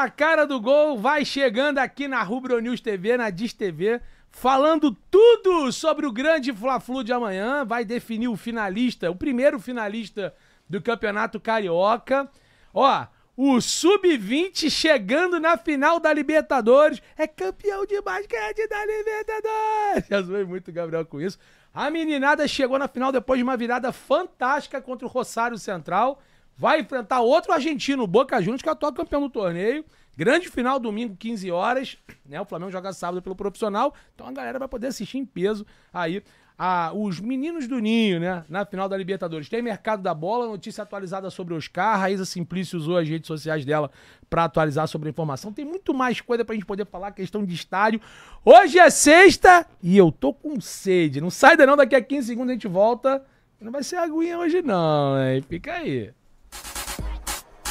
a cara do gol, vai chegando aqui na Rubro News TV, na Diz TV, falando tudo sobre o grande Fla-Flu de amanhã, vai definir o finalista, o primeiro finalista do Campeonato Carioca. Ó, o Sub-20 chegando na final da Libertadores, é campeão de basquete da Libertadores. Já zoei muito Gabriel com isso. A meninada chegou na final depois de uma virada fantástica contra o Rosário Central vai enfrentar outro argentino, Boca Juniors, que é o atual campeão do torneio. Grande final domingo, 15 horas, né? O Flamengo joga sábado pelo profissional, então a galera vai poder assistir em peso aí a, os meninos do Ninho, né? Na final da Libertadores. Tem mercado da bola, notícia atualizada sobre Oscar, a Raíssa Simplício usou as redes sociais dela para atualizar sobre a informação. Tem muito mais coisa pra gente poder falar, questão de estádio. Hoje é sexta e eu tô com sede. Não sai daí não, daqui a 15 segundos a gente volta. Não vai ser aguinha hoje não, hein? Fica aí.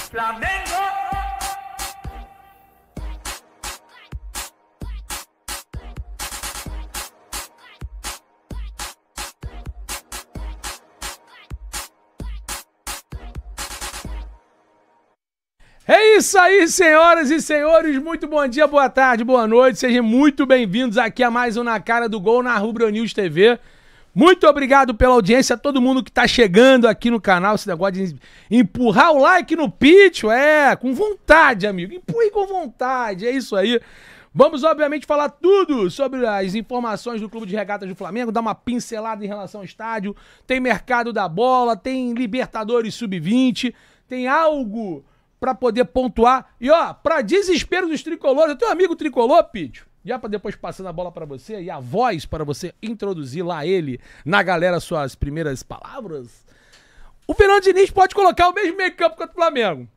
Flamengo! É isso aí, senhoras e senhores. Muito bom dia, boa tarde, boa noite. Sejam muito bem-vindos aqui a mais um Na Cara do Gol na Rubro News TV. Muito obrigado pela audiência, todo mundo que tá chegando aqui no canal. Esse negócio de empurrar o like no pitch, é, com vontade, amigo. Empurre com vontade, é isso aí. Vamos, obviamente, falar tudo sobre as informações do Clube de Regatas do Flamengo, dar uma pincelada em relação ao estádio. Tem mercado da bola, tem Libertadores Sub-20, tem algo para poder pontuar. E ó, para desespero dos tricolores, eu tenho um amigo tricolor, Pitch. Já para depois passando a bola para você e a voz para você introduzir lá ele, na galera, suas primeiras palavras. O Fernando Diniz pode colocar o mesmo meio campo contra o Flamengo.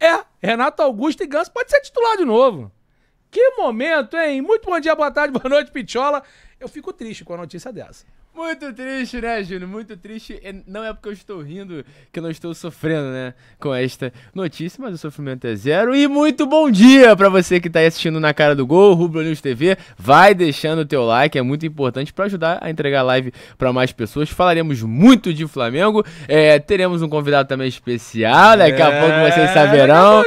É, Renato Augusto e Ganso pode ser titular de novo. Que momento, hein? Muito bom dia, boa tarde, boa noite, Pichola. Eu fico triste com a notícia dessa. Muito triste, né, Júnior? Muito triste. É, não é porque eu estou rindo que eu não estou sofrendo, né? Com esta notícia, mas o sofrimento é zero. E muito bom dia para você que está assistindo na cara do gol, Rubro News TV. Vai deixando o teu like, é muito importante para ajudar a entregar a live para mais pessoas. Falaremos muito de Flamengo. É, teremos um convidado também especial, daqui a é... pouco vocês saberão.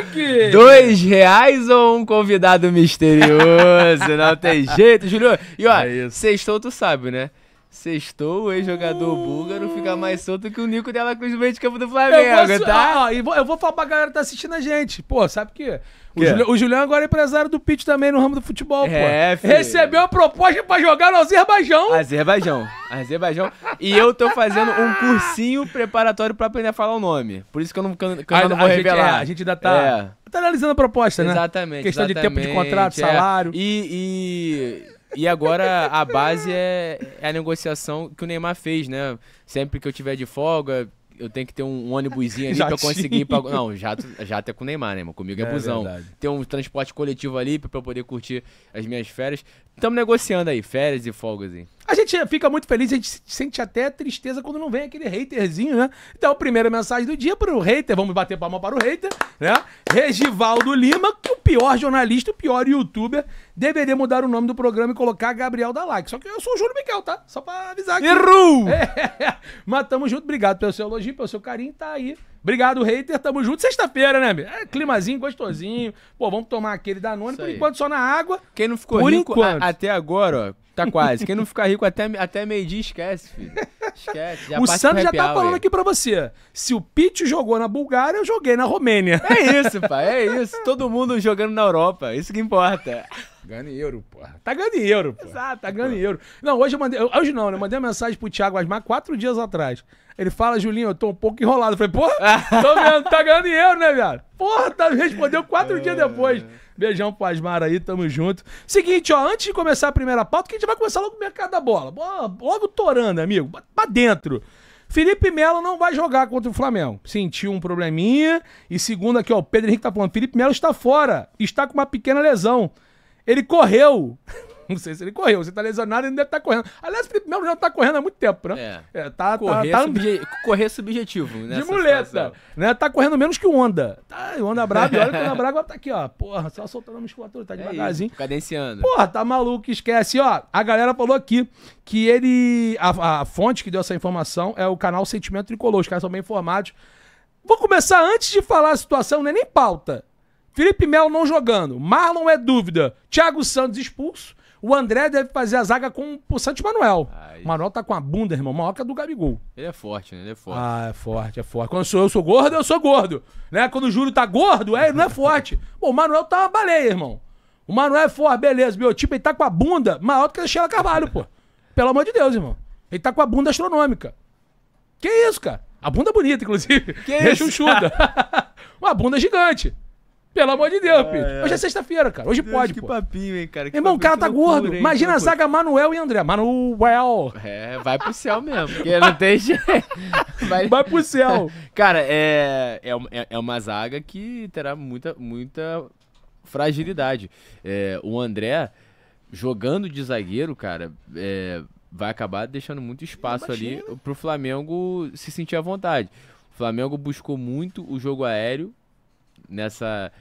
Dois reais ou um convidado misterioso? não tem jeito, Júnior. E ó, é sextou, tu sabe, né? Sextou, o ex-jogador uh... búlgaro fica mais solto que o Nico dela Cruz no meio de campo do Flamengo, eu vou, tá? Ah, eu, vou, eu vou falar pra galera que tá assistindo a gente. Pô, sabe o quê? O, Juli, o Julião agora é empresário do Pete também no ramo do futebol, é, pô. Filho. Recebeu a proposta pra jogar no Azerbaijão. Azerbaijão. Azerbaijão. E eu tô fazendo um cursinho preparatório pra aprender a falar o nome. Por isso que eu não, que eu, a, não vou a revelar. Gente, é, a gente ainda tá... É. Tá analisando a proposta, né? Exatamente. Questão exatamente, de tempo de contrato, é. salário. E, e e agora a base é, é, a negociação que o Neymar fez, né? Sempre que eu tiver de folga, eu tenho que ter um, ônibusinho ali pra conseguir. Pra... Não, jato, jato tá é com o Neymar, né, mano? Comigo é, é busão. Verdade. Ter um transporte coletivo ali pra eu poder curtir as minhas férias. Estamos negociando aí, férias e folgas aí. A gente fica muito feliz, a gente sente até tristeza quando não vem aquele haterzinho, né? Então, primeira mensagem do dia pro hater, vamos bater palma para o hater, né? Regivaldo Lima, o pior jornalista, o pior youtuber, deveria mudar o nome do programa e colocar Gabriel da Like. Só que eu sou o Júlio Miguel, tá? Só pra avisar aqui. Errou! É, mas tamo junto, obrigado pelo seu elogio, pelo seu carinho, tá aí. Obrigado, hater. Tamo junto. Sexta-feira, né, meu? É, climazinho gostosinho. Pô, vamos tomar aquele Danone. Por enquanto, só na água. Quem não ficou Por rico enquanto. A, até agora, ó, Tá quase. Quem não ficar rico até, até meio-dia, esquece, filho. Esquece. Já o Santos já tá falando aí. aqui pra você. Se o Pitch jogou na Bulgária, eu joguei na Romênia. É isso, pai. É isso. Todo mundo jogando na Europa. Isso que importa. Ganha euro, porra. Tá ganhando euro, porra. Exato, tá ganhando euro. Não, hoje eu mandei. Hoje não, né? Eu mandei uma mensagem pro Thiago Asmar quatro dias atrás. Ele fala, Julinho, eu tô um pouco enrolado. Eu falei, porra, tô mesmo, tá ganhando euro, né, viado? Porra, tá, respondeu quatro dias depois. Beijão pro Asmar aí, tamo junto. Seguinte, ó, antes de começar a primeira pauta, que a gente vai começar logo o mercado da bola. logo torando, amigo, pra dentro. Felipe Melo não vai jogar contra o Flamengo. Sentiu um probleminha. E segundo aqui, ó, o Pedro Henrique tá falando, Felipe Melo está fora. Está com uma pequena lesão. Ele correu. Não sei se ele correu. Se tá lesionado, ele não deve estar tá correndo. Aliás, o Felipe Melo já tá correndo há muito tempo, né? É. é tá, tá correr, tá, tá... Subje... correr é subjetivo, né? De muleta. Né? Tá correndo menos que o Onda. Tá, o Onda Braga, olha que o Onda Braga tá aqui, ó. Porra, só soltando a musculatura, tá é devagarzinho. Isso, cadenciando. Porra, tá maluco, esquece. ó, a galera falou aqui que ele. A, a, fonte que deu essa informação é o canal Sentimento Tricolor. Os caras são bem informados. Vou começar antes de falar a situação, não é nem pauta. Felipe Melo não jogando. Marlon é dúvida. Thiago Santos expulso. O André deve fazer a zaga com o Santos Manuel. Ai. O Manuel tá com a bunda, irmão, maior que a do Gabigol. Ele é forte, né? Ele é forte. Ah, é forte, é forte. Quando sou eu sou gordo, eu sou gordo. Né? Quando o Júlio tá gordo, é, ele não é forte. Pô, o Manuel tá uma baleia, irmão. O Manuel é forte, beleza. Meu tipo, ele tá com a bunda maior do que a Sheila Carvalho, pô. Pelo amor de Deus, irmão. Ele tá com a bunda astronômica. Que isso, cara? A bunda bonita, inclusive. Que isso? Rechuchuda. uma bunda gigante. Pelo amor de Deus, ah, é, Pedro. É. Hoje é sexta-feira, cara. Hoje Deus, pode, que pô. papinho, hein, cara. Que Irmão, o cara tá loucura, gordo. Hein, Imagina a zaga Manuel e André. Manuel. É, vai pro céu mesmo. Porque não tem jeito. Vai... vai pro céu. cara, é, é, é, é uma zaga que terá muita, muita fragilidade. É, o André, jogando de zagueiro, cara, é, vai acabar deixando muito espaço ali pro Flamengo se sentir à vontade. O Flamengo buscou muito o jogo aéreo nessa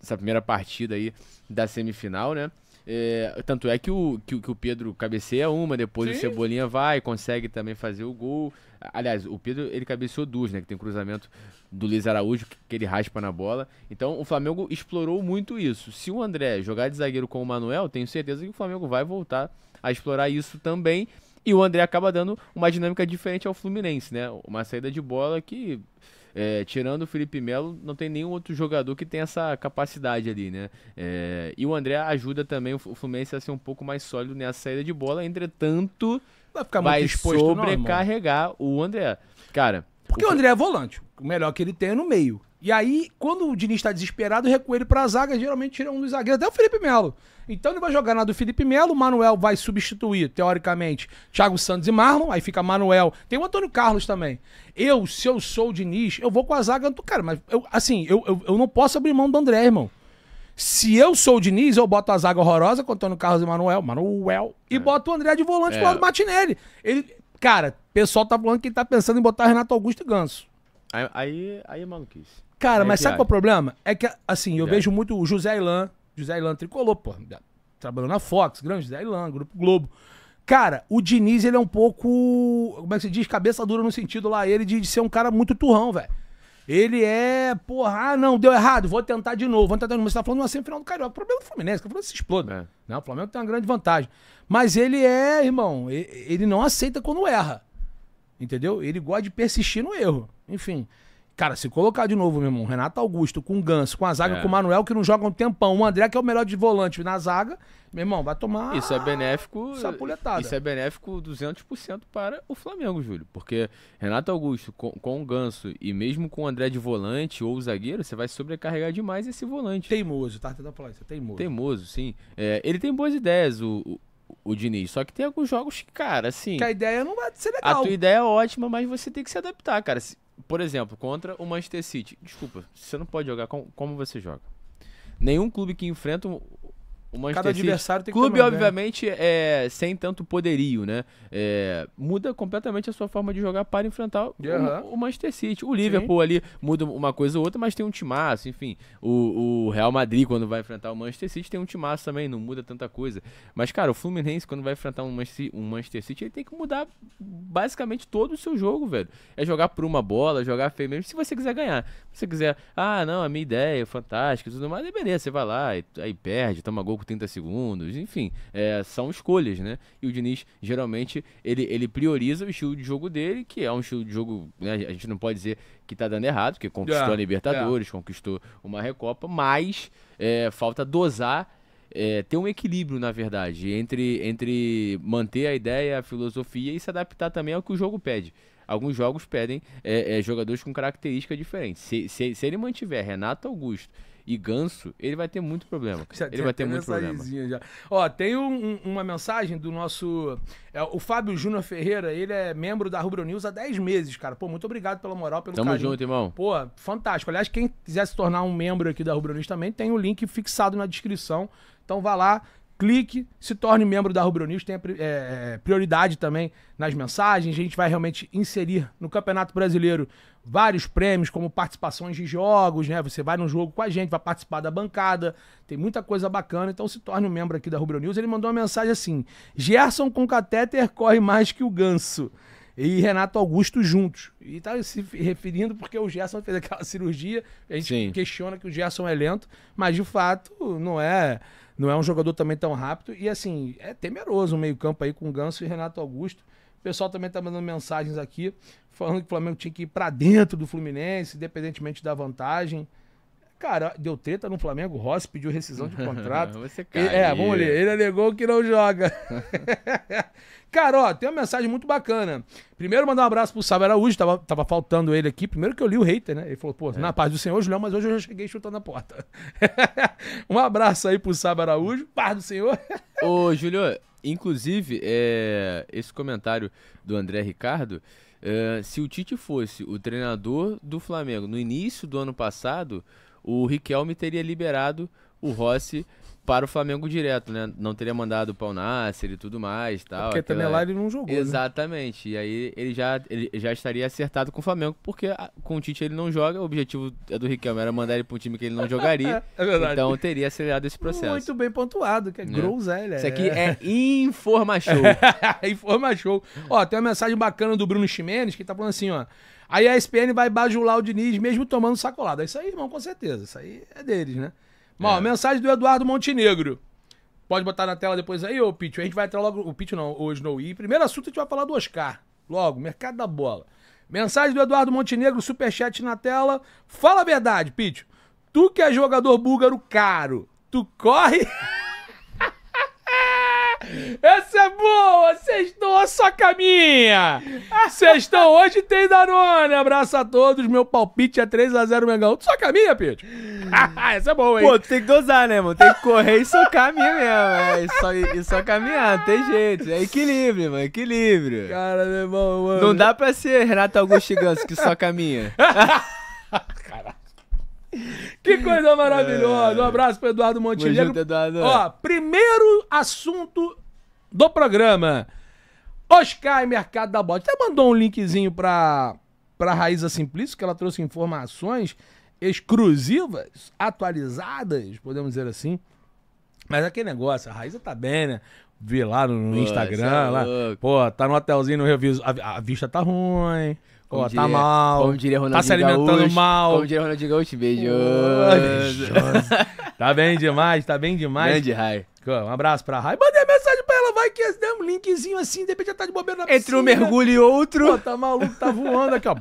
essa primeira partida aí da semifinal, né? É, tanto é que o, que, que, o Pedro cabeceia uma, depois Sim. o Cebolinha vai, consegue também fazer o gol. Aliás, o Pedro ele cabeceou duas, né? Que tem cruzamento do Luiz Araújo que, que ele raspa na bola. Então o Flamengo explorou muito isso. Se o André jogar de zagueiro com o Manuel, tenho certeza que o Flamengo vai voltar a explorar isso também. E o André acaba dando uma dinâmica diferente ao Fluminense, né? Uma saída de bola que é, tirando o Felipe Melo, não tem nenhum outro jogador que tem essa capacidade ali, né? É, e o André ajuda também o Fluminense a ser um pouco mais sólido nessa saída de bola, entretanto, vai, ficar vai sobrecarregar não, o André. Cara. Porque o, o André é volante. O melhor que ele tem é no meio. E aí, quando o Diniz está desesperado, recua ele para a zaga, geralmente tira um dos zagueiros, até o Felipe Melo. Então ele vai jogar na do Felipe Melo, o Manuel vai substituir, teoricamente, Thiago Santos e Marlon, aí fica Manuel. Tem o Antônio Carlos também. Eu, se eu sou o Diniz, eu vou com a zaga do cara, mas eu, assim, eu, eu, eu, não posso abrir mão do André, irmão. Se eu sou o Diniz, eu boto a zaga horrorosa com o Antônio Carlos e Manuel, Manuel, e é. boto o André de volante é. pro lado do Martinelli. Ele, cara, o pessoal tá falando que ele tá pensando em botar Renato Augusto e Ganso. Aí, aí, aí é maluquice. Cara, é mas sabe qual é o problema? É que, assim, eu é. vejo muito o José Ilan, José Ilan tricolor, pô, trabalhou na Fox, grande José Ilan, Grupo Globo. Cara, o Diniz, ele é um pouco, como é que se diz, cabeça dura no sentido lá, ele de, de ser um cara muito turrão, velho. Ele é, porra, ah, não, deu errado, vou tentar de novo. Vou tentar de novo. Você tá falando uma semifinal do Carioca. O problema é do Fluminense, que o Fluminense tá se explode. É. Né? O Flamengo tem uma grande vantagem. Mas ele é, irmão, ele não aceita quando erra. Entendeu? Ele gosta de persistir no erro. Enfim. Cara, se colocar de novo, meu irmão, Renato Augusto com o Ganso, com a zaga, é. com o Manuel, que não joga um tempão, o André, que é o melhor de volante na zaga, meu irmão, vai tomar. Isso é benéfico. Sapuletada. Isso é benéfico 200% para o Flamengo, Júlio. Porque Renato Augusto com, com o Ganso e mesmo com o André de volante ou zagueiro, você vai sobrecarregar demais esse volante. Teimoso, tá? Tentando tá falar isso. É teimoso. Teimoso, sim. É, ele tem boas ideias, o, o o Diniz. Só que tem alguns jogos que, cara, assim. Que a ideia não vai ser legal. A tua ideia é ótima, mas você tem que se adaptar, cara por exemplo, contra o Manchester City. Desculpa, você não pode jogar com, como você joga. Nenhum clube que enfrenta o Manchester Cada City. adversário tem que clube, obviamente, né? é, sem tanto poderio, né? É, muda completamente a sua forma de jogar para enfrentar uhum. o, o, Manchester City. O Liverpool Sim. ali muda uma coisa ou outra, mas tem um timaço, enfim. O, o, Real Madrid, quando vai enfrentar o Manchester City, tem um timaço também, não muda tanta coisa. Mas, cara, o Fluminense, quando vai enfrentar um Manchester, um Manchester City, ele tem que mudar basicamente todo o seu jogo, velho. É jogar por uma bola, jogar feio mesmo, se você quiser ganhar. Se você quiser, ah, não, a minha ideia é fantástica, tudo mais, é beleza, você vai lá, e, aí perde, toma gol com 30 segundos, enfim, é, são escolhas, né? E o Diniz, geralmente, ele, ele prioriza o estilo de jogo dele, que é um estilo de jogo, né, a gente não pode dizer que tá dando errado, porque conquistou é, a Libertadores, é. conquistou uma Recopa, mas é, falta dosar é, ter um equilíbrio, na verdade, entre, entre manter a ideia, a filosofia e se adaptar também ao que o jogo pede alguns jogos pedem é, é, jogadores com características diferentes. Se, se, se, ele mantiver Renato Augusto e Ganso, ele vai ter muito problema. Já ele vai ter muito problema. Já. Ó, tem um, uma mensagem do nosso. É, o Fábio Júnior Ferreira, ele é membro da Rubro News há 10 meses, cara. Pô, muito obrigado pela moral, pelo Tamo carinho. junto, irmão. Pô, fantástico. Aliás, quem quiser se tornar um membro aqui da Rubro News também, tem o link fixado na descrição. Então vá lá, clique, se torne membro da Rubro News, tenha é, é, prioridade também nas mensagens. A gente vai realmente inserir no Campeonato Brasileiro vários prêmios, como participações de jogos, né? Você vai num jogo com a gente, vai participar da bancada, tem muita coisa bacana, então se torne um membro aqui da Rubro News. Ele mandou uma mensagem assim: Gerson com catéter corre mais que o ganso. E Renato Augusto juntos. E tá se referindo porque o Gerson fez aquela cirurgia. A gente Sim. questiona que o Gerson é lento, mas de fato não é não é um jogador também tão rápido. E assim, é temeroso o meio-campo aí com Ganso e Renato Augusto. O pessoal também está mandando mensagens aqui falando que o Flamengo tinha que ir para dentro do Fluminense, independentemente da vantagem. Cara, deu treta no Flamengo, Rossi pediu rescisão de contrato. Você É, vamos ler. Ele alegou que não joga. Cara, ó, tem uma mensagem muito bacana. Primeiro, mandar um abraço pro Sábio Araújo, tava, tava faltando ele aqui. Primeiro que eu li o hater, né? Ele falou, pô, é. na paz do Senhor, Julião, mas hoje eu já cheguei chutando a porta. um abraço aí pro Sábio Araújo, paz do Senhor. Ô, Julio, inclusive, é, esse comentário do André Ricardo, é, se o Tite fosse o treinador do Flamengo no início do ano passado, o Riquelme teria liberado o Rossi para o Flamengo direto, né? Não teria mandado o Pau Nasser e tudo mais tal. porque aquela... também lá ele não jogou. Né? Exatamente. Né? E aí ele já, ele já estaria acertado com o Flamengo, porque com o Tite ele não joga. O objetivo é do Riquelme era mandar ele para um time que ele não jogaria. é verdade. Então teria acelerado esse processo. Muito bem pontuado, que é, é. groselha. Isso aqui é, é Informa Show. informa Show. Ó, tem uma mensagem bacana do Bruno Ximenes que tá falando assim, ó. Aí a ESPN vai bajular o Diniz mesmo tomando sacolada. Isso aí, irmão, com certeza. Isso aí é deles, né? Bom, é. mensagem do Eduardo Montenegro. Pode botar na tela depois aí, ô Pitch. A gente vai entrar logo. O Pitch não, o Snow. E primeiro assunto a gente vai falar do Oscar. Logo, mercado da bola. Mensagem do Eduardo Montenegro, superchat na tela. Fala a verdade, Pitch. Tu que é jogador búlgaro caro, tu corre. Essa é boa! Vocês dão sua caminha! Vocês estão hoje tem Danone! Abraço a todos, meu palpite é 3x0 Mengão. Tu só caminha, Pedro, Essa é boa, hein? Pô, tu tem que dosar, né, mano? Tem que correr e só caminha mesmo. É só, e só caminhar, não tem jeito. É equilíbrio, mano, equilíbrio. Cara, meu irmão, mano. Não dá pra ser Renato Augusto Ganso que só caminha. Que coisa maravilhosa. É. Um abraço pro Eduardo Montenegro. Junto, Eduardo. Ó, primeiro assunto do programa. Oscar e Mercado da Bote. Até mandou um linkzinho pra, pra Raíza Simplício, que ela trouxe informações exclusivas, atualizadas, podemos dizer assim. Mas aquele negócio, a Raíza tá bem, né? Vi lá no, Pô, Instagram, é lá. Pô, tá no hotelzinho no reviso. A, a vista tá ruim. Ó, tá mal. Como diria Ronaldinho Tá se alimentando Gaúcho, mal. Como diria Ronaldinho Gaúcho, beijo. tá bem demais, tá bem demais. Grande Rai. Um abraço pra Rai. Mandei mensagem pra ela, vai que esse um linkzinho assim, de repente já tá de bobeira na piscina. Entre um mergulho e outro. Pô, tá maluco, tá voando aqui, ó.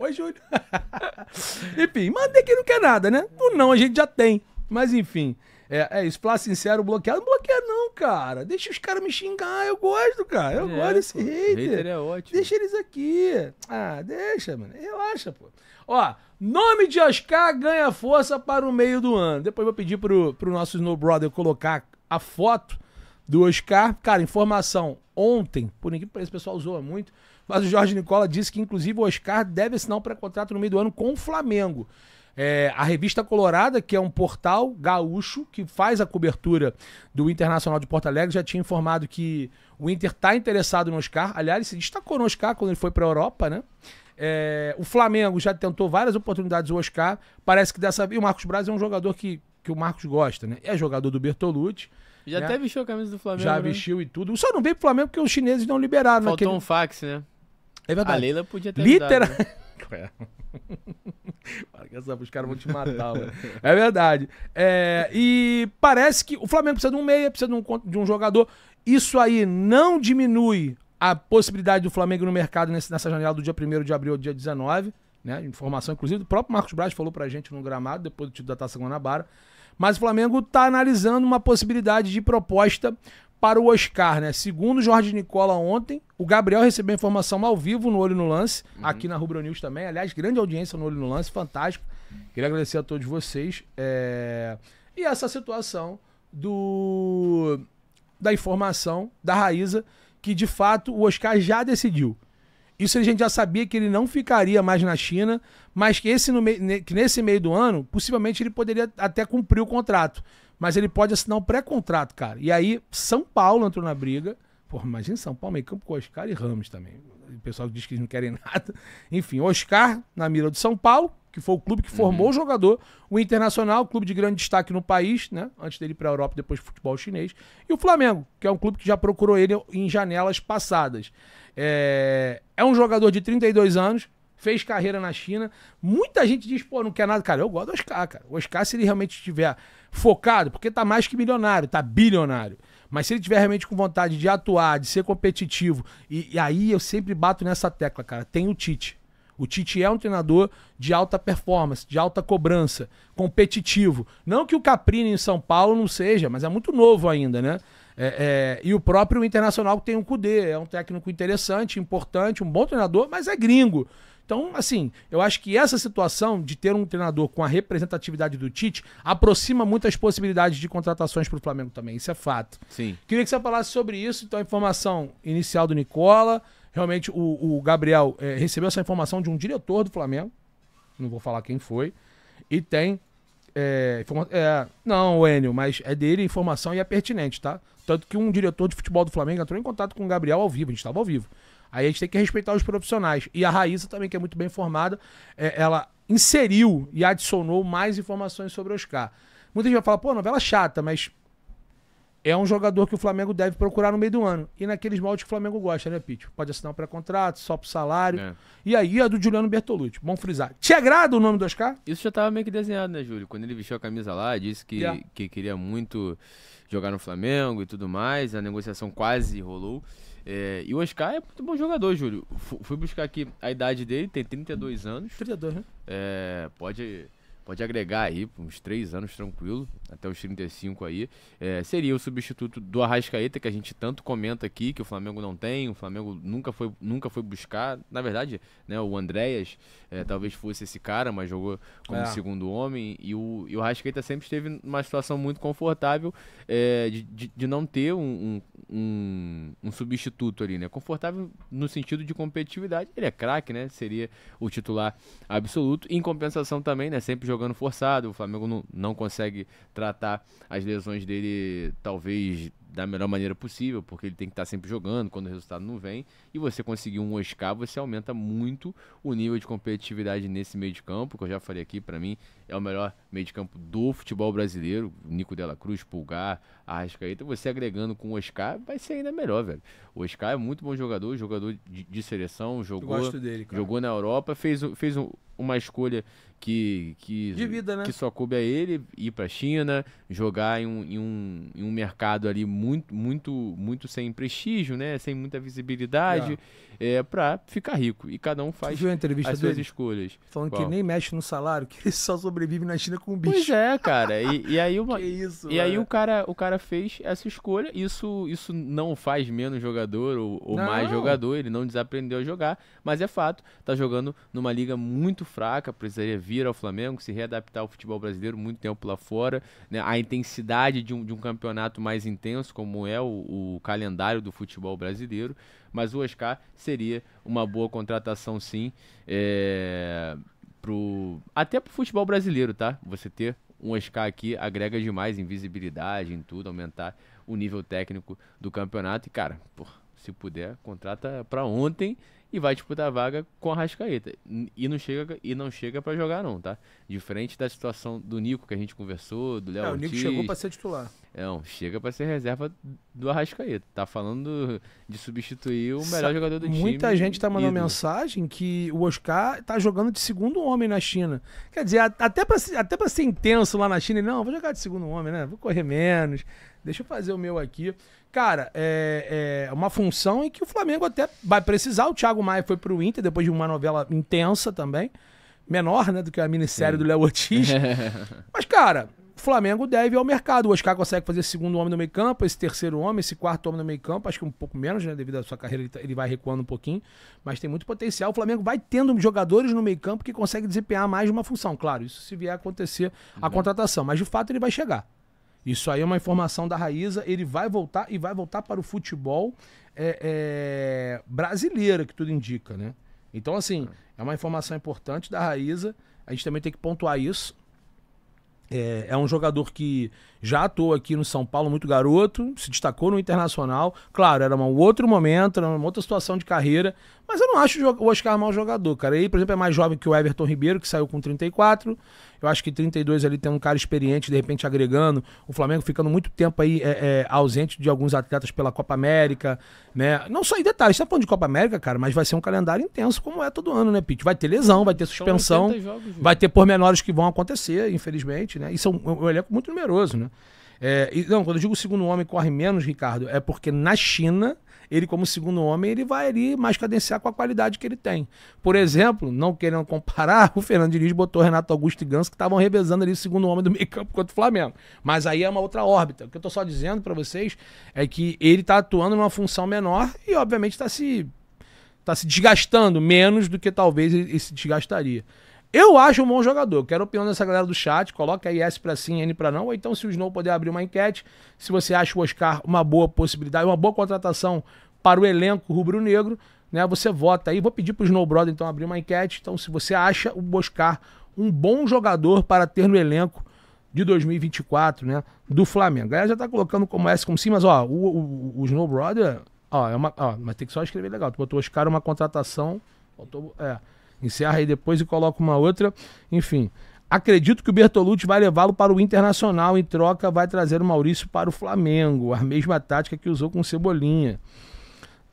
Oi, Júlio. enfim, mandei que não quer nada, né? O não a gente já tem. Mas enfim. É, é isso, Flá sincero, bloqueado. Não bloqueia, não, cara. Deixa os caras me xingar. Eu gosto, cara. Eu é, gosto desse hater. Hater é ótimo. Deixa eles aqui. Ah, deixa, mano. Relaxa, pô. Ó, nome de Oscar ganha força para o meio do ano. Depois vou pedir pro, pro nosso Snow Brother colocar a foto do Oscar. Cara, informação. Ontem, por ninguém parece, o pessoal zoa muito. Mas o Jorge Nicola disse que, inclusive, o Oscar deve assinar um pré-contrato no meio do ano com o Flamengo. É, a Revista Colorada, que é um portal gaúcho que faz a cobertura do Internacional de Porto Alegre, já tinha informado que o Inter está interessado no Oscar. Aliás, ele se destacou no Oscar quando ele foi para a Europa, né? É, o Flamengo já tentou várias oportunidades o Oscar. Parece que dessa vez. o Marcos Braz é um jogador que, que o Marcos gosta, né? É jogador do Bertolucci. Já né? até vestiu a camisa do Flamengo. Já né? vestiu e tudo. Só não veio pro Flamengo porque os chineses não liberaram. Né? Faltou naquele... um fax, né? É verdade. A Leila podia ter Liter... É. Os caras vão te matar, velho. É verdade. É, e parece que o Flamengo precisa de um meia, precisa de um, de um jogador. Isso aí não diminui a possibilidade do Flamengo no mercado nessa janela do dia 1 de abril ao dia 19. Né? Informação, inclusive, do próprio Marcos Braz falou pra gente no gramado, depois do título da Taça Guanabara. Mas o Flamengo está analisando uma possibilidade de proposta para o Oscar, né? Segundo Jorge Nicola ontem, o Gabriel recebeu informação ao vivo no Olho no Lance, uhum. aqui na Rubro News também. Aliás, grande audiência no Olho no Lance, fantástico. Queria agradecer a todos vocês. É... E essa situação do da informação da Raíza, que de fato o Oscar já decidiu. Isso a gente já sabia que ele não ficaria mais na China, mas que, esse, que nesse meio do ano, possivelmente ele poderia até cumprir o contrato. Mas ele pode assinar um pré-contrato, cara. E aí, São Paulo entrou na briga. Porra, imagina São Paulo, meio campo com Oscar e Ramos também. O pessoal diz que eles não querem nada. Enfim, Oscar na mira do São Paulo, que foi o clube que formou uhum. o jogador, o Internacional, clube de grande destaque no país, né? Antes dele para a Europa, depois futebol chinês, e o Flamengo, que é um clube que já procurou ele em janelas passadas. É, é um jogador de 32 anos, fez carreira na China. Muita gente diz, pô, não quer nada, cara. Eu gosto do Oscar, cara. O Oscar, se ele realmente estiver focado, porque tá mais que milionário, tá bilionário. Mas se ele tiver realmente com vontade de atuar, de ser competitivo, e, e aí eu sempre bato nessa tecla, cara, tem o Tite. O Tite é um treinador de alta performance, de alta cobrança, competitivo. Não que o Caprini em São Paulo não seja, mas é muito novo ainda, né? É, é, e o próprio Internacional tem um Cudê, é um técnico interessante, importante, um bom treinador, mas é gringo. Então, assim, eu acho que essa situação de ter um treinador com a representatividade do Tite aproxima muitas possibilidades de contratações para o Flamengo também. Isso é fato. Sim. Queria que você falasse sobre isso. Então, a informação inicial do Nicola. Realmente, o, o Gabriel é, recebeu essa informação de um diretor do Flamengo. Não vou falar quem foi. E tem. É, é, não, o Enio, mas é dele informação e é pertinente, tá? Tanto que um diretor de futebol do Flamengo entrou em contato com o Gabriel ao vivo, a gente estava ao vivo. Aí a gente tem que respeitar os profissionais. E a Raíssa também, que é muito bem formada, é, ela inseriu e adicionou mais informações sobre o Oscar. Muita gente vai falar, pô, novela chata, mas é um jogador que o Flamengo deve procurar no meio do ano. E naqueles moldes que o Flamengo gosta, né, Pete? Pode assinar um pré-contrato, só pro salário. É. E aí a do Juliano Bertolucci. Bom frisar. Te agrada o nome do Oscar? Isso já tava meio que desenhado, né, Júlio? Quando ele vestiu a camisa lá, disse que, yeah. que queria muito jogar no Flamengo e tudo mais. A negociação quase rolou. É, e o Oscar é muito bom jogador, Júlio. F fui buscar aqui a idade dele, tem 32 anos. 32, né? É, pode pode agregar aí uns três anos tranquilo, até os 35 aí. É, seria o substituto do Arrascaeta, que a gente tanto comenta aqui, que o Flamengo não tem, o Flamengo nunca foi, nunca foi buscar. Na verdade, né, o Andréas é, talvez fosse esse cara, mas jogou como é. segundo homem. E o, e o Arrascaeta sempre esteve numa situação muito confortável é, de, de, de, não ter um, um, um, substituto ali, né? Confortável no sentido de competitividade. Ele é craque, né? Seria o titular absoluto. Em compensação também, né? Sempre jogando forçado, o Flamengo não, não consegue tratar as lesões dele, talvez da melhor maneira possível, porque ele tem que estar tá sempre jogando quando o resultado não vem. E você conseguir um Oscar, você aumenta muito o nível de competitividade nesse meio de campo, que eu já falei aqui, para mim é o melhor meio de campo do futebol brasileiro. Nico Della Cruz, Pulgar, Arrascaeta. Você agregando com o Oscar, vai ser ainda melhor, velho. O Oscar é muito bom jogador, jogador de, de seleção, jogou, dele, jogou na Europa, fez, fez um, uma escolha que que, vida, né? que só coube a ele ir para a China, jogar em um, em, um, em um mercado ali muito muito muito sem prestígio, né? Sem muita visibilidade, é, é para ficar rico. E cada um faz viu a entrevista as dele? suas escolhas. Falando Qual? que nem mexe no salário, que ele só sobrevive na China com um bicho. Pois é, cara. E, e aí uma, isso, E aí o cara o cara fez essa escolha. Isso isso não faz menos jogador ou, ou mais jogador. Ele não desaprendeu a jogar, mas é fato. Tá jogando numa liga muito fraca, precisaria vir vir ao Flamengo, se readaptar ao futebol brasileiro, muito tempo lá fora, né? a intensidade de um, de um campeonato mais intenso, como é o, o calendário do futebol brasileiro, mas o Oscar seria uma boa contratação sim, é, pro, até para o futebol brasileiro, tá? Você ter um Oscar aqui agrega demais em visibilidade, em tudo, aumentar o nível técnico do campeonato. E, cara, porra, se puder, contrata para ontem e vai disputar a vaga com a Rascaeta. E não chega, e não chega para jogar, não, tá? Diferente da situação do Nico que a gente conversou, do é, Léo. É, o Nico chegou para ser titular. Não, é, chega para ser reserva do Arrascaeta. Tá falando de substituir o melhor Sa jogador do Muita time. Muita gente tá mandando ídolo. mensagem que o Oscar tá jogando de segundo homem na China. Quer dizer, até para até pra ser intenso lá na China, não, vou jogar de segundo homem, né? Vou correr menos. Deixa eu fazer o meu aqui. Cara, é, é uma função em que o Flamengo até vai precisar. O Thiago Maia foi pro Inter depois de uma novela intensa também. Menor, né, do que a minissérie Sim. do Léo Ortiz. Mas, cara, o Flamengo deve ao mercado. O Oscar consegue fazer segundo homem no meio campo, esse terceiro homem, esse quarto homem no meio campo, acho que um pouco menos, né? Devido à sua carreira, ele tá, vai recuando um pouquinho, mas tem muito potencial. O Flamengo vai tendo jogadores no meio campo que conseguem desempenhar mais de uma função. Claro, isso se vier a acontecer a uhum. contratação, mas de fato ele vai chegar. Isso aí é uma informação da Raíza. Ele vai voltar e vai voltar para o futebol é, é, brasileiro, que tudo indica, né? Então, assim, é, é uma informação importante da Raíza. A gente também tem que pontuar isso. É, é um jogador que já atuou aqui no São Paulo muito garoto, se destacou no Internacional. Claro, era um outro momento, era uma outra situação de carreira, mas eu não acho o Oscar mau jogador, cara. Ele, por exemplo, é mais jovem que o Everton Ribeiro, que saiu com 34. Eu acho que 32 ali tem um cara experiente, de repente agregando. O Flamengo ficando muito tempo aí é, é, ausente de alguns atletas pela Copa América, né? Não só em detalhes, tá falando de Copa América, cara, mas vai ser um calendário intenso, como é todo ano, né, Pete? Vai ter lesão, vai ter suspensão, jogos, né? vai ter pormenores que vão acontecer, infelizmente, né? Isso é um, um elenco muito numeroso, né? É, e, não, quando eu digo o segundo homem corre menos, Ricardo, é porque na China, ele como segundo homem, ele vai ali mais cadenciar com a qualidade que ele tem. Por exemplo, não querendo comparar, o Fernando Diniz botou Renato Augusto e Ganso, que estavam revezando ali o segundo homem do meio campo contra o Flamengo. Mas aí é uma outra órbita. O que eu estou só dizendo para vocês é que ele está atuando numa função menor e obviamente está se, tá se desgastando menos do que talvez ele se desgastaria. Eu acho um bom jogador. Quero a opinião dessa galera do chat. Coloca aí S pra sim, N pra não. Ou então, se o Snow puder abrir uma enquete, se você acha o Oscar uma boa possibilidade, uma boa contratação para o elenco rubro-negro, né? Você vota aí. Vou pedir pro Snow Brother, então, abrir uma enquete. Então, se você acha o Oscar um bom jogador para ter no elenco de 2024, né? Do Flamengo. A galera já tá colocando como S, como sim, mas, ó, o, o, o Snow Brother, ó, é uma, ó, mas tem que só escrever legal. Tu botou Oscar uma contratação. Botou, é encerra aí depois e coloca uma outra. Enfim, acredito que o Bertolucci vai levá-lo para o Internacional. Em troca, vai trazer o Maurício para o Flamengo. A mesma tática que usou com o Cebolinha.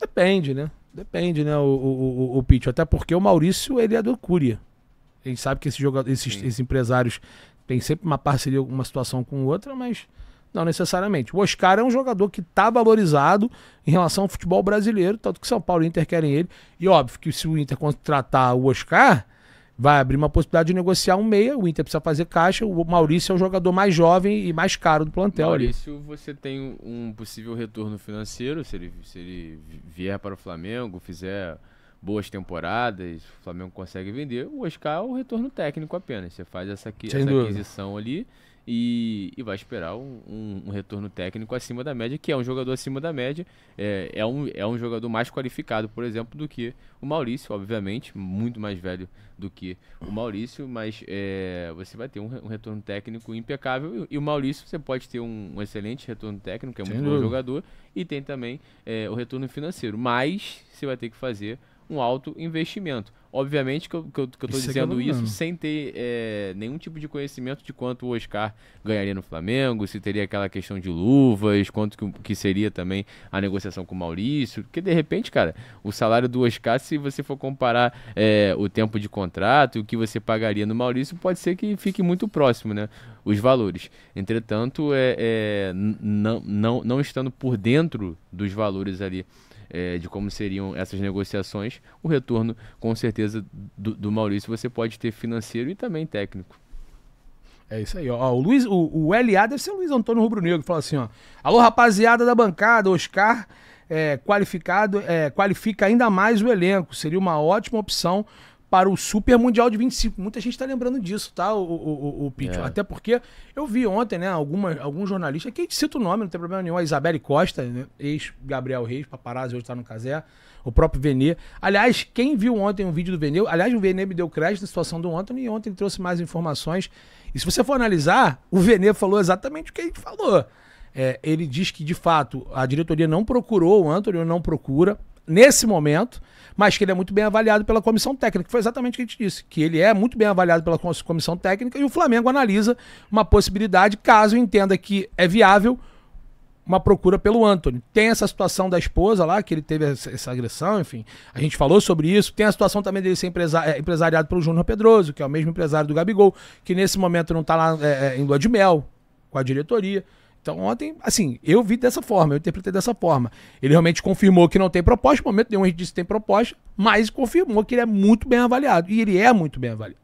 Depende, né? Depende, né, o, o, o, o Pitch. Até porque o Maurício, ele é do Cúria. A gente sabe que esse jogador, esses, esses empresários têm sempre uma parceria, uma situação com outra, mas não necessariamente. O Oscar é um jogador que está valorizado em relação ao futebol brasileiro, tanto que São Paulo e Inter querem ele. E óbvio que se o Inter contratar o Oscar, vai abrir uma possibilidade de negociar um meia. O Inter precisa fazer caixa. O Maurício é o jogador mais jovem e mais caro do plantel. Maurício, ali. você tem um possível retorno financeiro se ele, se ele vier para o Flamengo, fizer boas temporadas, o Flamengo consegue vender. O Oscar é o retorno técnico apenas. Você faz essa, essa aquisição ali e, e vai esperar um, um, um, retorno técnico acima da média, que é um jogador acima da média, é, é, um, é um jogador mais qualificado, por exemplo, do que o Maurício, obviamente, muito mais velho do que o Maurício, mas é, você vai ter um, um, retorno técnico impecável. E, e o Maurício, você pode ter um, excelente retorno técnico, é muito Sim. bom jogador, e tem também é, o retorno financeiro, mas você vai ter que fazer um alto investimento. Obviamente que eu, que eu, que eu tô isso é dizendo é isso sem ter é, nenhum tipo de conhecimento de quanto o Oscar ganharia no Flamengo, se teria aquela questão de luvas, quanto que, que seria também a negociação com o Maurício. Porque de repente, cara, o salário do Oscar, se você for comparar é, o tempo de contrato e o que você pagaria no Maurício, pode ser que fique muito próximo, né? Os valores. Entretanto, é, é não, não, não estando por dentro dos valores ali é, de como seriam essas negociações, o retorno com certeza do, do Maurício você pode ter financeiro e também técnico. É isso aí, ó. O, Luiz, o, o LA deve ser o Luiz Antônio Rubro Negro, que fala assim, ó. Alô, rapaziada da bancada, Oscar é, qualificado, é, qualifica ainda mais o elenco. Seria uma ótima opção para o Super Mundial de 25. Muita gente está lembrando disso, tá, o, o, o, o Pitch? É. Até porque eu vi ontem, né, alguma, algum jornalista, que cita o nome, não tem problema nenhum, a Isabelle Costa, né, ex-Gabriel Reis, paparazzi, hoje está no Casé, o próprio Venê. Aliás, quem viu ontem um vídeo do Venê, aliás, o Venê me deu crédito na situação do Antônio e ontem trouxe mais informações. E se você for analisar, o Venê falou exatamente o que a gente falou. É, ele diz que, de fato, a diretoria não procurou o Antônio, não procura, nesse momento mas que ele é muito bem avaliado pela comissão técnica. Foi exatamente o que a gente disse, que ele é muito bem avaliado pela comissão técnica e o Flamengo analisa uma possibilidade, caso entenda que é viável, uma procura pelo Anthony. Tem essa situação da esposa lá, que ele teve essa agressão, enfim. A gente falou sobre isso. Tem a situação também dele ser empresa, é, empresariado pelo Júnior Pedroso, que é o mesmo empresário do Gabigol, que nesse momento não está lá é, é, em lua de mel com a diretoria. Então ontem, assim, eu vi dessa forma, eu interpretei dessa forma. Ele realmente confirmou que não tem proposta, no momento nenhum a gente disse que tem proposta, mas confirmou que ele é muito bem avaliado. E ele é muito bem avaliado.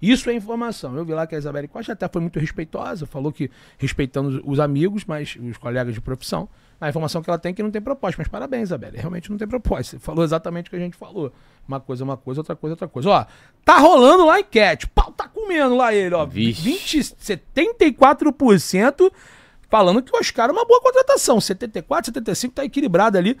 Isso é informação. Eu vi lá que a Isabelle Costa até foi muito respeitosa, falou que respeitando os amigos, mas os colegas de profissão, a informação que ela tem é que não tem proposta. Mas parabéns, Isabelle, realmente não tem proposta. Você falou exatamente o que a gente falou. Uma coisa, uma coisa, outra coisa, outra coisa. Ó, tá rolando lá a enquete. Pau tá comendo lá ele, ó. Vixe. 20, 74% falando que o Oscar é uma boa contratação. 74, 75 tá equilibrado ali.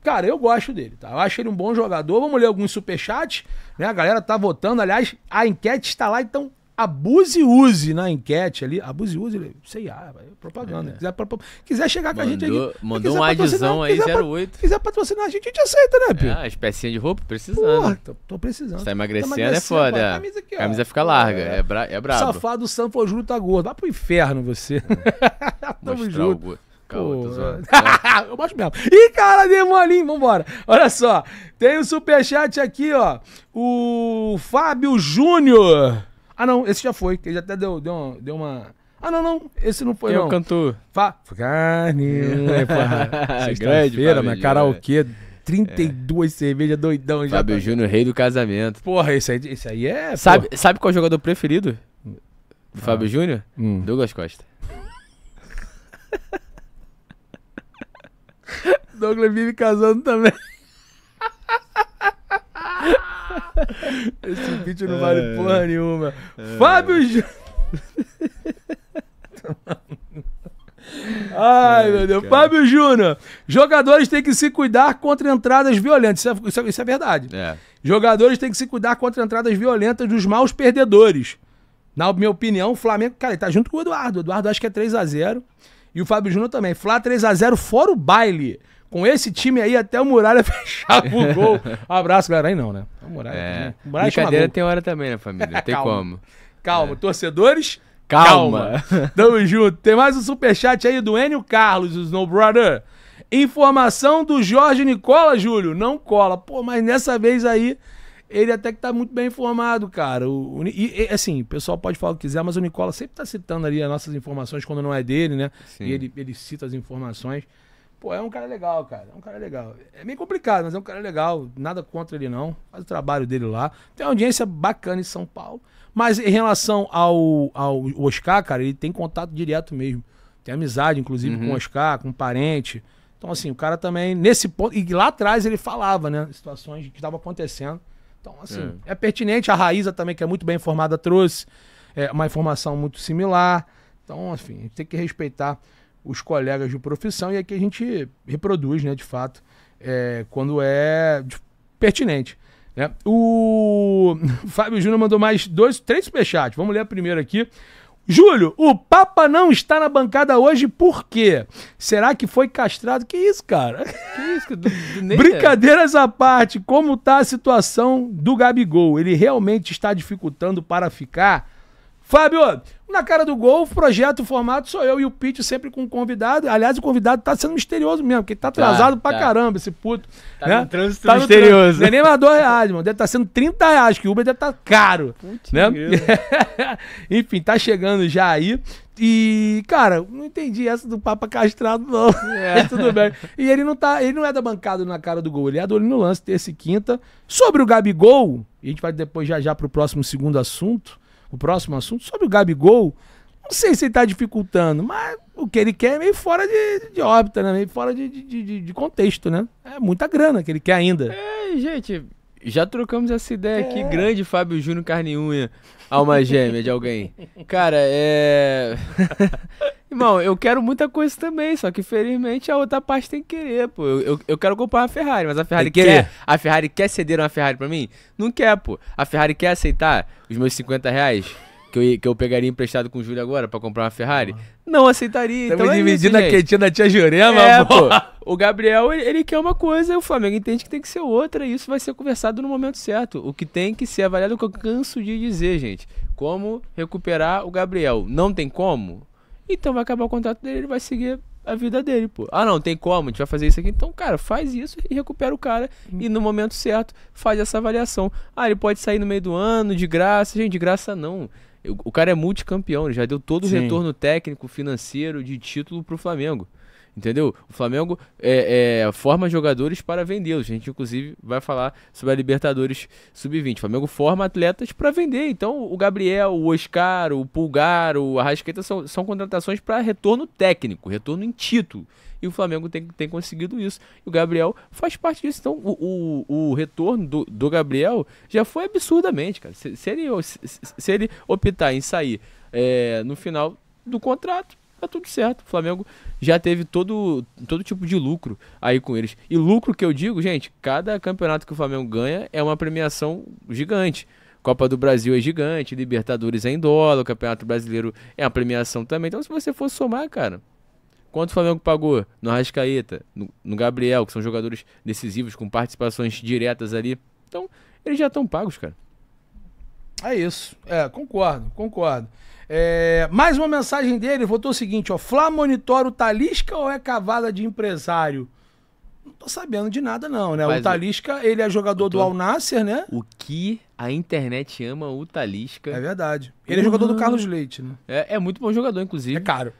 Cara, eu gosto dele, tá? Eu acho ele um bom jogador. Vamos ler alguns superchats, né? A galera tá votando. Aliás, a enquete está lá, então abuse e use na enquete ali. Abuse e use, sei lá, propaganda. É. Quiser, quiser chegar mandou, com a gente aqui. Mandou um adição aí, quiser 08. Quiser patrocinar a gente, a gente aceita, né, Pio? É, as pecinhas de roupa, precisando. Porra, tô, tô precisando. Você tá emagrecendo, emagrecendo é foda. a camisa, aqui, camisa fica larga, é, é, bra é brabo. Safado Sanfo Júlio tá gordo. Vai pro inferno você. É. Tamo junto. Pô, eu mostro mesmo. Ih, cara, demolinho, vambora. Olha só, tem o um superchat aqui, ó. O Fábio Júnior. Ah, não, esse já foi, que ele até deu, deu, uma, deu uma. Ah, não, não, esse não foi, Quem não. é o cantor? Fa... Carne. Né, Sexta-feira, minha karaokê. 32 é. cerveja doidão já. Fábio tá... Júnior, rei do casamento. Porra, esse aí, esse aí é. Sabe, sabe qual é o jogador preferido do ah. Fábio Júnior? Hum. Douglas Costa. Douglas vive casando também. Esse vídeo não vale é, porra nenhuma. É. Fábio Júnior. Ai, meu Deus. Cara. Fábio Júnior. Jogadores têm que se cuidar contra entradas violentas. Isso é, isso é isso é verdade. É. Jogadores têm que se cuidar contra entradas violentas dos maus perdedores. Na minha opinião, o Flamengo, cara, ele tá junto com o Eduardo. O Eduardo acho que é 3 a 0 E o Fábio Júnior também. Flá 3 a 0 fora o baile. Com esse time aí, até o Muralha fechava o gol. Abraço, galera. Aí não, né? O Muralha, é. o Muralha Brincadeira tem hora também, né, família? Tem calma. como. Calma, é. torcedores, calma. calma. Tamo junto. Tem mais um superchat aí do Enio Carlos, o Snow Brother. Informação do Jorge Nicola, Júlio. Não cola. Pô, mas nessa vez aí, ele até que tá muito bem informado, cara. O, o e, e, assim, o pessoal pode falar o que quiser, mas o Nicola sempre tá citando ali as nossas informações quando não é dele, né? Sim. E ele, ele cita as informações. Pô, é um cara legal, cara. É um cara legal. É meio complicado, mas é um cara legal. Nada contra ele, não. Faz o trabalho dele lá. Tem uma audiência bacana em São Paulo. Mas em relação ao, ao Oscar, cara, ele tem contato direto mesmo. Tem amizade, inclusive, uhum. com o uhum. Oscar, com um parente. Então, assim, o cara também, nesse ponto. E lá atrás ele falava, né? Situações que estavam acontecendo. Então, assim, é. é. pertinente. A Raíza também, que é muito bem informada, trouxe é, uma informação muito similar. Então, enfim, assim, tem que respeitar os colegas de profissão e aqui a gente reproduz, né, de fato, é, quando é pertinente. Né? O Fábio Júnior mandou mais dois, três superchats. Vamos ler a primeira aqui. Júlio, o Papa não está na bancada hoje por quê? Será que foi castrado? Que isso, cara? Que isso? Do, do é? Brincadeiras à parte, como está a situação do Gabigol? Ele realmente está dificultando para ficar? Fábio, na cara do gol, o projeto, o formato, sou eu e o Pete sempre com o convidado. Aliás, o convidado tá sendo misterioso mesmo, porque tá, tá atrasado tá, pra tá. caramba esse puto. Tá né? no trânsito tá misterioso. No trânsito. É nem mais dois reais, mano. Deve estar tá sendo 30 reais, que o Uber deve estar tá caro. né? Enfim, tá chegando já aí. E, cara, não entendi essa do Papa Castrado, não. É. Tudo bem. E ele não tá. Ele não é da bancada na cara do gol, ele é do olho no lance, terça e quinta. Sobre o Gabigol, a gente vai depois já já pro próximo segundo assunto o próximo assunto, sobre o Gabigol, não sei se ele está dificultando, mas o que ele quer é meio fora de, de órbita, né? Meio fora de, de, de, contexto, né? É muita grana que ele quer ainda. É, gente, já trocamos essa ideia é. aqui, grande Fábio Júnior Carne Unha, alma gêmea de alguém. Cara, é. Irmão, eu quero muita coisa também, só que infelizmente a outra parte tem que querer, pô. Eu, eu, eu quero comprar uma Ferrari, mas a Ferrari quer. A Ferrari quer ceder uma Ferrari pra mim? Não quer, pô. A Ferrari quer aceitar os meus 50 reais? que eu, que eu pegaria emprestado com o Júlio agora para comprar uma Ferrari, não aceitaria. Estamos então é dividindo isso, a quentinha da tia Jurema, é, pô. O Gabriel, ele, ele, quer uma coisa, o Flamengo entende que tem que ser outra, e isso vai ser conversado no momento certo. O que tem que ser avaliado, é o que eu canso de dizer, gente. Como recuperar o Gabriel? Não tem como? Então vai acabar o contrato dele, ele vai seguir a vida dele, pô. Ah, não, tem como, a gente vai fazer isso aqui. Então, cara, faz isso e recupera o cara. E no momento certo, faz essa avaliação. Ah, ele pode sair no meio do ano, de graça. Gente, de graça não. O cara é multicampeão, ele já deu todo Sim. o retorno técnico, financeiro, de título pro Flamengo. Entendeu? O Flamengo é, é, forma jogadores para vendê-los. A gente, inclusive, vai falar sobre a Libertadores Sub-20. O Flamengo forma atletas para vender. Então, o Gabriel, o Oscar, o Pulgar, o Arrascaeta são, são contratações para retorno técnico, retorno em título. E o Flamengo tem, tem conseguido isso. E o Gabriel faz parte disso. Então, o, o, o retorno do, do Gabriel já foi absurdamente, cara. Se, se, ele, se, se ele optar em sair é, no final do contrato, tá tudo certo. O Flamengo já teve todo, todo tipo de lucro aí com eles. E lucro que eu digo, gente, cada campeonato que o Flamengo ganha é uma premiação gigante. Copa do Brasil é gigante, Libertadores é em dólar, o Campeonato Brasileiro é uma premiação também. Então, se você for somar, cara, quanto o Flamengo pagou no Arrascaeta, no, no Gabriel, que são jogadores decisivos com participações diretas ali. Então, eles já estão pagos, cara. É isso. É, concordo, concordo. É, mais uma mensagem dele, votou o seguinte, ó. Flá monitora o Talisca ou é cavada de empresário? Não tô sabendo de nada não, né? Mas o Talisca, ele é jogador do Al Nasser, né? O que a internet ama o Talisca. É verdade. Ele uhum. é jogador do Carlos Leite, né? É, é muito bom jogador, inclusive. É caro.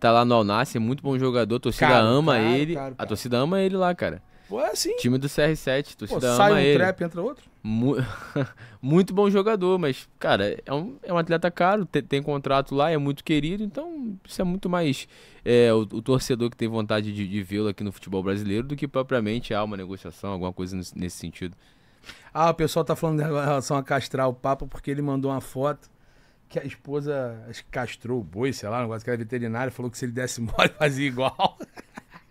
Tá lá no Al Nasser, é muito bom jogador, a torcida caro, ama caro, ele. Caro, a torcida ama ele lá, cara. Pô, é assim. Time do CR7, a torcida Pô, ama sai um ele. Sai um trap, entra outro mu muito bom jogador, mas, cara, é um, é um atleta caro, tem, tem, contrato lá, é muito querido, então isso é muito mais é, o, o, torcedor que tem vontade de, de vê-lo aqui no futebol brasileiro do que propriamente há ah, uma negociação, alguma coisa nesse sentido. Ah, o pessoal tá falando em relação a castrar o Papa porque ele mandou uma foto que a esposa castrou o boi, sei lá, um negócio que era veterinário, falou que se ele desse mole fazia igual.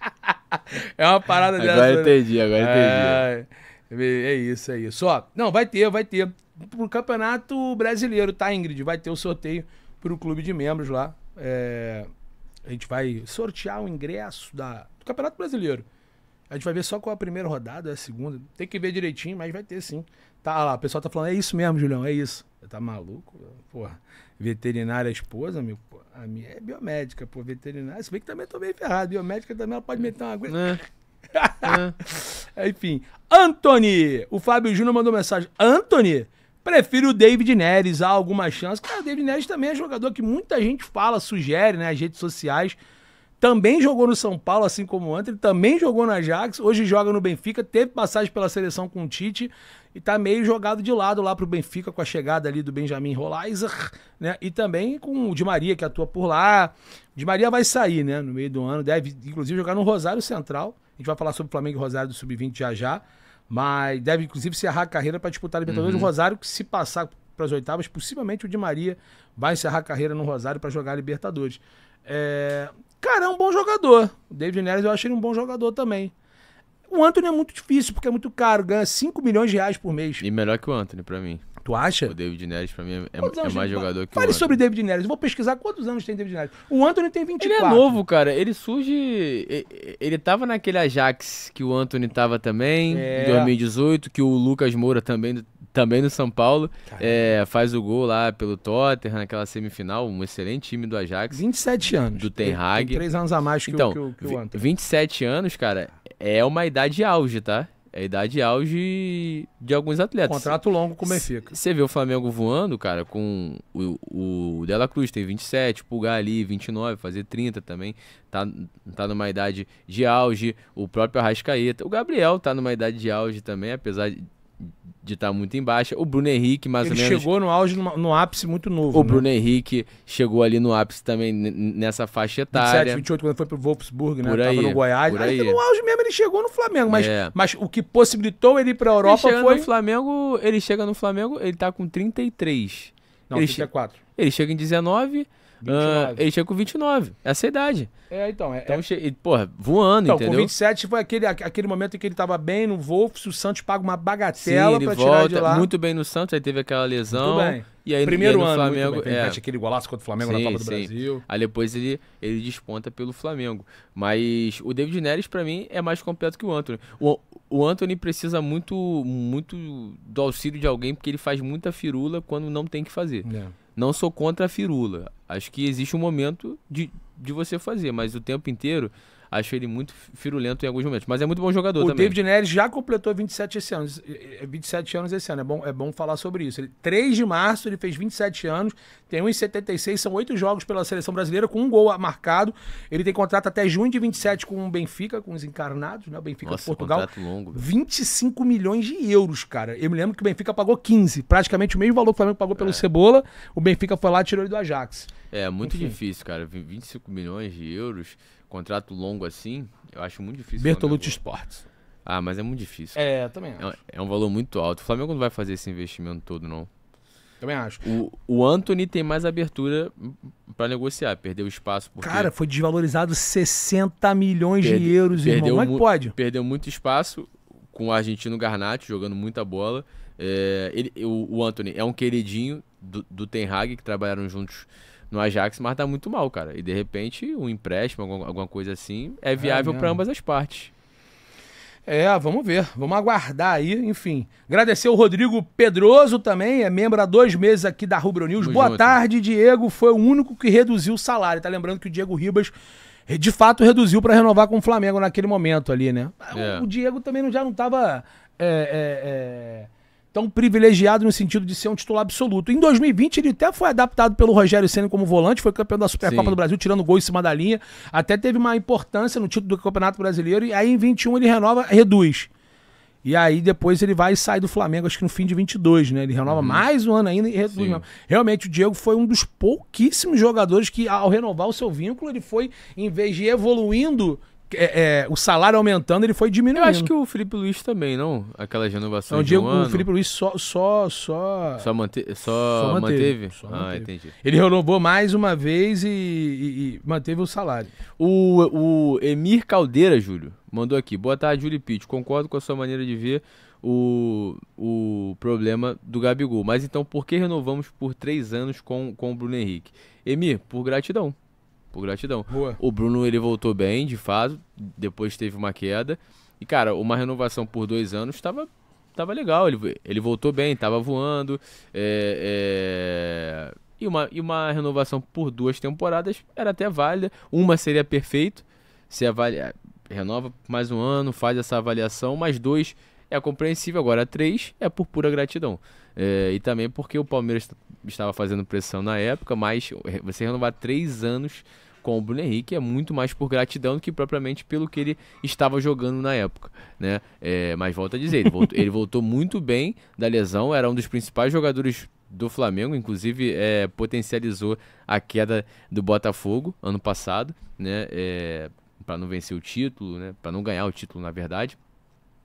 é uma parada agora dessa. Agora né? entendi, agora é... entendi. É, é isso, é isso. Ó, não, vai ter, vai ter. Pro Campeonato Brasileiro, tá, Ingrid? Vai ter o sorteio pro clube de membros lá. É, a gente vai sortear o ingresso da, do Campeonato Brasileiro. A gente vai ver só qual a primeira rodada, a segunda. Tem que ver direitinho, mas vai ter sim. Tá lá, o pessoal tá falando, é isso mesmo, Julião, é isso. Tá maluco? Porra, veterinária esposa, amigo, porra, a minha é biomédica, pô, veterinária. Se bem que também tô meio ferrado. Biomédica também ela pode meter uma aguenta. É é. Enfim. Anthony! O Fábio Júnior mandou mensagem. Anthony? Prefiro o David Neres, há alguma chance. Cara, o David Neres também é jogador que muita gente fala, sugere, né? As redes sociais. Também jogou no São Paulo, assim como o Anthony, também jogou na Ajax, hoje joga no Benfica, teve passagem pela seleção com o Tite e tá meio jogado de lado lá pro Benfica com a chegada ali do Benjamin Rolaiser, né? E também com o Di Maria, que atua por lá. O Di Maria vai sair, né? No meio do ano, deve inclusive jogar no Rosário Central. A gente vai falar sobre o Flamengo e Rosário do Sub-20 já já. Mas deve, inclusive, encerrar a carreira para disputar a Libertadores. Uhum. O Rosário, que se passar para as oitavas, possivelmente o Di Maria vai encerrar a carreira no Rosário para jogar a Libertadores. É... Cara, é um bom jogador. O David Neres eu achei ele um bom jogador também. O Anthony é muito difícil, porque é muito caro, ganha 5 milhões de reais por mês. E melhor que o Anthony, para mim. Tu acha? O David Neres, pra mim, é, é, é mais jogador que Fale o Fale sobre David Neres. Eu vou pesquisar quantos anos tem David Neres. O Anthony tem 24. Ele é novo, cara. Ele surge... Ele tava naquele Ajax que o Anthony tava também, é. em 2018, que o Lucas Moura também, também no São Paulo é, faz o gol lá pelo Tottenham, naquela semifinal. Um excelente time do Ajax. 27 anos. Do Ten Hag. Tem 3 anos a mais que, então, o, que, o, que o Anthony. 27 anos, cara, é uma idade auge, tá? É a idade auge de alguns atletas. Contrato longo com o Benfica. Você vê o Flamengo voando, cara, com o, o Dela Cruz tem 27, Pulgar ali 29, fazer 30 também. Tá, tá numa idade de auge. O próprio Arrascaeta. O Gabriel tá numa idade de auge também, apesar de de estar tá muito em baixa. O Bruno Henrique, mais Ele ou menos. chegou no auge, no, no ápice muito novo. O né? Bruno Henrique chegou ali no ápice também nessa faixa etária. 27, 28, quando foi pro Wolfsburg, né? Por aí, Tava no Goiás. Por aí. aí. no auge mesmo ele chegou no Flamengo, mas, é. mas o que possibilitou ele ir pra Europa ele foi. No Flamengo, ele chega no Flamengo, ele tá com 33. Não, ele 34. Che... Ele chega em 19. 29. Uh, ah, ele chega com 29. Essa é a idade. É, então. É, então, é... Che... porra, voando, então, entendeu? Com 27 foi aquele, aquele momento em que ele tava bem no Wolves, o Santos paga uma bagatela Sim, ele pra volta, tirar de lá. Muito bem no Santos, aí teve aquela lesão. Muito bem. E aí, Primeiro e aí ano, Flamengo, muito bem. Ele é. mete aquele golaço contra o Flamengo sim, na Copa do sim. Brasil. Aí depois ele, ele desponta pelo Flamengo. Mas o David Neres, para mim, é mais completo que o Anthony. O, o Anthony precisa muito, muito do auxílio de alguém, porque ele faz muita firula quando não tem que fazer. É. Não sou contra a firula. Acho que existe um momento de, de você fazer, mas o tempo inteiro Acho ele muito firulento em alguns momentos, mas é muito bom jogador o também. O David Neres já completou 27 esse ano, 27 eh, eh, anos esse ano, é bom, é bom falar sobre isso. Ele, 3 de março ele fez 27 anos, tem 1,76, são oito jogos pela seleção brasileira com um gol marcado. Ele tem contrato até junho de 27 com o Benfica, com os encarnados, né? O Benfica Nossa, de Portugal. Longo, 25 milhões de euros, cara. Eu me lembro que o Benfica pagou 15, praticamente o mesmo valor que o Flamengo pagou pelo é. Cebola. O Benfica foi lá e tirou ele do Ajax. É, muito Enfim. difícil, cara. 25 milhões de euros contrato longo assim, eu acho muito difícil. Bertolucci Sports. Ah, mas é muito difícil. É, também é acho. É, é, um valor muito alto. O Flamengo não vai fazer esse investimento todo, não. Também acho. O, o Anthony tem mais abertura para negociar, perdeu espaço. Porque... Cara, foi desvalorizado 60 milhões perde, de euros, perdeu irmão. Como é que pode? Perdeu muito espaço com o argentino Garnati jogando muita bola. É, ele, o, o Anthony é um queridinho do, do Ten Hag, que trabalharam juntos no Ajax, mas tá muito mal, cara. E de repente, um empréstimo, alguma coisa assim, é, é viável é para ambas as partes. É, vamos ver, vamos aguardar aí, enfim. Agradecer o Rodrigo Pedroso também, é membro há dois meses aqui da Rubro News. Boa junto. tarde, Diego. Foi o único que reduziu o salário. Tá lembrando que o Diego Ribas eh, de fato reduziu para renovar com o Flamengo naquele momento ali, né? É. O Diego também já não tava. É, é, tão privilegiado no sentido de ser um titular absoluto. Em 2020 ele até foi adaptado pelo Rogério Senna como volante, foi campeão da Supercopa Sim. do Brasil, tirando gol em cima da linha, até teve uma importância no título do Campeonato Brasileiro e aí em 21 ele renova, reduz. E aí depois ele vai e sai do Flamengo, acho que no fim de 22, né? Ele renova uhum. mais um ano ainda e reduz. Mesmo. Realmente o Diego foi um dos pouquíssimos jogadores que ao renovar o seu vínculo, ele foi em vez de evoluindo é, é, o salário aumentando, ele foi diminuindo. Eu acho que o Felipe Luiz também, não? Aquelas renovações. Não, um o ano. Felipe Luiz só. Só, só... só, mante só, só manteve. manteve. Só ah, entendi. Ele renovou mais uma vez e, e, e, manteve o salário. O, o Emir Caldeira, Júlio, mandou aqui. Boa tarde, Júlio Pitt. Concordo com a sua maneira de ver o, o problema do Gabigol. Mas então, por que renovamos por três anos com, com o Bruno Henrique? Emir, por gratidão. Por gratidão. Boa. O Bruno, ele voltou bem, de fato. Depois teve uma queda. E, cara, uma renovação por dois anos estava tava legal. Ele, ele voltou bem, estava voando. É, é... E, uma, e uma renovação por duas temporadas era até válida. Uma seria perfeito. Se avaliar, renova mais um ano, faz essa avaliação, mais dois é compreensível, agora três é por pura gratidão. É, e também porque o Palmeiras estava fazendo pressão na época, mas é, você renovar três anos com o Bruno Henrique é muito mais por gratidão do que propriamente pelo que ele estava jogando na época, né? É, mas volta a dizer, ele voltou, ele voltou, muito bem da lesão, era um dos principais jogadores do Flamengo, inclusive é, potencializou a queda do Botafogo ano passado, né? É, para não vencer o título, né? Para não ganhar o título, na verdade.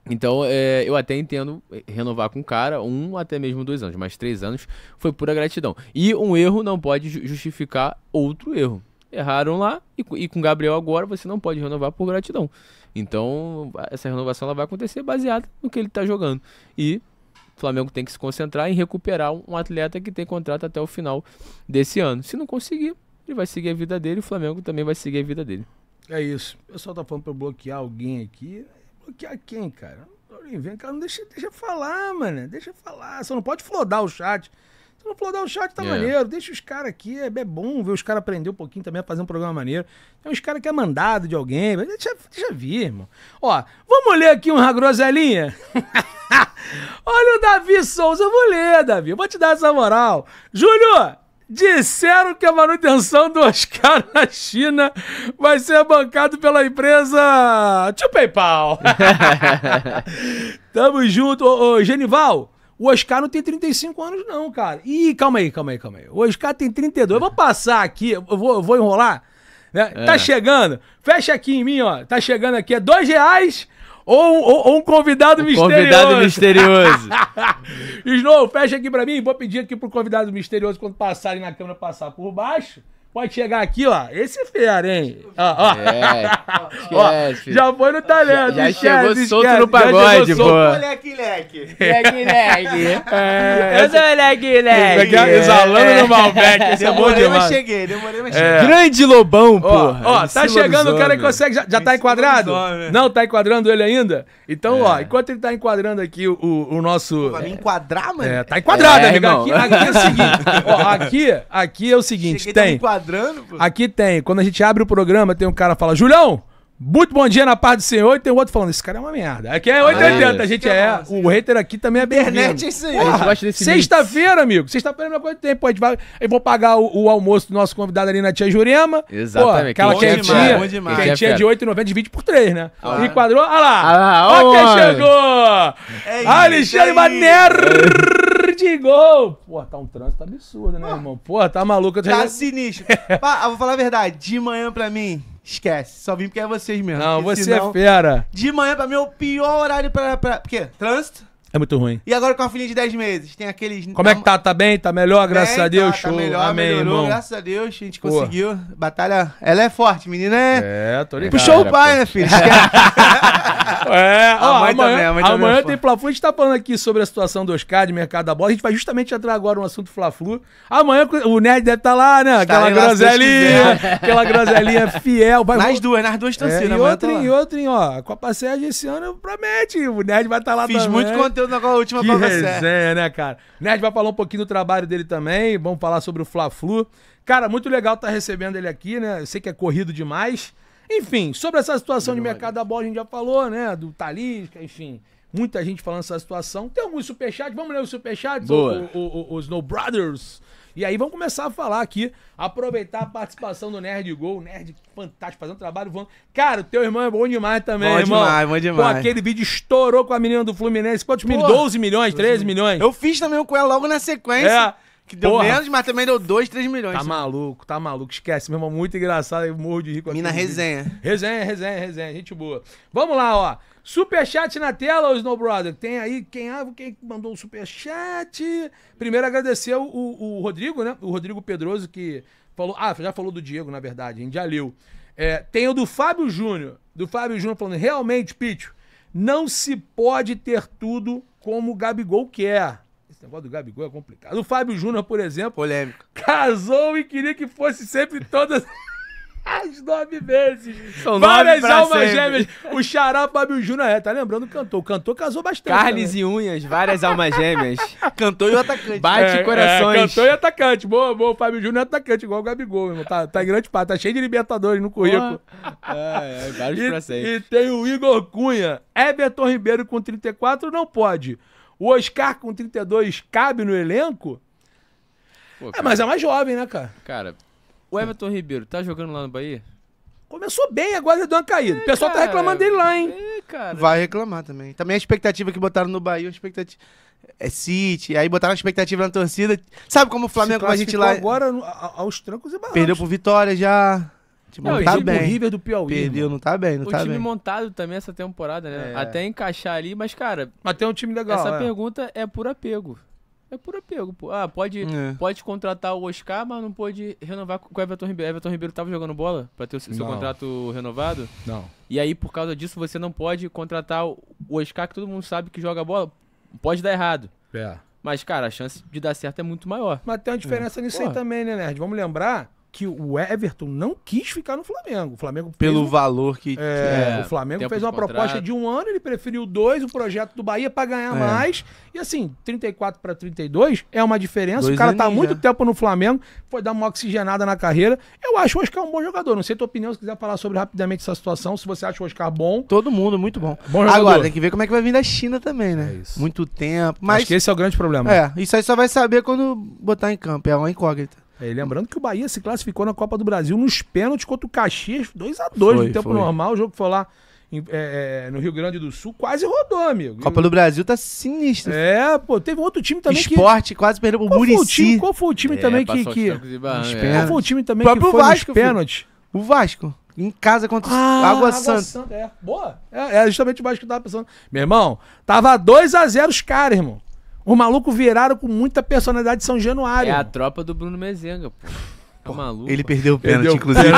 Então, é, eu até entendo é, renovar com o cara um até mesmo dois anos, mas três anos foi pura gratidão. E um erro não pode justificar outro erro. Erraram lá e, e com Gabriel agora você não pode renovar por gratidão. Então, essa renovação ela vai acontecer baseada no que ele está jogando. E o Flamengo tem que se concentrar em recuperar um atleta que tem contrato até o final desse ano. Se não conseguir, ele vai seguir a vida dele e o Flamengo também vai seguir a vida dele. É isso. O pessoal tá falando para bloquear alguém aqui. Bloquear quem, cara? Vem cá, não deixa, deixa falar, mano. Deixa falar. Só não pode flodar o chat. Se não flodar o chat, tá yeah. É. maneiro. Deixa os caras aqui. É, é bom ver os caras aprender um pouquinho também a fazer um programa maneiro. Tem uns caras que é mandado de alguém. Deixa, deixa vir, irmão. Ó, vamos ler aqui uma groselinha? Olha o Davi Souza. Eu vou ler, Davi. Eu vou te dar essa moral. Júlio, disseram que a manutenção do Oscar na China vai ser bancada pela empresa Tio PayPal. Tamo junto, ô, ô, Genival. O Oscar não tem 35 anos, não, cara. Ih, calma aí, calma aí, calma aí. O Oscar tem 32. Eu vou passar aqui, eu vou, eu vou enrolar. Né? Tá é. Tá chegando. Fecha aqui em mim, ó. Tá chegando aqui. É dois reais ou, ou, ou um convidado um misterioso. Convidado misterioso. Snow, fecha aqui pra mim. Vou pedir aqui pro convidado misterioso, quando passarem na câmera, passar por baixo. Pode chegar aqui, ó. Esse é fera, hein? Ó, ó. É, ó, ó, já foi no talento. Já, já chegou esquece, solto no pagode, pô. Leque, leque. Leque, leque. É, eu sou leque, leque. É. Exalando no é. Malbec. Esse demorei, é bom demais. Demorei, mas cheguei. Demorei, mas é. cheguei. É. Grande Lobão, porra. Ó, ó tá chegando o cara que consegue. Já, já tá enquadrado? Não, tá enquadrando ele ainda? Então, ó, é. enquanto ele tá enquadrando aqui o, o, nosso... Vai me enquadrar, mano? É, tá enquadrado, é, Aqui, aqui é o seguinte. ó, aqui, aqui é o seguinte, tem pô. Aqui tem, quando a gente abre o programa, tem um cara que fala, Julião, muito bom dia na parte do Senhor. E tem outro falando, esse cara é uma merda. Aqui é 880, ah, a gente é. o hater aqui também é bem Internet é isso aí. Sexta-feira, amigo. Sexta-feira é quanto tempo a tempo. Vai, eu vou pagar o, o, almoço do nosso convidado ali na tia Jurema. Exatamente. Pô, aquela quentinha. Quentinha de 8,90 20 é por 3, né? Ah. Enquadrou. Olha ah lá. Ah, Olha quem chegou. É Alexandre Maneiro. É gol Porra, tá um trânsito absurdo, né, ah, irmão? Porra, tá maluco. Tá já... sinistro. Pá, eu vou falar a verdade. De manhã pra mim, esquece. Só vim porque é vocês mesmo. Não, porque você é senão... é fera. De manhã pra mim é o pior horário pra... pra... Por quê? Trânsito? É muito ruim. E agora com a filhinha de 10 meses, tem aqueles... Como é que tá? Tá bem? Tá melhor? Graças bem, a tá, Deus? Tá, Show. Tá melhor, Amém, melhorou, irmão. Graças a Deus, a gente Pô. conseguiu. Batalha... Ela é forte, menina é... É, tô ligado. Puxou cara, o né, pai, pô. né, filho? é, ó, amanhã, também, amanhã, é tem Fla-Flu. A gente tá falando aqui sobre a situação do Oscar, de mercado da bola. A gente vai justamente entrar agora no assunto Fla-Flu. Amanhã o Nerd deve estar tá lá, né? Aquela lá, groselinha, aquela groselinha fiel. Vai, nas duas, nas duas estão é, tá E outra, e outra, ó, com a passagem esse ano promete. O Nerd vai estar tá lá Fiz também. muito conteúdo aconteceu negócio última que pra você. resenha, né, cara? Nerd vai falar um pouquinho do trabalho dele também. Vamos falar sobre o Fla-Flu. Cara, muito legal estar tá recebendo ele aqui, né? Eu sei que é corrido demais. Enfim, sobre essa situação de mercado da bola, a gente já falou, né? Do Talisca, enfim. Muita gente falando essa situação. Tem alguns superchats. Vamos ler os superchats? Boa. O, o, o, os Snow Brothers. E aí vamos começar a falar aqui, aproveitar a participação do Nerd Gol, Nerd fantástico, fazendo trabalho. Vamos... Cara, o teu irmão é bom demais também, bom irmão. Bom demais, bom demais. Pô, aquele vídeo estourou com a menina do Fluminense. Quantos milhões? 12 milhões, 13 milhões. Eu fiz também um com ela logo na sequência. É. Que deu Porra. menos, mas também deu 2, 3 milhões. Tá assim. maluco, tá maluco. Esquece, meu irmão. Muito engraçado. Eu morro de rico aqui. Mina resenha. Resenha, resenha, resenha. Gente boa. Vamos lá, ó. Superchat na tela, Snow Brother. Tem aí quem, ah, quem mandou o um superchat. Primeiro agradecer o, o, Rodrigo, né? O Rodrigo Pedroso, que falou. Ah, já falou do Diego, na verdade, em Dialeu. É, tem o do Fábio Júnior. Do Fábio Júnior falando: realmente, Pitch, não se pode ter tudo como o Gabigol quer. Esse negócio do Gabigol é complicado. O Fábio Júnior, por exemplo. Polêmico. Casou e queria que fosse sempre todas. As nove vezes. São Várias nove almas sempre. gêmeas. O xará Fábio Júnior é, tá lembrando cantou cantor. cantor casou bastante. Carnes também. e unhas, várias almas gêmeas. cantor e o atacante. Bate é, é corações. É, cantor e atacante. Boa, boa. O Fábio Júnior é atacante, igual o Gabigol, meu irmão. Tá, tá em grande parte. Tá cheio de libertadores no currículo. É, é, vários e, E tem o Igor Cunha. Everton Ribeiro com 34 não pode. O Oscar com 32 cabe no elenco? Pô, é, mas é mais jovem, né, cara? Cara, o Everton Ribeiro tá jogando lá no Bahia? Começou bem, agora já deu uma caída. o pessoal cara, tá reclamando dele lá, hein? É, cara. Vai reclamar também. Também a expectativa que botaram no Bahia, a expectativa. É City, aí botaram a expectativa na torcida. Sabe como o Flamengo vai a gente lá. É- agora aos trancos e barrancos. Perdeu pro Vitória já. Tipo, não, não tá bem. River do Piauí. Perdeu, não tá bem, não o tá bem. O time montado também essa temporada, né? É. Até encaixar ali, mas, cara. Mas tem um time legal. Essa é. pergunta é por apego. É puro apego, pô. Ah, pode, é. pode contratar o Oscar, mas não pode renovar com o Everton Ribeiro. Everton Ribeiro tava jogando bola para ter o seu não. contrato renovado. Não. E aí, por causa disso, você não pode contratar o Oscar, que todo mundo sabe que joga bola. Pode dar errado. É. Mas, cara, a chance de dar certo é muito maior. Mas tem uma diferença é. nisso Porra. aí também, né, Nerd? Vamos lembrar que o Everton não quis ficar no Flamengo. O Flamengo pelo valor que é, é, o Flamengo fez uma proposta de um ano, ele preferiu dois, o projeto do Bahia para ganhar é. mais. E assim, 34 para 32 é uma diferença. Dois o cara tá há muito né? tempo no Flamengo, foi dar uma oxigenada na carreira. Eu acho o Oscar um bom jogador. Não sei a tua opinião, se quiser falar sobre rapidamente essa situação, se você acha o Oscar bom. Todo mundo muito bom. bom Agora tem que ver como é que vai vir da China também, né? É muito tempo, mas acho que esse é o grande problema. É, isso aí só vai saber quando botar em campo, é uma incógnita. É, lembrando que o Bahia se classificou na Copa do Brasil nos pênaltis contra o Caxias, 2 a 2 no tempo foi. normal. O jogo foi lá em, é, é, no Rio Grande do Sul, quase rodou, amigo. Copa do Brasil tá sinistra. É, pô, teve outro time também Esporte, que... Esporte, quase perdeu pro Murici. Qual foi o time, qual foi o time é, também que... que... qual foi o time também que foi Vasco, pênalti. pênaltis? O Vasco. Em casa contra ah, Água, Água Santa. Santa. É, boa. É, é justamente o Vasco que eu tava pensando. Meu irmão, tava 2 a 0 os caras, irmão. O maluco viraram com muita personalidade de São Januário. É a tropa do Bruno Mezenga, pô. Tá pô, maluco. Ele perdeu o pênalti, perdeu. inclusive.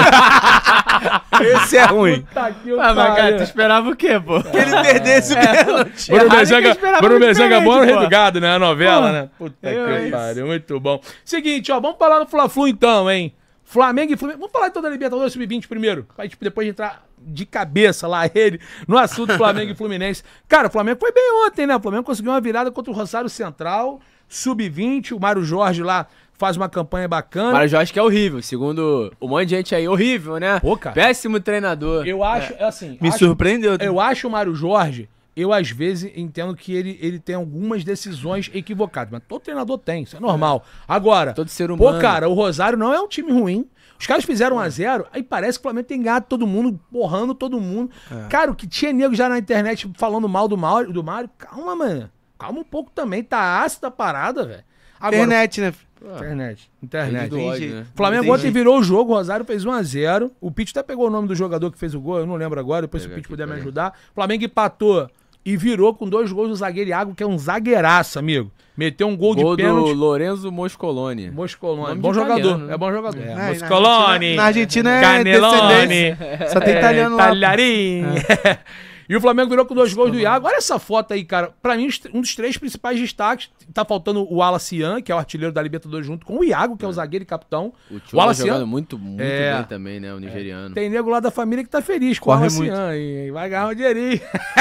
Esse é ruim. Puta que ah, mas, cara, tu esperava o quê, pô? Que ele perdesse o é. pênalti. Bruno é Mezenga, Bruno Mezenga é bom no redugado, né? A novela, pô. né? Puta que pariu, muito bom. Seguinte, ó, vamos falar no Fla-Flu então, hein? Flamengo e Fluminense. Vamos falar toda então a Libertadores Sub-20 primeiro, pra gente depois entrar de cabeça lá ele no assunto Flamengo e Fluminense. Cara, o Flamengo foi bem ontem, né? O Flamengo conseguiu uma virada contra o Rosário Central, Sub-20, o Mário Jorge lá faz uma campanha bacana. Mário Jorge que é horrível, segundo um monte de gente aí, horrível, né? Pô, cara. Péssimo treinador. Eu acho, é. assim... Me acho, surpreendeu. Eu acho o Mário Jorge eu às vezes entendo que ele, ele tem algumas decisões equivocadas, mas todo treinador tem, isso é normal. É. Agora, todo ser humano. pô, cara, o Rosário não é um time ruim. Os caras fizeram 1 é. a 0 aí parece que o Flamengo tem ganhado todo mundo, porrando todo mundo. É. Cara, o que tinha nego já na internet falando mal do Mário, do Mário calma, mano. Calma um pouco também, tá ácida a parada, velho. internet, né? Internet. Internet. ódio, né? Flamengo ontem virou o jogo, o Rosário fez 1x0. O Pitch até pegou o nome do jogador que fez o gol, eu não lembro agora, depois se o Pitch puder me ajudar. Flamengo empatou e virou com dois gols do zagueiro Iago, que é um zagueiraço, amigo. Meteu um gol, gol de pênalti. do Lorenzo Moscolone. Moscolone. Bom jogador. Italiano, É bom jogador. É. É, Moscolone. Na Argentina é Canelone. Só tem italiano é, lá. Talharim. É. E o Flamengo virou com dois gols do tá Iago. Olha essa foto aí, cara. Para mim, um dos três principais destaques. Tá faltando o Alacian, que é o artilheiro da Libertadores, junto com o Iago, que é, é o zagueiro e capitão. O, o Alacian jogando muito, muito é, bem também, né? O nigeriano. É. Tem nego lá da família que tá feliz com Corre o Alacian. E vai ganhar um dinheirinho.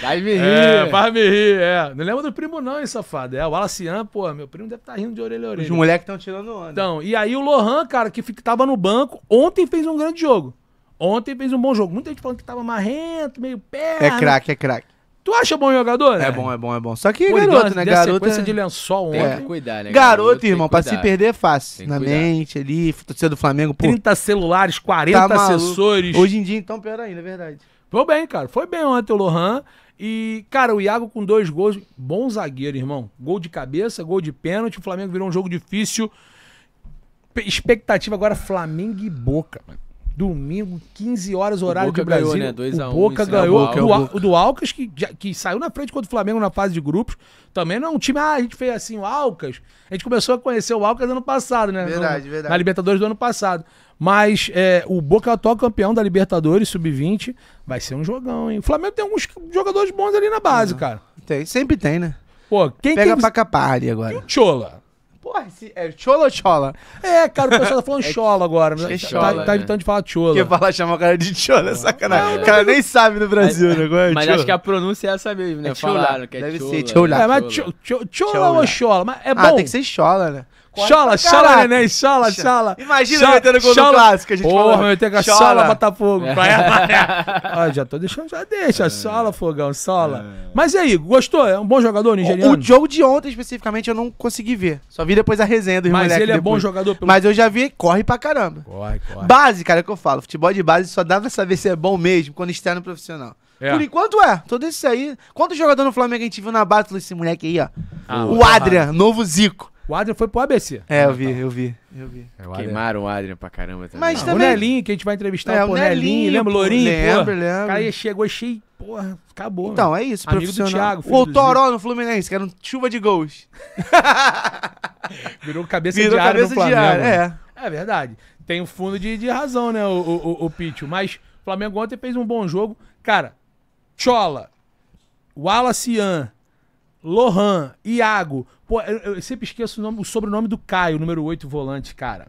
Vai me é, rir. É, vai me rir, é. Não lembra do primo, não, hein, safado? É, o Alacian, pô, meu primo deve estar tá rindo de orelha a orelha. Os moleques estão tirando onda. Então, e aí o Lohan, cara, que tava no banco, ontem fez um grande jogo. Ontem fez um bom jogo. Muita gente falando que tava marrento, meio pé. É craque, é craque. Tu acha bom jogador? Né? É bom, é bom, é bom. Só que Pô, garoto, né? Garoto. Sequência é- de lençol é. ontem. É. Cuidar, né? Garoto, garoto irmão, pra se perder é fácil. Na cuidar. mente ali, torcedor do Flamengo. Pô, 30 celulares, 40 tá assessores. Hoje em dia, então, pior ainda, é verdade. Foi bem, cara. Foi bem ontem o Lohan. E, cara, o Iago com dois gols. Bom zagueiro, irmão. Gol de cabeça, gol de pênalti. O Flamengo virou um jogo difícil. Expectativa agora, Flamengo e Boca, mano. Domingo, 15 horas, horário de Brasil. Né? É ganhou, né? 2 o Boca ganhou. o, do Alcas, que, que saiu na frente contra o Flamengo na fase de grupos. Também não é um time. Ah, a gente fez assim, o Alcas. A gente começou a conhecer o Alcas ano passado, né? Verdade, no, verdade. Na Libertadores do ano passado. Mas é, o Boca é o atual campeão da Libertadores, sub-20. Vai ser um jogão, hein? O Flamengo tem alguns jogadores bons ali na base, uhum. cara. Tem, sempre tem, né? Pô, quem Pega quem... pra Capari agora. E o Chola. Porra, esse é cholo ou chola? É, cara, o pessoal tá falando é, chola agora. É chola, tá, tá né? evitando de falar chola. Porque falar chama o cara de chola é sacanagem. O cara nem sabe no Brasil, mas, né? É mas acho que a pronúncia é essa mesmo, né? É chola. que é Deve chola. ser chola. É, mas chola, chola, chola ou chola? Mas é ah, bom. Ah, tem que ser chola, né? Corre chola, chola, neném, chola, chola. Imagina ele metendo gol chola. no clássico, a gente Porra, falou. meter com a chola, chola Botafogo. É. Praia, ah, já tô deixando, já deixa. É. fogão, sola. É. Mas e aí, gostou? É um bom jogador nigeriano? O, o jogo de ontem, especificamente, eu não consegui ver. Só vi depois a resenha do Mas ele é depois. bom jogador pelo... Mas eu já vi, corre pra caramba. Corre, corre. Base, cara, é o que eu falo. Futebol de base só dá pra saber se é bom mesmo quando no profissional. É. Por enquanto é. Todo isso aí. Quantos jogadores no Flamengo a gente viu na base esse moleque aí, ó? Ah, o Adrian, novo Zico. O Adrian foi pro ABC. É, eu ah, vi, tá. eu vi, eu vi. É, o Queimaram o Adrian pra caramba também. Mas Ah, também- O Nelinho, que a gente vai entrevistar, É, o pô, Nelinho, lembra? pô, Lourinho, lembro, pô. lembro. O cara chegou cheio, porra, acabou. Então, é isso, Amigo do profissional. Thiago, o Toró no Fluminense, que era um chuva de gols. Virou cabeça Virou de Virou cabeça de Flamengo. é. é. verdade. Tem um fundo de, de razão, né, o, o, o- o Mas o Flamengo ontem fez um bom jogo. Cara, Chola, Wallace Ian, Lohan, Iago. Pô, eu, eu sempre esqueço o, nome, o sobrenome do Caio, número 8 volante, cara.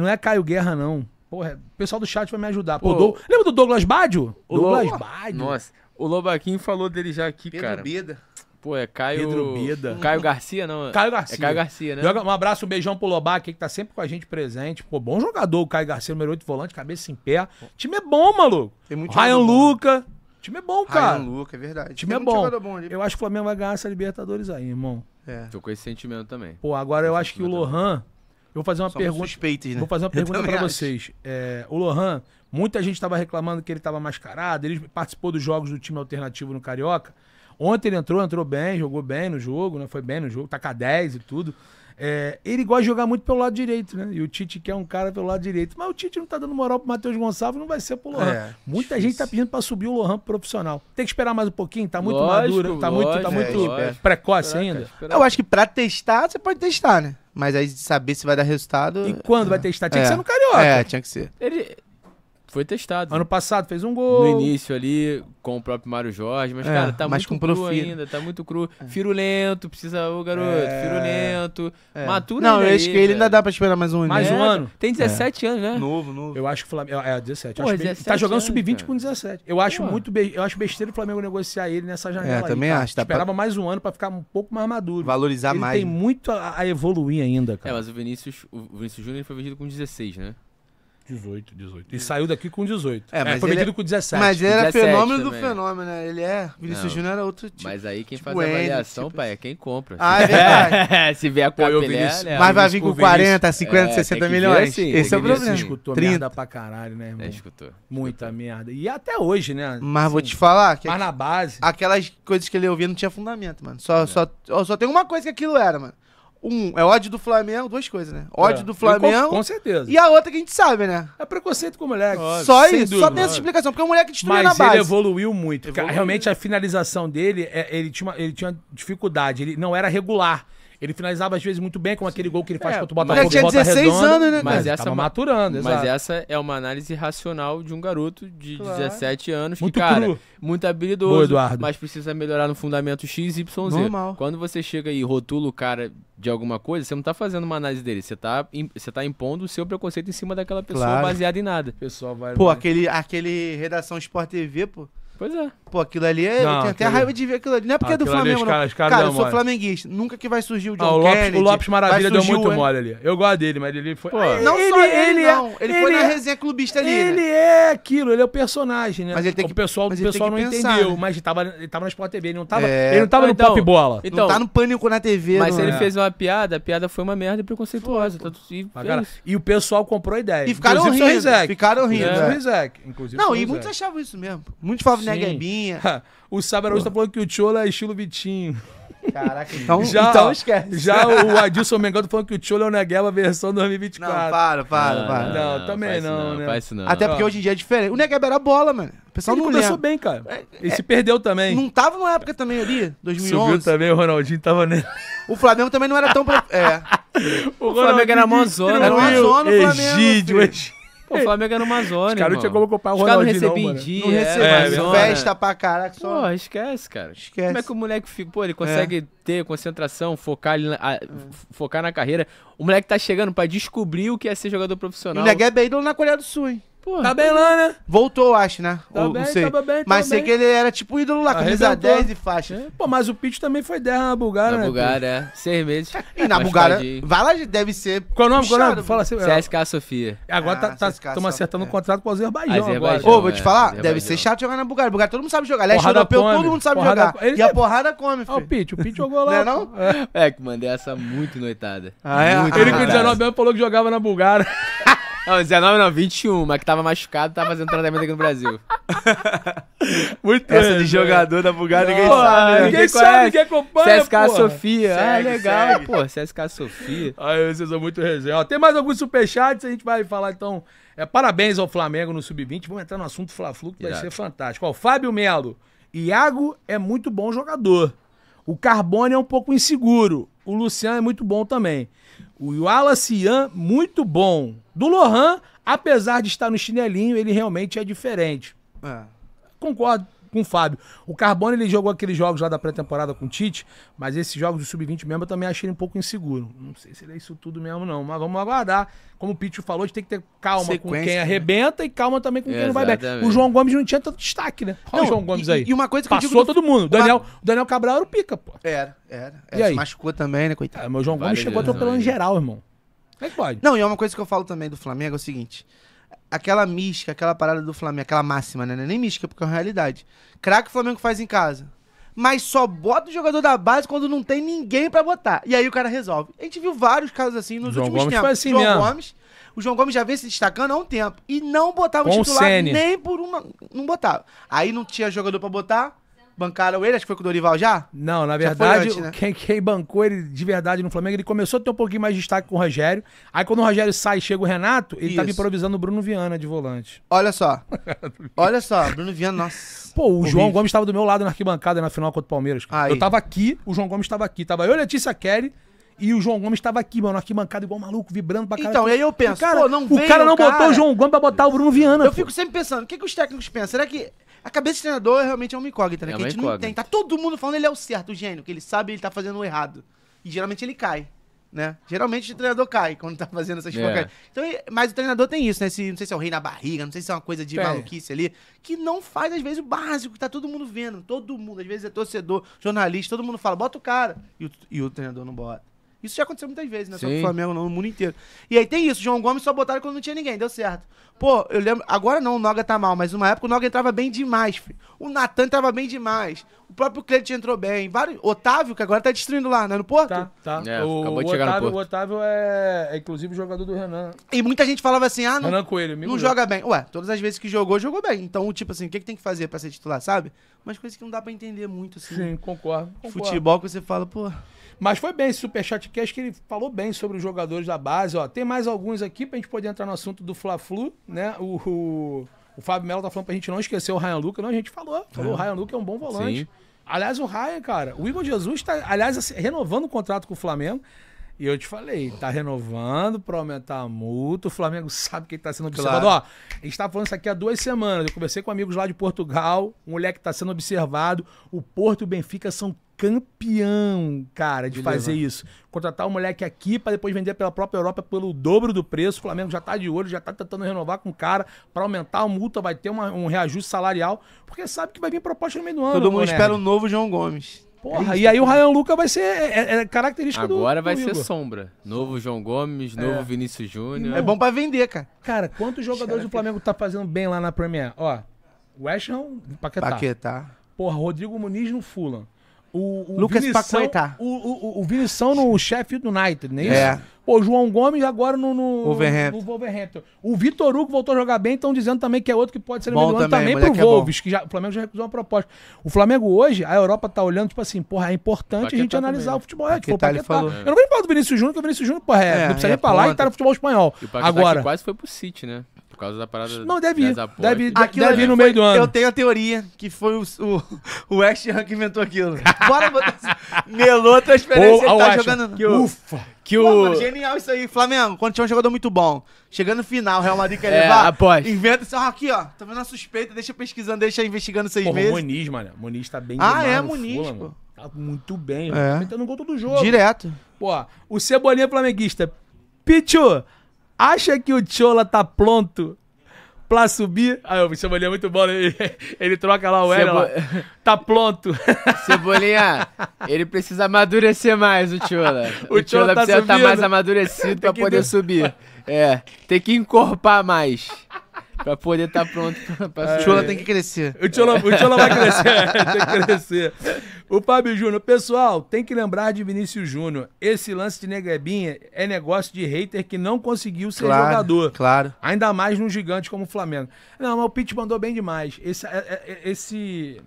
Não é Caio Guerra, não. Porra, o pessoal do chat vai me ajudar. Pô, lembra do Douglas Badio? Douglas Badio. Nossa, o Lobaquinho falou dele já aqui, Pedro cara. Beda. Pô, é Caio. Pedro Beda. Caio Garcia, não. Caio Garcia. É Caio Garcia, né? Joga... Um abraço, um beijão pro Lobac, que tá sempre com a gente presente. Pô, bom jogador o Caio Garcia, número 8 volante, cabeça em pé. O time é bom, maluco. Tem muito Ryan Luca time é bom, cara. Luca, é verdade. O time Tem é bom. bom eu acho que o Flamengo vai ganhar essa Libertadores aí, irmão. É. Tô com esse sentimento também. Pô, agora eu acho que o Lohan. Eu vou fazer uma Somos pergunta. Suspeitos, né? Vou fazer uma pergunta para vocês. É, o Lohan, muita gente estava reclamando que ele estava mascarado. Ele participou dos jogos do time alternativo no Carioca. Ontem ele entrou, entrou bem, jogou bem no jogo, né? Foi bem no jogo, tá com a 10 e tudo. É, ele gosta de jogar muito pelo lado direito, né? E o Tite quer é um cara pelo lado direito. Mas o Tite não tá dando moral pro Matheus Gonçalves, não vai ser pro Lohan. É, Muita difícil. gente tá pedindo pra subir o Lohan pro profissional. Tem que esperar mais um pouquinho, tá muito lógico, maduro, tá, tá lógico, muito, tá muito é, precoce Caraca, ainda. Eu acho que pra testar, você pode testar, né? Mas aí saber se vai dar resultado. E quando é. vai testar? Tinha que é. ser no Carioca. É, tinha que ser. Ele, foi testado. Ano passado fez um gol. No início ali, com o próprio Mário Jorge. Mas, é, cara, tá mas muito cru ainda. Tá muito cru. É. lento precisa... Ô, garoto, é. lento É. Matura Não, eu aí, acho que ele ainda dá pra esperar mais um ano. Mais né? um ano. Tem 17 é. anos, né? Novo, novo. Eu acho que o Flamengo... É, 17. É, Pô, 17 Tá jogando sub-20 com 17. Eu acho muito... Be... Eu acho besteira o Flamengo negociar ele nessa janela É, aí, também tá? acho. Tá Esperava pra... mais um ano pra ficar um pouco mais maduro. Valorizar ele mais. tem muito a, a, evoluir ainda, é, cara. É, mas o Vinícius... O Vinícius Júnior foi vendido com 16, né? 18, 18. E saiu daqui com 18. É, é, mas é foi vendido com 17. Mas ele era 17 fenômeno também. do fenômeno, né? Ele é. Vinícius Júnior era outro tipo. Mas aí quem tipo faz a avaliação, tipo... pai, assim. é quem compra. Ah, é verdade. se vier com a é, Vinícius, né? Mas vai vir com 40, 50, é, 60 milhões. Assim, Esse é o problema. Assim. Você escutou 30. merda pra caralho, né, irmão? É, escutou. Muita escutou. merda. E até hoje, né? Mas assim, vou te falar. Que mas na base. Aquelas coisas que ele ouvia não tinha fundamento, mano. só é. tem uma coisa que aquilo era, mano. Um, é ódio do Flamengo, duas coisas, né? Ódio é, do Flamengo. Com, com, certeza. E a outra que a gente sabe, né? É preconceito com o moleque. Óbvio, só isso, dúvida, só tem óbvio. essa explicação, porque o é moleque destruiu Mas na base. Mas ele evoluiu muito. Evoluiu. Realmente a finalização dele, é, ele tinha, uma, ele tinha dificuldade, ele não era regular. Ele finalizava às vezes muito bem, com aquele gol que ele faz é, contra o Botafogo de tinha 16 redonda. anos, né, mas cara? essa Tava maturando, exato. Mas essa é uma análise racional de um garoto de claro. 17 anos muito que, cara, cru. muito habilidoso, Boa, mas precisa melhorar no fundamento X, Y, Z. Normal. Quando você chega e rotula o cara de alguma coisa, você não tá fazendo uma análise dele, você tá, você tá impondo o seu preconceito em cima daquela pessoa claro. baseada em nada. Pessoal vai Pô, vai. aquele aquele redação Sport TV, pô. Pois é. Pô, aquilo ali é. Não, eu tenho até raiva de ver aquilo ali. Não é porque ah, é do Flamengo, ali, cara, cara, cara eu sou mole. flamenguista. Nunca que vai surgir o John ah, o Lopes, Kennedy, O Lopes Maravilha deu muito o... mole ali. Eu gosto dele, mas ele foi. Pô, ah, não ele, só ele, ele é- não. Ele, ele foi é... na resenha clubista ali. Ele né? é aquilo, ele é o personagem, né? Mas ele tem que, o pessoal, o pessoal não pensar, entendeu, né? mas ele tava, ele tava na Sport TV, ele não tava, é... ele não tava no pop então, bola. Então, não tá no pânico na TV, Mas ele é. fez uma piada, a piada foi uma merda preconceituosa. E o pessoal comprou a ideia. E ficaram rindo. Ficaram rindo. Inclusive. É. Não, e muitos achavam isso mesmo. Muitos falavam Sabe, né, o Sábio hoje tá falando que o Tchola é estilo Vitinho. Caraca, então, já, então esquece. Já o Adilson Mengão tá falando que o Tchola é o Negueba versão 2024. Não, para, para, não, ah, para. Não, não também não, não, né? Faz isso não. Até porque hoje em dia é diferente. O Negueba era bola, mano. O pessoal ele não começou lembra. bem, cara. É, ele é, se perdeu também. Não tava numa época também ali, 2011. Subiu também, o Ronaldinho tava nele. O Flamengo também não era tão... Pra... É. O, o Flamengo era mó zona. Era mó zona o Flamengo. Egídio, Egídio. Pô, o Flamengo era é uma zona, Os caras não tinham como comprar o Ronaldinho, não, mano. Dia, não recebia, festa é, pra caraca. Só... Pô, esquece, cara. Esquece. Como é que o moleque fica? Pô, ele consegue é. ter concentração, focar, a, focar na carreira. O moleque tá chegando pra descobrir o que é ser jogador profissional. O moleque é bem na Coreia do Sul, hein? Porra, tá bem lá, né? Voltou, acho, né? Tá o, bem, não sei. Tava bem, tá mas sei que ele era tipo ídolo lá, camisa Arrebentou. 10 e faixa. É. Pô, mas o Pitch também foi 10 na Bulgária, na né? Na Bulgária, é. Seis meses. E na Bulgária, vai lá, deve ser. Qual o nome? Qual nome? Fala assim. É, CSK Sofia. É, agora tá, ah, tá, tá, estamos acertando o é. um contrato com o Azerbaijão, Azerbaijão agora. É. Ô, vou te falar, Azerbaijão. deve ser chato jogar na Bulgária. Bulgária todo mundo sabe jogar. Leste europeu, todo mundo sabe jogar. E a porrada come, filho. Ó, o Pitch, o Pitch jogou lá. Não é não? É que mandei essa muito noitada. Ah, é? Ele com 19 anos falou que jogava na Bulgária. Não, 19 não, 21, mas que tava machucado, tava fazendo tratamento aqui no Brasil. Muito Essa de jogador é. da bugada, ninguém sabe. Né? Ninguém, ninguém sabe, ninguém acompanha, CSK porra. Sofia. Ah, segue, ah, legal, segue. pô, CSK Sofia. Aí vocês são muito resenha. Ó, tem mais alguns superchats, a gente vai falar, então, é, parabéns ao Flamengo no Sub-20. Vamos entrar no assunto Fla-Flu, que Irado. vai ser fantástico. Ó, Fábio Melo. Iago é muito bom jogador. O Carbone é um pouco inseguro. O Luciano é muito bom também. O Wallace Ian, muito bom. Do Lohan, apesar de estar no chinelinho, ele realmente é diferente. É. Concordo com o Fábio. O Carbono ele jogou aqueles jogos lá da pré-temporada com o Tite, mas esses jogos do Sub-20 mesmo eu também achei ele um pouco inseguro. Não sei se ele é isso tudo mesmo, não. Mas vamos aguardar. Como o Pichu falou, a gente tem que ter calma Sequência, com quem né? arrebenta e calma também com quem não vai bem. O João Gomes não tinha tanto destaque, né? Olha não, o João Gomes aí. E uma coisa que Passou eu digo todo do... mundo. O Daniel, o Daniel Cabral era o pica, pô. Era, era. E é, aí? Se machucou também, né, coitado? Ah, o João Gomes vale chegou atropelando geral, irmão. Como é que pode? Não, e é uma coisa que eu falo também do Flamengo é o seguinte aquela mística, aquela parada do Flamengo, aquela máxima, né? Não é nem mística, porque é uma realidade. Craque o Flamengo faz em casa. Mas só bota o jogador da base quando não tem ninguém para botar. E aí o cara resolve. A gente viu vários casos assim nos João últimos Gomes tempos. Foi assim João mesmo. Gomes. O João Gomes já vem se destacando há um tempo. E não botava Com o titular o nem por uma. Não botava. Aí não tinha jogador para botar Bancaram ele, acho que foi com o Dorival já? Não, na verdade, antes, né? quem, quem, bancou ele de verdade no Flamengo, ele começou a ter um pouquinho mais de destaque com o Rogério. Aí quando o Rogério sai e chega o Renato, ele Isso. tava improvisando o Bruno Viana de volante. Olha só. Olha só, Bruno Viana, nossa. Pô, o Horrível. João Gomes estava do meu lado na arquibancada na final contra o Palmeiras. Aí. Eu tava aqui, o João Gomes estava aqui. Tava eu, Letícia Kelly, e o João Gomes estava aqui, mano, arquibancada igual maluco, vibrando pra caralho. Então, e aí eu penso, o cara, pô, não O cara não cara. botou o João Gomes pra botar o Bruno Viana. Eu pô. fico sempre pensando, o que, que os técnicos pensam? Será que a cabeça do treinador realmente é um incógnita, né? É que a gente incógnita. não tem. Tá todo mundo falando ele é o certo, o gênio, que ele sabe ele tá fazendo o errado. E geralmente ele cai. Né? Geralmente o treinador cai quando tá fazendo essas é. Então, mas o treinador tem isso, né? Esse, não sei se é o rei na barriga, não sei se é uma coisa de maluquice ali, que não faz, às vezes, o básico que tá todo mundo vendo. Todo mundo, às vezes é torcedor, jornalista, todo mundo fala, bota o cara. E o, e o treinador não bota. Isso já aconteceu muitas vezes, né? Só no Flamengo, não, no mundo inteiro. E aí tem isso, João Gomes só botaram quando não tinha ninguém, deu certo. Pô, eu lembro. Agora não, o Noga tá mal, mas uma época o Noga entrava bem demais, filho. O Natan entrava bem demais. O próprio Cleiton entrou bem. Vários, Otávio, que agora tá destruindo lá, né? No Porto? Tá, tá. É, o, acabou de chegar Otávio, no Porto. O Otávio é, é inclusive jogador do Renan. E muita gente falava assim, ah, não, Renan Coelho, não joga bem. Ué, todas as vezes que jogou, jogou bem. Então, tipo assim, o que, que tem que fazer pra ser titular, sabe? Mas coisas que não dá pra entender muito, assim. Sim, concordo. concordo. Futebol que você fala, pô... Mas foi bem esse Superchat acho que ele falou bem sobre os jogadores da base. Ó, tem mais alguns aqui pra gente poder entrar no assunto do Fla-Flu, né? O, o, o, Fábio Melo tá falando pra gente não esquecer o Ryan Luca. Não, a gente falou. Falou, é. o Ryan Luca é um bom volante. Sim. Aliás, o Ryan, cara, o Igor Jesus está, aliás, assim, renovando o contrato com o Flamengo. E eu te falei, tá renovando para aumentar a tá multa. O Flamengo sabe que ele está sendo observado. Claro. Ó, a gente tá falando isso aqui há duas semanas. Eu conversei com amigos lá de Portugal, um moleque está sendo observado. O Porto e o Benfica são campeão, cara, de Beleza. fazer isso. Contratar o um moleque aqui para depois vender pela própria Europa pelo dobro do preço. O Flamengo já tá de olho, já tá tentando renovar com o cara para aumentar a multa, vai ter uma, um reajuste salarial, porque sabe que vai vir proposta no meio do ano. Todo mundo espera o um novo João Gomes. Porra, é e aí o Ryan Luca vai ser é, é, é característico Agora do. Agora vai do ser sombra. Novo João Gomes, é. novo Vinícius Júnior. É bom para vender, cara. Cara, quantos jogadores do Flamengo tá fazendo bem lá na Premier? Ó, West Ham, Paquetá. Paquetá. Porra, Rodrigo Muniz no Fulham. O, o Lucas Vinição, Paquetá. O, o, o Vinição no Sheffield United, não é isso? É. Pô, João Gomes agora no, no Wolverhampton. No Wolverhampton. O Vitor Hugo voltou a jogar bem, estão dizendo também que é outro que pode ser bom melhor também, também pro é Wolves, é que já, o Flamengo já recusou uma proposta. O Flamengo hoje, a Europa tá olhando, tipo assim, porra, é importante Paquetá a gente também. analisar o futebol. É, tipo, o Falou. Eu não vim falar do Vinícius Júnior, porque o Vinícius Júnior, porra, é, é não precisa é nem falar e tá no futebol espanhol. E o agora quase foi pro City, né? Por causa da parada. Não, deve ir. Deve, deve ir no meio do ano. Eu tenho a teoria que foi o, o, o West Ham que inventou aquilo. Bora botar. Melou a transferência Ou, ele tá jogando. Que o, Ufa! Que Pô, o... Mano, genial isso aí. Flamengo, quando tinha um jogador muito bom. Chegando no final, o Real Madrid quer é, levar. Após. Inventa isso. Assim, ah, aqui, ó. Tô tá vendo a suspeita, deixa pesquisando, deixa investigando seis Porra, meses. Muniz, mano. Muniz tá bem Ah, é, Muniz, Fula, pô. Tá muito bem. É. Tá metendo gol todo jogo. Direto. Pô, o Cebolinha Flamenguista. Pichu, Acha que o Chola tá pronto pra subir? Ah, o Cebolinha é muito bom. Ele, né? ele troca lá o Cebo... L. Tá pronto. Cebolinha, ele precisa amadurecer mais, o Chola. O, o Chola, Chola tá precisa estar tá mais amadurecido pra poder subir. É, tem que encorpar mais pra poder estar tá pronto pra, pra O Tchola tem que crescer. O Tchola, o vai crescer. tem que crescer. O Fábio Júnior. Pessoal, tem que lembrar de Vinícius Júnior. Esse lance de negrebinha é negócio de hater que não conseguiu ser claro, jogador. Claro. Ainda mais num gigante como o Flamengo. Não, mas o Pitch mandou bem demais. Esse, é, é, é, esse,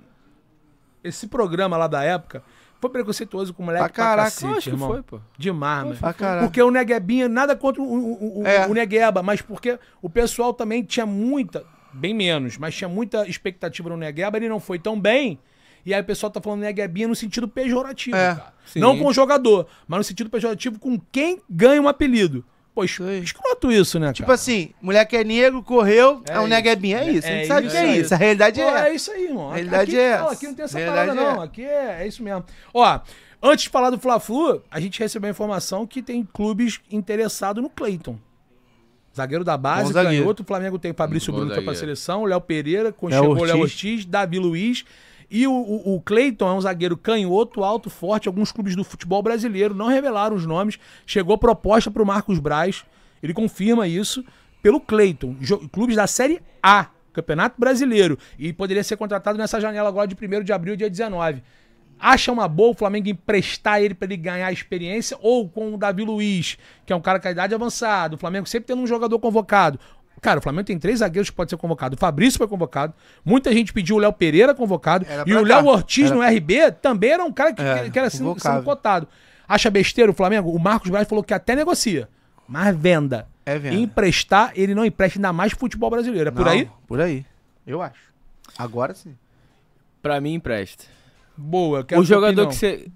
esse programa lá da época foi preconceituoso com o moleque ah, caraca, pra cacete, acho irmão. Que foi, pô. Demais, mano. Ah, porque o Neguebinha, nada contra o, o, o, é. o, Negueba, mas porque o pessoal também tinha muita, bem menos, mas tinha muita expectativa no Negueba, ele não foi tão bem. E aí o pessoal tá falando Neguebinha no sentido pejorativo, é, Não com o jogador, mas no sentido pejorativo com quem ganha um apelido. Pô, escroto isso, né, tipo cara? Tipo assim, moleque é negro, correu, é, é um neguebinho. É, é isso. É a gente é sabe que é isso. A realidade Pô, é. É isso aí, irmão. A realidade aqui, é. essa. aqui não tem essa realidade parada, não. Aqui é, é isso mesmo. Ó, antes de falar do Fla-Flu, a gente recebeu a informação que tem clubes interessados no Cleiton. Zagueiro da base, canhoto. O Flamengo tem Fabrício hum, Bruno, que foi tá pra seleção. Léo Pereira, chegou Léo Ortiz. Davi Luiz. E o, o, o Cleiton é um zagueiro canhoto, alto, forte. Alguns clubes do futebol brasileiro não revelaram os nomes. Chegou proposta para o Marcos Braz. Ele confirma isso pelo Cleiton. Clubes da Série A, Campeonato Brasileiro. E poderia ser contratado nessa janela agora de 1 de abril, dia 19 acha uma boa o Flamengo emprestar ele para ele ganhar experiência, ou com o Davi Luiz, que é um cara com a idade avançada, o Flamengo sempre tendo um jogador convocado, Cara, o Flamengo tem três zagueiros que podem ser convocados. O Fabrício foi convocado. Muita gente pediu o Léo Pereira convocado. E o tá. Léo Ortiz era... no RB também era um cara que, é, que era assim, sendo, sendo, cotado. Acha besteira o Flamengo? O Marcos Braz falou que até negocia. Mas venda. É venda. Emprestar, ele não empresta ainda mais futebol brasileiro. É não, por aí? Por aí. Eu acho. Agora sim. Pra mim, empresta. Boa, quero O jogador opinião. que você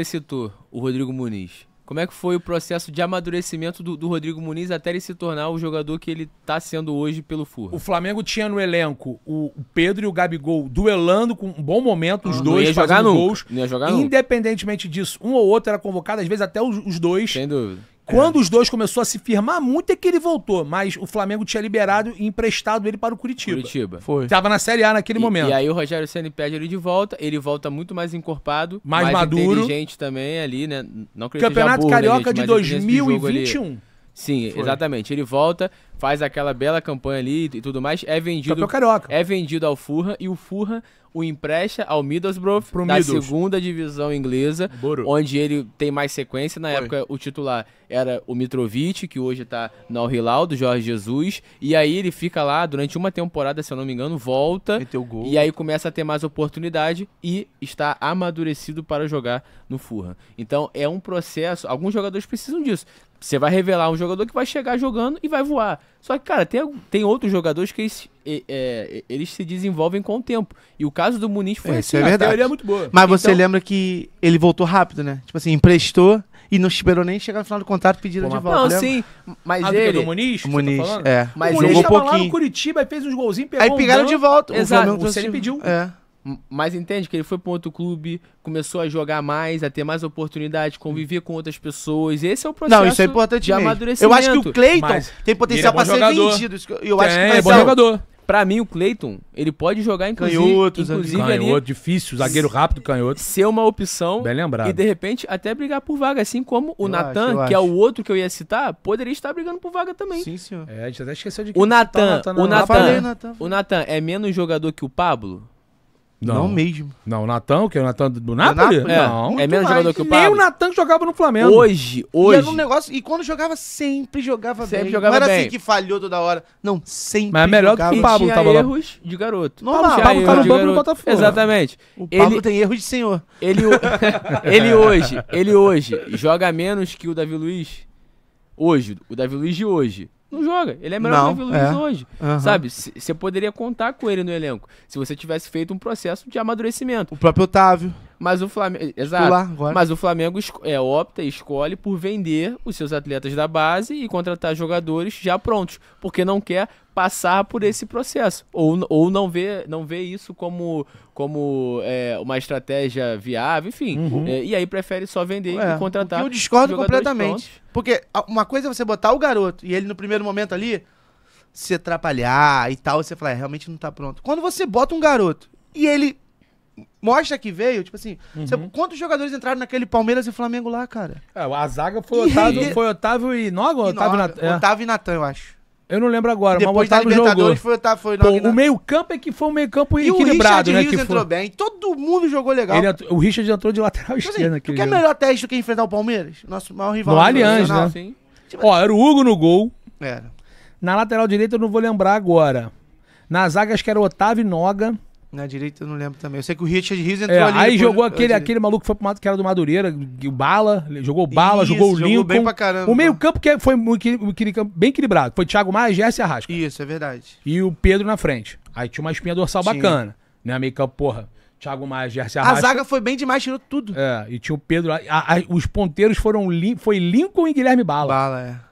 que citou, o Rodrigo Muniz. Como é que foi o processo de amadurecimento do, do, Rodrigo Muniz até ele se tornar o jogador que ele está sendo hoje pelo Furra? O Flamengo tinha no elenco o Pedro e o Gabigol duelando com um bom momento, ah, os ah, dois fazendo gols. Não ia jogar Independentemente nunca. disso, um ou outro era convocado, às vezes até os, os dois. Sem dúvida. Quando é. os dois começou a se firmar muito é que ele voltou, mas o Flamengo tinha liberado e emprestado ele para o Curitiba. Curitiba. Foi. Tava na Série A naquele e, momento. E aí o Rogério Ceni pede ele de volta, ele volta muito mais encorpado, mais, mais maduro, inteligente também ali, né? Não Campeonato burro, Carioca né, de 2021. Sim, Foi. exatamente. Ele volta, faz aquela bela campanha ali e tudo mais, é vendido. Campeão Carioca. É vendido ao Furra e o Furra o empresta ao Middlesbrough Pro da Middles. segunda divisão inglesa, Boro. onde ele tem mais sequência. Na Foi. época, o titular era o Mitrovic, que hoje está no Al Hilal, do Jorge Jesus. E aí ele fica lá durante uma temporada, se eu não me engano, volta. E aí começa a ter mais oportunidade e está amadurecido para jogar no Furran. Então é um processo. Alguns jogadores precisam disso. Você vai revelar um jogador que vai chegar jogando e vai voar. Só que, cara, tem, tem outros jogadores que eles, é, eles se desenvolvem com o tempo. E o caso do Muniz foi é, assim, isso é verdade. a teoria é muito boa. Mas então, você lembra que ele voltou rápido, né? Tipo assim, emprestou e não esperou nem chegar no final do contrato pediram de volta. Não, lembra? sim. Mas ah, ele... Do Muniz? O tá Muniz, tá é. Mas o Muniz ele jogou tava pouquinho. lá no Curitiba e fez uns golzinhos, pegou Aí pegaram de volta. Exato, o, o pediu. É. Mas entende que ele foi para um outro clube, começou a jogar mais, a ter mais oportunidade, conviver com outras pessoas. Esse é o processo Não, isso é importante de mesmo. amadurecimento. Eu acho que o Cleiton tem é potencial é para ser vendido. Eu acho é, que é, é bom jogador. Para mim, o Cleiton, ele pode jogar em canhoto, inclusive canhoto, ali, difícil, zagueiro rápido, canhoto. Ser uma opção. Bem lembrado. E de repente até brigar por vaga, assim como o Natan, que acho. é o outro que eu ia citar, poderia estar brigando por vaga também. Sim, senhor. É, a gente até esqueceu de que o Natan. Tá o Natan. O Natan é menos jogador que o Pablo? Não, não mesmo. Não, o Natan, que é o Natan do Napoli? é, não. É menos jogador que o Pablo. Nem o Natan jogava no Flamengo. Hoje, hoje. E era um negócio, e quando jogava, sempre jogava sempre bem. Jogava não era bem. assim que falhou toda hora. Não, sempre Mas é melhor jogava. que o Pablo tava lá. erros de garoto. Não, O Pablo tá no banco do Botafogo. Exatamente. O Pablo ele, tem erros de senhor. Ele, ele hoje, ele hoje joga menos que o Davi Luiz. Hoje, o Davi Luiz de hoje não joga. Ele é melhor não, que o Davi Luiz é. hoje. Uhum. Sabe? Você poderia contar com ele no elenco se você tivesse feito um processo de amadurecimento. O próprio Otávio. Eh, tipo mas o Flamengo. Exato. mas o Flamengo é, opta e escolhe por vender os seus atletas da base e contratar jogadores já prontos, porque não quer passar por esse processo. Ou, ou não, vê, não vê isso como, como é, uma estratégia viável, enfim. Uhum. É, e aí prefere só vender é, e contratar. Eu discordo completamente. Prontos. Porque uma coisa é você botar o garoto e ele no primeiro momento ali se atrapalhar e tal, você fala, é, realmente não tá pronto. Quando você bota um garoto e ele mostra que veio, tipo assim, uhum. você, quantos jogadores entraram naquele Palmeiras e Flamengo lá, cara? É, a zaga foi Otávio, e... foi Otávio e Noga? Otávio, Nat... É. Otávio e Natan, eu acho. Eu não lembro agora, Depois mas o Otávio da Libertadores jogou. Foi, Otávio, foi Pô, o meio-campo é que foi um meio-campo equilibrado, o né? Rios que entrou foi... bem, todo mundo jogou legal. Ele, o Richard entrou de lateral então, tipo esquerda. Assim, tu quer é melhor teste do que enfrentar o Palmeiras? Nosso maior rival. No Allianz, né? Tipo... Ó, assim. era o Hugo no gol. Era. Na lateral direita eu não vou lembrar agora. Na zaga acho que era Otávio e Noga. Na direita eu não lembro também. Eu sei que o Richard Rios é, entrou é, ali. Aí jogou aquele, aquele maluco que foi pro que era do Madureira, o Bala, jogou Bala, Isso, jogou o Lincoln. Jogou bem pra caramba. O meio-campo que é, foi bem equilibrado. Foi Thiago Maia, Gerson e Arrasca. Isso, é verdade. E o Pedro na frente. Aí tinha uma espinha dorsal tinha. bacana. Né? Meio-campo, porra. Thiago Maia, Gerson Arrasca. A zaga foi bem demais, tirou tudo. É, e tinha o Pedro lá. A, a, os ponteiros foram. Foi Lincoln e Guilherme Bala. Bala, é.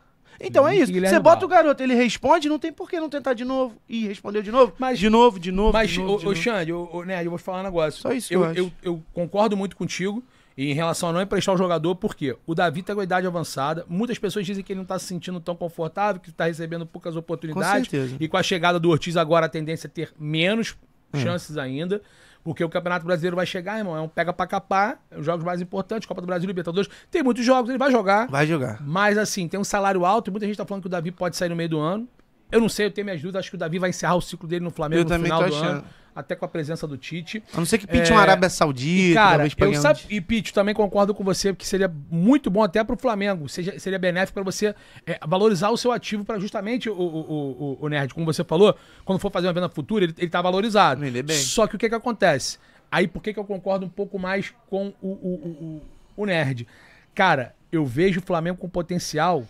Então é isso. Você bota o garoto, ele responde, não tem por que não tentar de novo. E respondeu de novo, mas, de novo, de novo. Mas, de novo, de Xande, né, eu vou te falar um negócio. Só isso eu, eu, eu, eu concordo muito contigo em relação a não emprestar o jogador, porque o Davi tá com a idade avançada, muitas pessoas dizem que ele não tá se sentindo tão confortável, que tá recebendo poucas oportunidades. Com certeza. E com a chegada do Ortiz agora a tendência é ter menos é. chances hum. ainda. Porque o Campeonato Brasileiro vai chegar, irmão. É um pega pra capar. É os jogos mais importantes, Copa do Brasil, Libertadores. Tem muitos jogos, ele vai jogar. Vai jogar. Mas, assim, tem um salário alto. Muita gente tá falando que o Davi pode sair no meio do ano. Eu não sei, eu tenho minhas dúvidas. Acho que o Davi vai encerrar o ciclo dele no Flamengo eu no final do achando. ano até com a presença do Tite. A não ser que pinte é... uma é, Arábia Saudita, e, cara, eu E Pete, também concordo com você, que seria muito bom até para o Flamengo, seja, seria benéfico para você é, valorizar o seu ativo para justamente o, o, o, o, Nerd, como você falou, quando for fazer uma venda futura, ele, está valorizado. Ele é bem. Só que o que, que acontece? Aí por que, que eu concordo um pouco mais com o, o, o, o Nerd? Cara, eu vejo o Flamengo com potencial.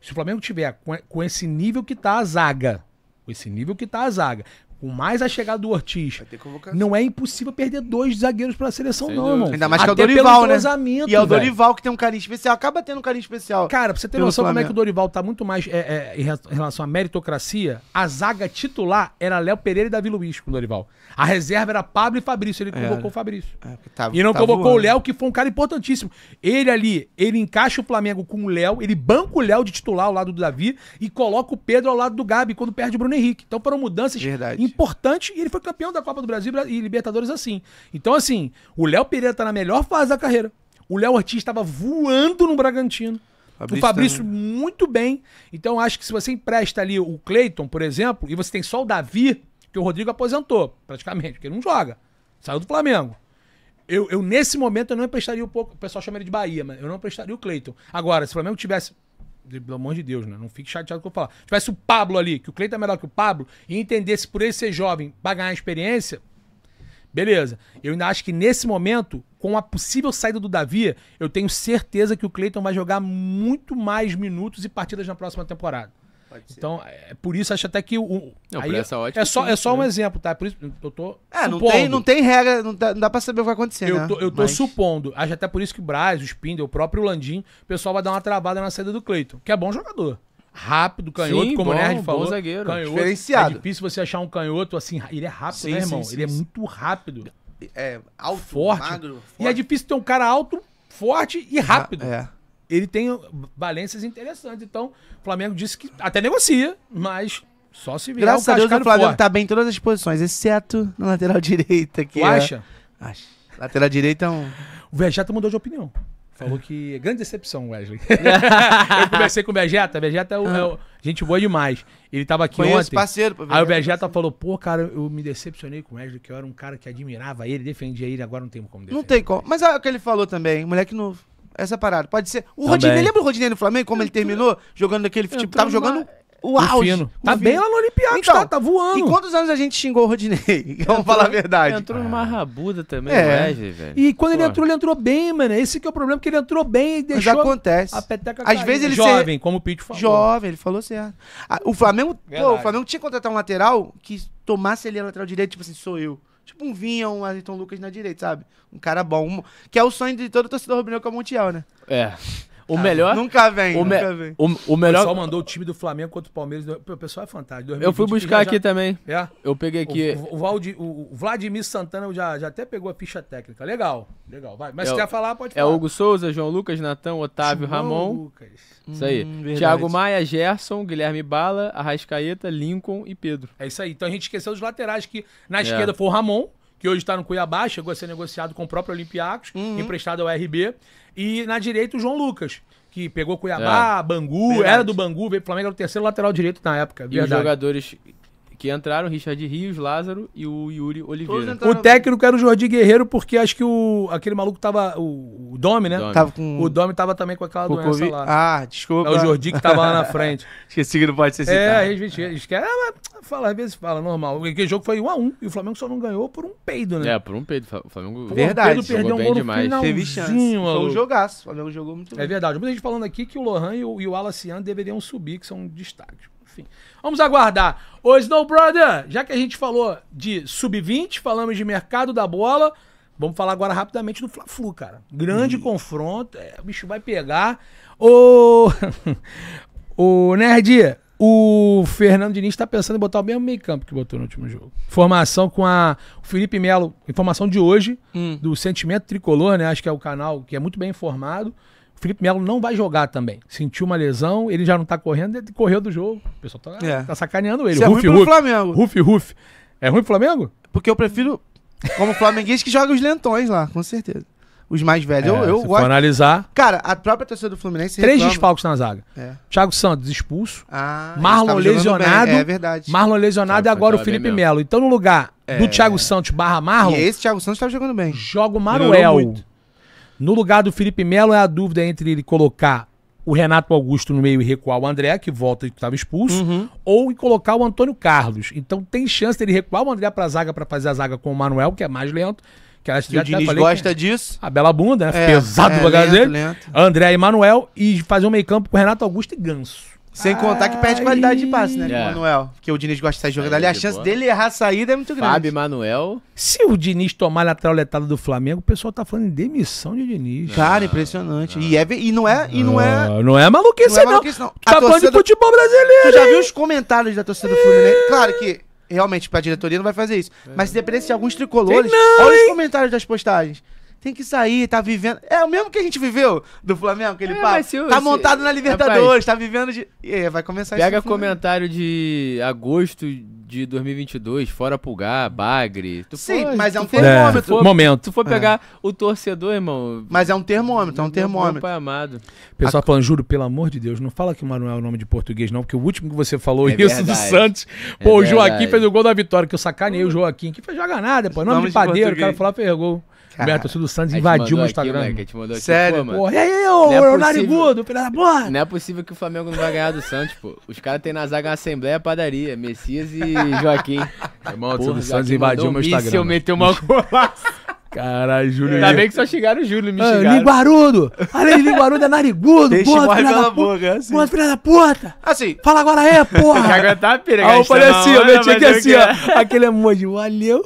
Se o Flamengo tiver com, com esse nível que está a zaga, com esse nível que está a zaga, com mais a chegada do Ortiz, não é impossível perder dois zagueiros para a seleção, Sem não, irmão. Ainda mais que Até é o Dorival, né? E é o Dorival véio. que tem um carinho especial, acaba tendo um carinho especial. Cara, pra você ter noção Flamengo. como é que o Dorival tá muito mais é, é, em relação à meritocracia, a zaga titular era Léo Pereira e Davi Luiz com o Dorival. A reserva era Pablo e Fabrício, ele é. convocou o Fabrício. É, tá, e não tá convocou voando. o Léo, que foi um cara importantíssimo. Ele ali, ele encaixa o Flamengo com o Léo, ele banca o Léo de titular ao lado do Davi e coloca o Pedro ao lado do Gabi quando perde o Bruno Henrique. Então foram mudanças Verdade importante e ele foi campeão da Copa do Brasil e Libertadores assim. Então, assim, o Léo Pereira tá na melhor fase da carreira. O Léo Ortiz estava voando no Bragantino. Fabrício o Fabrício também. muito bem. Então, acho que se você empresta ali o Cleiton, por exemplo, e você tem só o Davi, que o Rodrigo aposentou, praticamente, porque ele não joga. Saiu do Flamengo. Eu, eu nesse momento, eu não emprestaria o pouco. O pessoal chama ele de Bahia, mas eu não emprestaria o Cleiton. Agora, se o Flamengo tivesse pelo amor de Deus, né? Não fique chateado com o que eu falar. Se tivesse o Pablo ali, que o Cleiton é melhor que o Pablo, e entendesse por ele ser jovem para ganhar experiência, beleza. Eu ainda acho que nesse momento, com a possível saída do Davi, eu tenho certeza que o Cleiton vai jogar muito mais minutos e partidas na próxima temporada. Então, é, é por isso, acho até que o. Não, aí, essa ótica. É só, sim, é só um né? exemplo, tá? Por isso eu tô. É, supondo. não tem, não tem regra, não dá, não dá pra saber o que vai acontecer. Eu né? tô, eu tô supondo. Acho até por isso que o Braz, o Spindle, o próprio Landim, o pessoal vai dar uma travada na saída do Cleiton, que é bom jogador rápido, canhoto, sim, como bom, o Nerd falou. Bom zagueiro. Canhoto. Diferenciado. É difícil você achar um canhoto assim. Ele é rápido, né, sim, né, irmão? Sim, ele é muito rápido. É alto, forte. Magro, forte. E é difícil ter um cara alto, forte e rápido. É ele tem valências interessantes. Então, o Flamengo disse que até negocia, mas só se vier Graças um a Deus o Flamengo está bem em todas as posições, exceto na lateral direita. Que é... acha? Acho. Lateral direita é um... O Vegeta mudou de opinião. Falou que. É grande decepção, Wesley. eu conversei com o Vegeta. Vegeta é, o, Meu... É a ah. gente boa demais. Ele tava aqui Conheço ontem. Parceiro, aí o Vegeta é falou: pô, cara, eu me decepcionei com o Wesley, que eu era um cara que admirava ele, defendia ele, agora não tem como defender. Não tem como. Mas é o que ele falou também, moleque novo. Essa parada. Pode ser. O Rodinei, lembra o Rodinei no Flamengo, como ele terminou jogando aquele futebol? Tipo, tava jogando o auge. O tá bem lá no Olympiacos, então, tá, tá voando. E quantos anos a gente xingou o Rodinei? Vamos entrou, falar a verdade. Entrou numa rabuda também, é. Né, velho. E quando ele entrou, ele entrou bem, mano. Esse que é o problema, que ele entrou bem e deixou Mas acontece. a peteca Às vezes ele Jovem, ser... como o Pitch falou. Jovem, ele falou certo. O Flamengo, pô, o Flamengo tinha que contratar um lateral que tomasse ele a lateral direito, tipo assim, sou eu. Tipo um Vinha, um Ayrton Lucas na direita, sabe? Um cara bom. Um... Que é o sonho de todo torcedor rubro-negro que é o né? É. O ah, melhor. Nunca vem, o nunca vem. O, o melhor. O pessoal mandou o time do Flamengo contra o Palmeiras. O pessoal é fantástico. 2020, eu fui buscar aqui já... também. É. Eu peguei aqui. O, o, Valdi, o, Vladimir Santana já, já até pegou a ficha técnica. Legal, legal. Vai. Mas é, se quer falar, pode é falar. É Hugo Souza, João Lucas, Natan, Otávio, João Ramon. Lucas. Isso aí. Hum, Thiago Maia, Gerson, Guilherme Bala, Arrascaeta, Lincoln e Pedro. É isso aí. Então a gente esqueceu dos laterais que na é. esquerda foi o Ramon que hoje está no Cuiabá, chegou a ser negociado com o próprio Olympiacos, uhum. emprestado ao RB. E na direita o João Lucas, que pegou Cuiabá, é. Bangu, verdade. era do Bangu, veio pro Flamengo, era o terceiro lateral direito na época. Verdade. E os jogadores que entraram Richard Rios, Lázaro e o Yuri Oliveira. O técnico era o Jordi Guerreiro, porque acho que o, aquele maluco tava. O, o Domi, né? Domi. Tava com... O Domi tava também com aquela com doença COVID. lá. Ah, desculpa. É o Jordi que tava lá na frente. Esqueci que não pode ser é, citado. É, às gente, esquece. Ah, fala, às vezes fala, normal. Aquele jogo foi 1x1 e o Flamengo só não ganhou por um peido, né? É, por um peido. O Flamengo. Verdade, o Pedro perdeu um gol demais. Teve chance. Foi um jogaço. O Flamengo jogou muito é bem. É verdade. Muita gente falando aqui que o Lohan e o, e o Alassian deveriam subir, que são destaques enfim. Vamos aguardar. Ô Snow Brother, já que a gente falou de sub-20, falamos de mercado da bola, vamos falar agora rapidamente do Fla-Flu, cara. Grande confronto, é, o bicho vai pegar. Ô, ô Nerd, o Fernando Diniz está pensando em botar o mesmo meio campo que botou no último jogo. Formação com a o Felipe Melo, informação de hoje, hum. do Sentimento Tricolor, né? Acho que é o canal que é muito bem informado. O Felipe Melo não vai jogar também. Sentiu uma lesão, ele já não tá correndo, ele correu do jogo. O pessoal tá, é. tá sacaneando ele. Isso é Ruf, é ruim pro Ruf, Flamengo. Ruf, Ruf. É ruim pro Flamengo? Porque eu prefiro, como flamenguês, que joga os lentões lá, com certeza. Os mais velhos. É, eu eu gosto. analisar. Cara, a própria torcida do Fluminense. Três reclama. desfalques na zaga. É. Thiago Santos expulso. Ah, Marlon lesionado. É, é verdade. Marlon lesionado e agora o Felipe Melo. Então, no lugar do é. Thiago Santos barra Marlon. E esse Thiago Santos tava jogando bem. Joga o Manuel. No lugar do Felipe Melo é a dúvida entre ele colocar o Renato Augusto no meio e recuar o André, que volta e estava expulso, uhum. ou e colocar o Antônio Carlos. Então tem chance dele recuar o André para a zaga para fazer a zaga com o Manuel, que é mais lento. Que ela, já, o Diniz falei, gosta que, é disso. A bela bunda, né? É, Pesado é, pra lento, dele. Lento. André e Manuel e fazer um meio campo com o Renato Augusto e Ganso. Sem contar que perde qualidade de passe, né? É. Com o Manuel. Porque o Diniz gosta de sair jogando ali. A chance boa. dele errar a saída é muito grande. Fábio Manuel. Se o Diniz tomar a trauletada do Flamengo, o pessoal tá falando em demissão de Diniz. Cara, impressionante. E, é, e não é. E não, é ah, não, é maluquice, não. É maluquice, não. não. Tá falando de futebol brasileiro. Tu já viu os comentários da torcida do Fluminense? Claro que realmente pra diretoria não vai fazer isso. Mas se de alguns tricolores, não, olha os comentários das postagens tem que sair, tá vivendo. É o mesmo que a gente viveu do Flamengo, aquele é, papo. Se, tá montado na Libertadores, rapaz, tá vivendo de. É, vai começar Pega né? comentário de agosto de 2022, fora pulgar, bagre. Tu Sim, mas é um termômetro. É, tu for, momento. Tu for é. pegar é. o torcedor, irmão. Mas é um termômetro, é um termômetro. pai amado. Pessoal a... falando, juro, pelo amor de Deus, não fala que o Manuel é o nome de português, não, porque o último que você falou é isso verdade. do Santos. É pô, o Joaquim fez o gol da vitória, que eu sacaneei o Joaquim, que fez jogar nada, pô. É nome, nome de padeiro, o cara falou, fez Beto, o torcida do Santos invadiu o Instagram. Aqui, Sério? Pô, pô, e aí, ô, é o narigudo, filho da porra! Não é possível que o Flamengo não vai ganhar do Santos, pô. Os caras têm na zaga a Assembleia a Padaria, Messias e Joaquim. Irmão, a do Santos invadiu o meu Instagram. Eu meteu uma Caralho, Júlio. Ainda tá bem que só chegaram o Júlio, me xingaram. Ah, linguarudo! Além de linguarudo, é narigudo, Deixa porra, filha da boca, assim. Porra, filha da puta! Assim. Fala agora aí, porra! Tem aguentar a pira, Aí eu falei assim, eu meti aqui assim, ó. Assim, Aquele emoji, valeu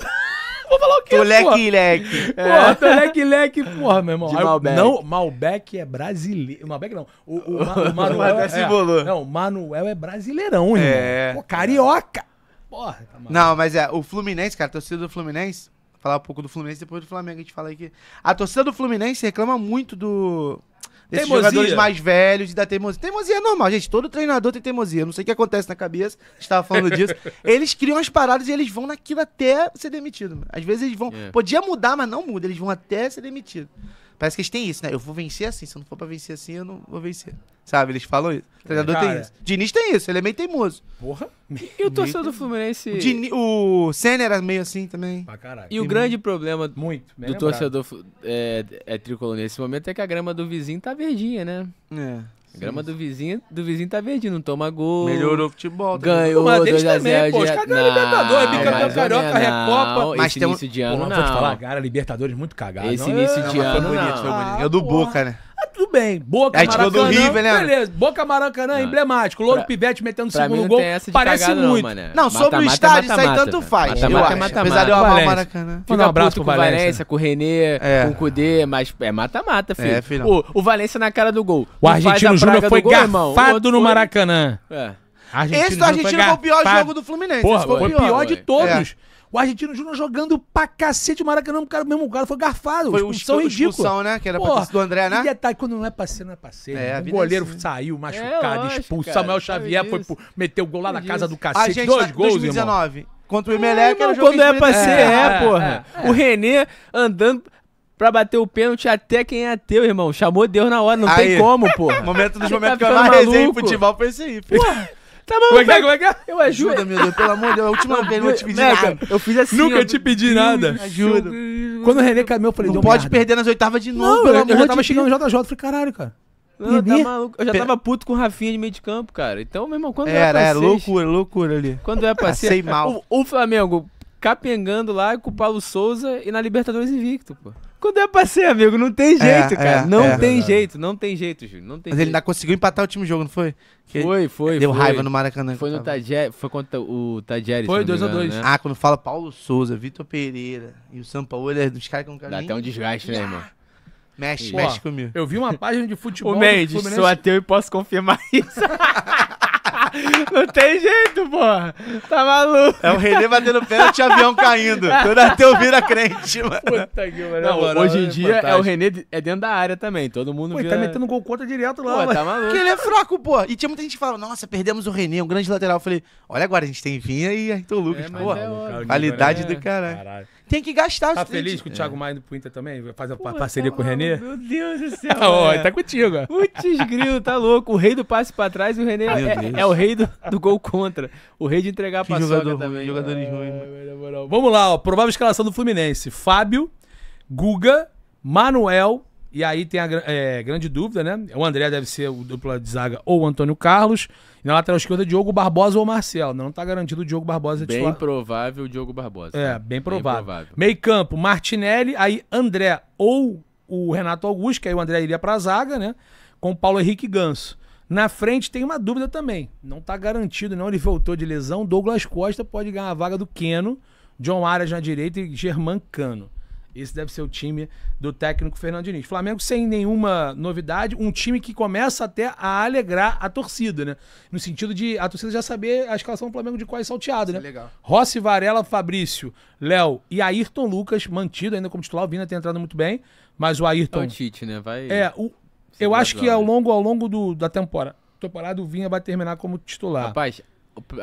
vou falar o quê? Toleque-leque. Porra, toleque-leque, é. porra, meu irmão. De Malbec. não, Malbec é brasileiro. Malbec não. O, o, o Manuel é, é, Não, Manuel é brasileirão, irmão. É. Pô, carioca. Porra. Tá não, mas é, o Fluminense, cara, a torcida do Fluminense, falar um pouco do Fluminense depois do Flamengo, a gente fala aqui. A torcida do Fluminense reclama muito do Desses teimosia. jogadores mais velhos e da teimosia. Teimosia é normal, gente. Todo treinador tem teimosia. Não sei o que acontece na cabeça. estava falando disso. Eles criam as paradas e eles vão naquilo até ser demitido. Às vezes eles vão. É. Podia mudar, mas não muda. Eles vão até ser demitido. Parece que eles têm isso, né? Eu vou vencer assim. Se eu não for pra vencer assim, eu não vou vencer. Sabe? Eles falam isso. O treinador Cara. tem isso. Diniz tem isso. Ele é meio teimoso. Porra. E o torcedor do Fluminense. O, Dini, o Senna era meio assim também. Pra caralho. E o grande problema Muito, do lembrado. torcedor é, é tricolor nesse momento é que a grama do vizinho tá verdinha, né? É grama do vizinho, do vizinho tá verdinho, não toma gol. Melhorou o futebol. Tá ganhou, mas eles também, pô. Os caras ganham Libertadores, é bicampeão carioca, Recopa. Mas tem início um... de ano, pô, não. Vou te falar, cara, Libertadores muito cagado. Esse não, início não, de ano, foi bonito, foi bonito. É do Boca, né? tudo bem. Boca, Aí, Maracanã, do River, né? beleza. Boca, Maracanã, não. emblemático. Louro Pivete metendo o segundo gol. Parece muito. Não, não mata, sobre é mata, o estádio, mata, isso aí tanto faz. Mata, eu mata, é acho. Mata, Apesar de eu amar o Maracanã. Fica um abraço com o Valência, com o Renê, é. com o Cudê, mas é mata-mata, filho. É, filho. O, o Valência na cara do gol. O Argentino é. Júnior foi garfado no Maracanã. Esse do Argentino foi o pior jogo do Fluminense. foi o pior de todos. O Argentino Júnior jogando pra cacete o Maracanã, o cara mesmo, o cara foi garfado. Foi expulsão o ridícula. expulsão, né? Que era Porra, pra do André, né? E detalhe, quando não é parceiro, não é parceiro. É, o é goleiro é assim. saiu machucado, é, expulso. Samuel é Xavier foi pro, meteu o gol lá na é casa do cacete. A gente, dois tá, gols, 2019. Irmão. Contra o Emelec, é, era Quando é pra ser, é, porra. O Renê andando pra bater o pênalti até quem é ateu, irmão. Chamou Deus na hora, não aí. tem como, pô. Momento dos momentos tá que eu mais rezei em futebol foi esse aí, pô. Tá bom, Como é que é? Como é que é? Eu ajudo. Ajuda, meu Deus, pelo amor de Deus. A última vez eu não te pedi Meca, nada. Eu fiz assim. Nunca te pedi nada. Ajuda. Quando o Renê caminhou, eu falei, não pode merda. perder nas oitavas de novo. Não, pelo eu, amor eu já tava chegando no JJ. Falei, caralho, cara. Não, tá maluco. Eu já tava puto com o Rafinha de meio de campo, cara. Então, meu irmão, quando era, é pra Era, seis, loucura, loucura ali. Quando é pra ser... mal. O, o Flamengo capengando lá com o Paulo Souza e na Libertadores invicto, pô. Quando é pra ser, amigo, não tem jeito, é, cara. É, não é. tem jeito, não tem jeito, Júlio. Não tem Mas jeito. ele ainda conseguiu empatar o último jogo, não foi? Que foi, foi. Deu foi. raiva no Maracanã. Foi no Tadjeri, foi contra o Tadjeri. Foi 2x2. Né? Ah, quando fala Paulo Souza, Vitor Pereira e o Sampaoli, é dos caras que não quero Dá nem... até um desgaste, né, irmão? Mexe, Sim. mexe comigo. Eu vi uma página de futebol. O Mendes, Fluminense... sou ateu e posso confirmar isso. Não tem jeito, porra. Tá maluco. É o Renê batendo pênalti e avião caindo. Toda até eu vira crente, mano. Puta que pariu. Não, mano, hoje em é dia é o Renê é dentro da área também. Todo mundo Pô, tá metendo gol contra direto lá. Pô, tá mano. tá maluco. Porque ele é fraco, pô. E tinha muita gente que nossa, perdemos o Renê, um grande lateral. Eu falei, olha agora, a gente tem Vinha e Arthur Lucas. É, pô, é qualidade né? do caralho. caralho. Tem que gastar. Tá feliz com o Thiago é. Maia no pro Inter também? fazer a parceria tá com o Renê? Meu Deus do céu. Tá, ó, tá contigo. Putz, grilo, tá louco. O rei do passe pra trás e o Renê é, é, é, o rei do, do, gol contra. O rei de entregar a jogador também. Ruim, jogadores é, ruins. Vamos lá, ó. Provável escalação do Fluminense. Fábio, Guga, Manuel, e aí tem a é, grande dúvida, né? O André deve ser o dupla de zaga ou o Antônio Carlos. E na lateral esquerda, Diogo Barbosa ou Marcelo. Não está garantido o Diogo Barbosa é Bem titular. provável o Diogo Barbosa. É, bem provável. Bem provável. Meio campo, Martinelli, aí André ou o Renato Augusto, que aí o André iria para a zaga, né? Com o Paulo Henrique Ganso. Na frente tem uma dúvida também. Não está garantido, não. Ele voltou de lesão. Douglas Costa pode ganhar a vaga do Queno John Arias na direita e Germán Cano. Esse deve ser o time do técnico Fernando Diniz. Flamengo sem nenhuma novidade, um time que começa até a alegrar a torcida, né? No sentido de a torcida já saber a escalação do Flamengo de quais salteado, é né? É legal. Rossi, Varela, Fabrício, Léo e Ayrton Lucas, mantido ainda como titular. O Vina tem entrado muito bem, mas o Ayrton. É o Tite, né? Vai. É, o... eu acho que ao longo, ao longo do, da temporada, temporada, o Vinha vai terminar como titular. Rapaz,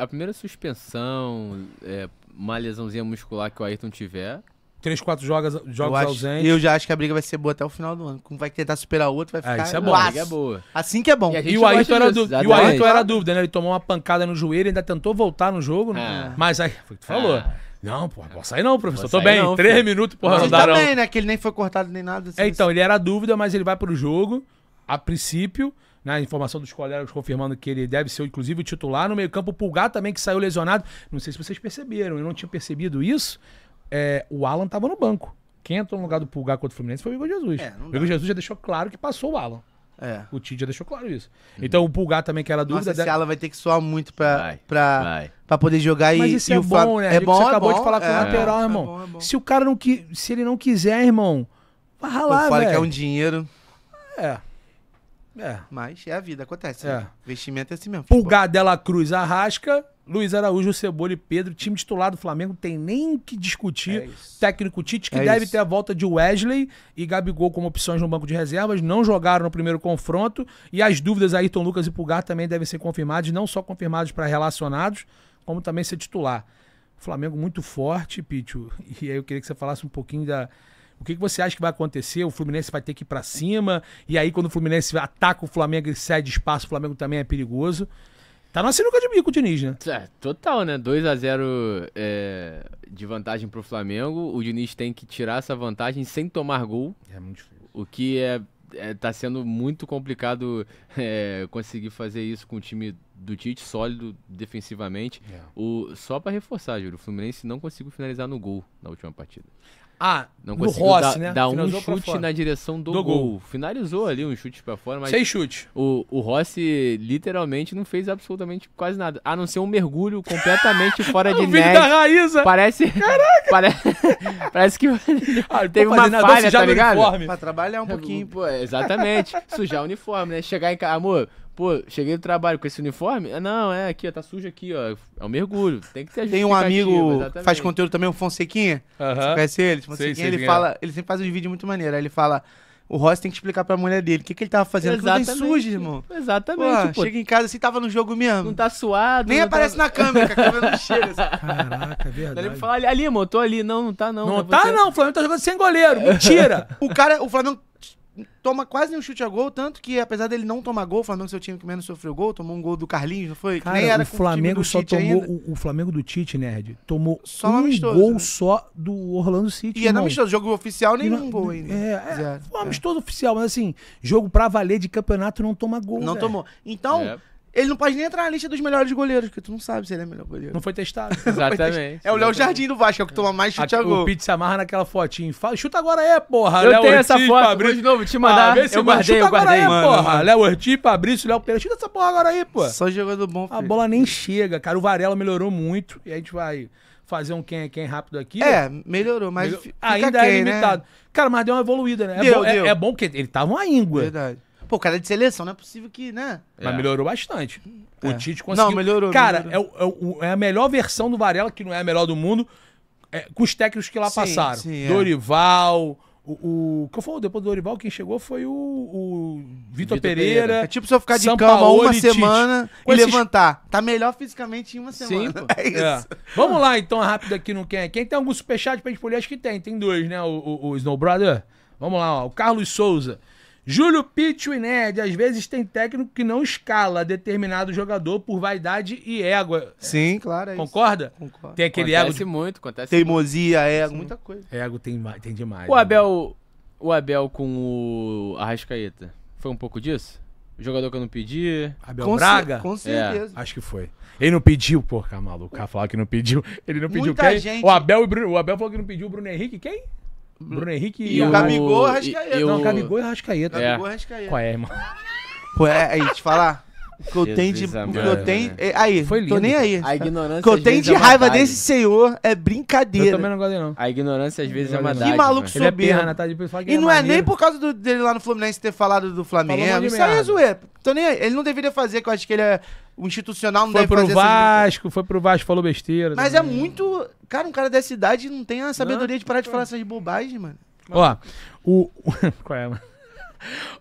a primeira suspensão, é, uma lesãozinha muscular que o Ayrton tiver, Três, quatro jogos, jogos eu acho, ausentes. Eu já acho que a briga vai ser boa até o final do ano. Como vai tentar superar o outro, vai ah, ficar. Ah, isso é bom. É boa. Assim que é bom. E, e o Ayrton era, du... e o Ayrton era dúvida, né? Ele tomou uma pancada no joelho, ainda tentou voltar no jogo, né? é. mas aí. Foi o que tu falou. Ah. Não, porra, posso sair não, professor. Vou tô bem. Não, Três filho. minutos, porra, mas não dá tá bem, né? Que ele nem foi cortado nem nada. É, assim, é, então, assim. ele era dúvida, mas ele vai pro jogo, a princípio. Na né, informação dos colegas confirmando que ele deve ser, inclusive, o titular no meio-campo. O Pulgar também, que saiu lesionado. Não sei se vocês perceberam, eu não tinha percebido isso é, o Alan tava no banco. Quem entrou no lugar do Pulgar contra o Fluminense foi o Igor Jesus. É, o Igor Jesus já deixou claro que passou o Alan. É. O Tite já deixou claro isso. Uhum. Então o Pulgar também, que era dúvida. Nossa, esse dela... Alan vai ter que soar muito pra, vai, pra, vai. pra poder jogar Mas e. Mas isso e é o bom, né? É bom, você é acabou bom, de falar com o é. lateral, é irmão. Bom, é bom. Se o cara não que Se ele não quiser, irmão, vai ralar, velho. que é um dinheiro. É. É. Mas é a vida, acontece. É. Né? Investimento é assim mesmo. Pulgar Dela Cruz arrasca, Luiz Araújo, Cebola e Pedro, time titular do Flamengo, tem nem que discutir. É Técnico Tite, que é deve isso. ter a volta de Wesley e Gabigol como opções no banco de reservas, não jogaram no primeiro confronto. E as dúvidas Ayrton Lucas e Pulgar também devem ser confirmadas, não só confirmados para relacionados, como também ser titular. Flamengo muito forte, Pichu. E aí eu queria que você falasse um pouquinho da, o que, que você acha que vai acontecer? O Fluminense vai ter que ir para cima, e aí quando o Fluminense ataca o Flamengo e cede espaço, o Flamengo também é perigoso. Tá na sinuca de bico o Diniz, né? É, total, né? 2 a 0 é, de vantagem pro Flamengo. O Diniz tem que tirar essa vantagem sem tomar gol. É muito difícil. O que é, é tá sendo muito complicado é, conseguir fazer isso com o time do Tite sólido defensivamente. É. O, só para reforçar, Júlio, o Fluminense não conseguiu finalizar no gol na última partida. Ah, não conseguiu Rossi, dar, né? dar um chute na direção do, do gol. gol. Finalizou ali um chute para fora, mas. Sem chute. O, o Rossi literalmente não fez absolutamente quase nada. A não ser um mergulho completamente fora de net. da Raíza. Parece. Caraca! parece, parece que ah, teve uma falha, tá ligado? Uniforme. Pra trabalhar um pouquinho, pô. É. Exatamente. Sujar o uniforme, né? Chegar em casa. Amor, Pô, cheguei do trabalho com esse uniforme? Ah, não, é aqui, ó, tá sujo aqui, ó. É um mergulho. Tem que ter Tem um amigo que faz conteúdo também, o Fonsequinha. Uhum. Você conhece ele? Fonsequinha, sei, sei, ele é. fala. Ele sempre faz uns vídeos muito maneiro. Aí ele fala. O Ross tem que explicar pra mulher dele o que, que ele tava fazendo. Exatamente. Que não sujo, irmão. Exatamente. Pô, pô. Chega em casa assim, tava no jogo mesmo. Não tá suado. Nem tá aparece tá... na câmera, que a câmera não chega. Assim. Caraca, é verdade. Ele fala ali, irmão, tô ali. Não, não tá não. Não, não né? tá você... não. O Flamengo tá jogando sem goleiro. Mentira. o cara, o Flamengo toma quase nenhum chute a gol, tanto que apesar dele não tomar gol, o Flamengo seu time que menos sofreu gol, tomou um gol do Carlinhos, não foi? Cara, nem era o Flamengo o só Tite tomou o, o, Flamengo do Tite, nerd, tomou só um amistoso, gol né? só do Orlando City. E é irmão. é amistoso, jogo oficial nenhum gol ainda. É, é, é, um amistoso oficial, mas assim, jogo pra valer de campeonato não toma gol, Não véio. Né? tomou. Então, é. Ele não pode nem entrar na lista dos melhores goleiros, porque tu não sabe se ele é melhor goleiro. Não foi testado. Exatamente. é o Léo Jardim do Vasco, é o que toma mais chute a, a gol. O Pete se amarra naquela fotinho. Fala, chuta agora é, porra. Eu Léo tenho Ortiz, essa foto, Fabrício. de novo, te mandar. Ah, eu guardei, chuta eu guardei. Agora aí, porra. Mano. Léo Ortiz, Fabrício, Léo Pereira. Chuta essa porra agora aí, pô. Só jogando bom, filho. A bola nem chega, cara. O Varela melhorou muito. E a gente vai fazer um quem é quem rápido aqui. É, melhorou, mas ainda é quem, é limitado. Né? Cara, mas deu uma evoluída, né? É deu, é, bom, deu. É, é bom que ele tava uma íngua. Verdade. Pô, o cara é de seleção, não é possível que, né? Mas é. melhorou bastante. O é. Tite conseguiu. Não, melhorou. Cara, melhorou. É, é, o, o, é, a melhor versão do Varela, que não é a melhor do mundo, com os técnicos que lá sim, passaram. Sim, Dorival. O, o que eu falei depois do Dorival, quem chegou foi o, o Vitor, Pereira, Pereira. É tipo se eu ficar de cama uma semana Tite. e esses... levantar. Tá melhor fisicamente em uma semana. Sim, é é. Vamos lá, então, rápido aqui no Quem é Quem. Tem algum superchat pra gente polir? Acho que tem. Tem dois, né? O, o, o Snow Brother. Vamos lá, ó. O Carlos Souza. Júlio Pitcho e Nerd, às vezes tem técnico que não escala determinado jogador por vaidade e ego. Sim, claro. É Concorda? Concordo. Tem aquele acontece ego. Acontece Muito, acontece Teimosia, muito. ego, muita coisa. Ego tem, tem demais. O né? Abel, né? o Abel com o Arrascaeta, foi um pouco disso? O jogador que eu não pedi. Abel com Braga? Com é. certeza. É. Acho que foi. Ele não pediu, porra, maluco. O cara falou que não pediu. Ele não pediu Muita quem? Gente... O Abel, o Abel falou que não pediu o Bruno Henrique. Quem? Bruno Henrique e, e o Gabigol e Arrascaeta. Eu... Não, Gabigol e Arrascaeta. É. Gabigol e é. Arrascaeta. Qual é, irmão? Pô, é, aí, te falar. Que eu tenho de. que eu tenho, né? é, aí, Foi lindo. tô nem aí. A ignorância. Que eu tenho de é raiva desse senhor é brincadeira. Eu também não gosto dele, não. A ignorância às vezes é uma Que maluco soberbo. É perna, tá? E é não é nem por causa do, dele lá no Fluminense ter falado do Flamengo. Isso aí é zoeira. Tô nem aí. Ele não deveria fazer, que eu acho que ele é. O institucional não foi deve fazer Vasco, essas... Foi pro Vasco, falou besteira. Mas também. é muito... Cara, um cara dessa idade não tem a sabedoria não, de parar de falar essas bobagens, mano. Ó, o... Qual é, mano?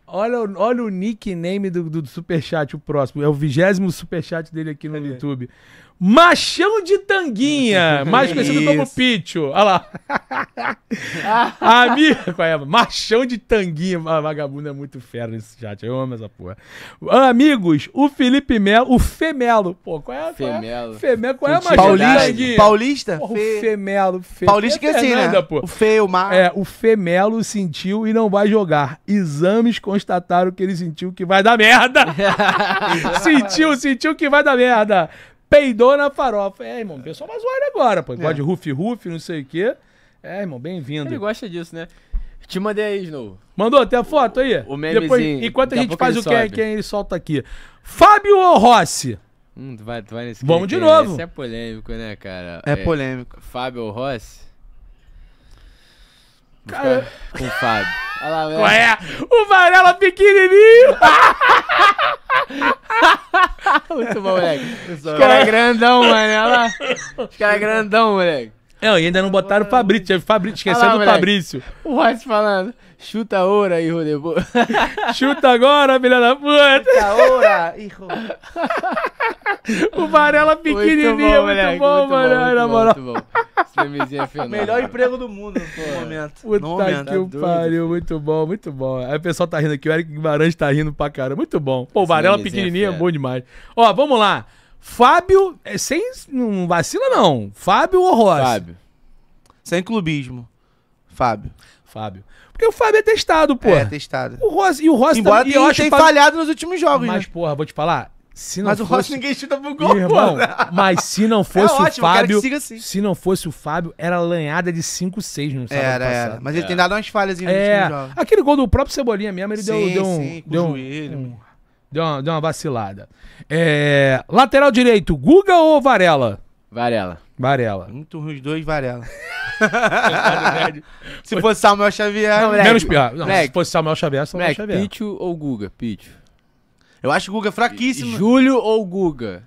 olha, olha o nickname do, do superchat, o próximo. É o vigésimo superchat dele aqui no é. YouTube. Machão de Tanguinha, mais conhecido como Picho. Olha lá. Amigo, é? Machão de Tanguinha. A ah, vagabunda é muito fera nesse chat. Eu amo essa porra. Ah, amigos, o Felipe Melo, o Femelo. Pô, qual é? é? Femelo. Femelo, qual é a Machão Paulista, de Tanguinha? Paulista? Porra, Fe... O Femelo. Fe... Paulista que é assim, né? Pô. O Feio, Mar. É, o Femelo sentiu e não vai jogar. Exames constataram que ele sentiu que vai dar merda. sentiu, sentiu que vai dar merda peidou na farofa. É, irmão, o é. pessoal mais zoar agora, pô. Gosta é. de ruf-ruf, não sei o quê. É, irmão, bem-vindo. Ele gosta disso, né? Te mandei aí, Snow. Mandou até a foto aí? O memezinho. Depois, enquanto a gente faz o que é quem ele solta aqui. Fábio ou Rossi? Hum, tu vai, tu vai nesse Vamos de novo. Esse é polêmico, né, cara? É, é polêmico. Fábio ou Rossi? Cara... Com o Fábio. Olha lá, Qual é? O Varela pequenininho! Muito bom, moleque. Os caras é é? grandão, mano. Olha lá. Os caras é grandão, moleque. É, e ainda não botaram o Fabrício. O Fabrício, esqueceu do Fabrício. O Royce falando, chuta ouro aí, Rodebo. chuta agora, filha da puta. Chuta ouro, irmão. o Varela pequenininho, muito bom, muito bom, muito mano. Bom, na moral. Muito bom. é fenômeno. Melhor emprego do mundo no momento. Puta no que tá pariu, muito bom, muito bom. Aí o pessoal tá rindo aqui, o Eric Guimarães tá rindo pra cara. Muito bom. Pô, o Varela pequenininho é bom demais. Ó, vamos lá. Fábio, é sem. Não vacila, não. Fábio ou Rossi? Fábio. Sem clubismo. Fábio. Fábio. Porque o Fábio é testado, pô. É, testado. O Rossi, e o Rossi Embora também, eu tem falhado nos últimos jogos, Mas, né? porra, vou te falar. Se não mas fosse... o Rossi ninguém chuta pro gol, Irmão, Mas se não é fosse é o Fábio. Assim. Se não fosse o Fábio, era lanhada de 5-6 no sábado era, passado. Era. Mas ele é. tem dado umas falhas é. últimos jogos. jogo. Aquele gol do próprio Cebolinha mesmo, ele sim, deu, deu um. deu um, joelho, um Deu uma, deu uma vacilada. É, lateral direito, Guga ou Varela? Varela. Varela. Muito ruim os dois, Varela. se fosse Samuel Xavier. Não, menos pior. Não, se fosse Samuel Xavier, Samuel Xavier. Pitch ou Guga? Pitch. Eu acho o Guga fraquíssimo. Júlio ou Guga?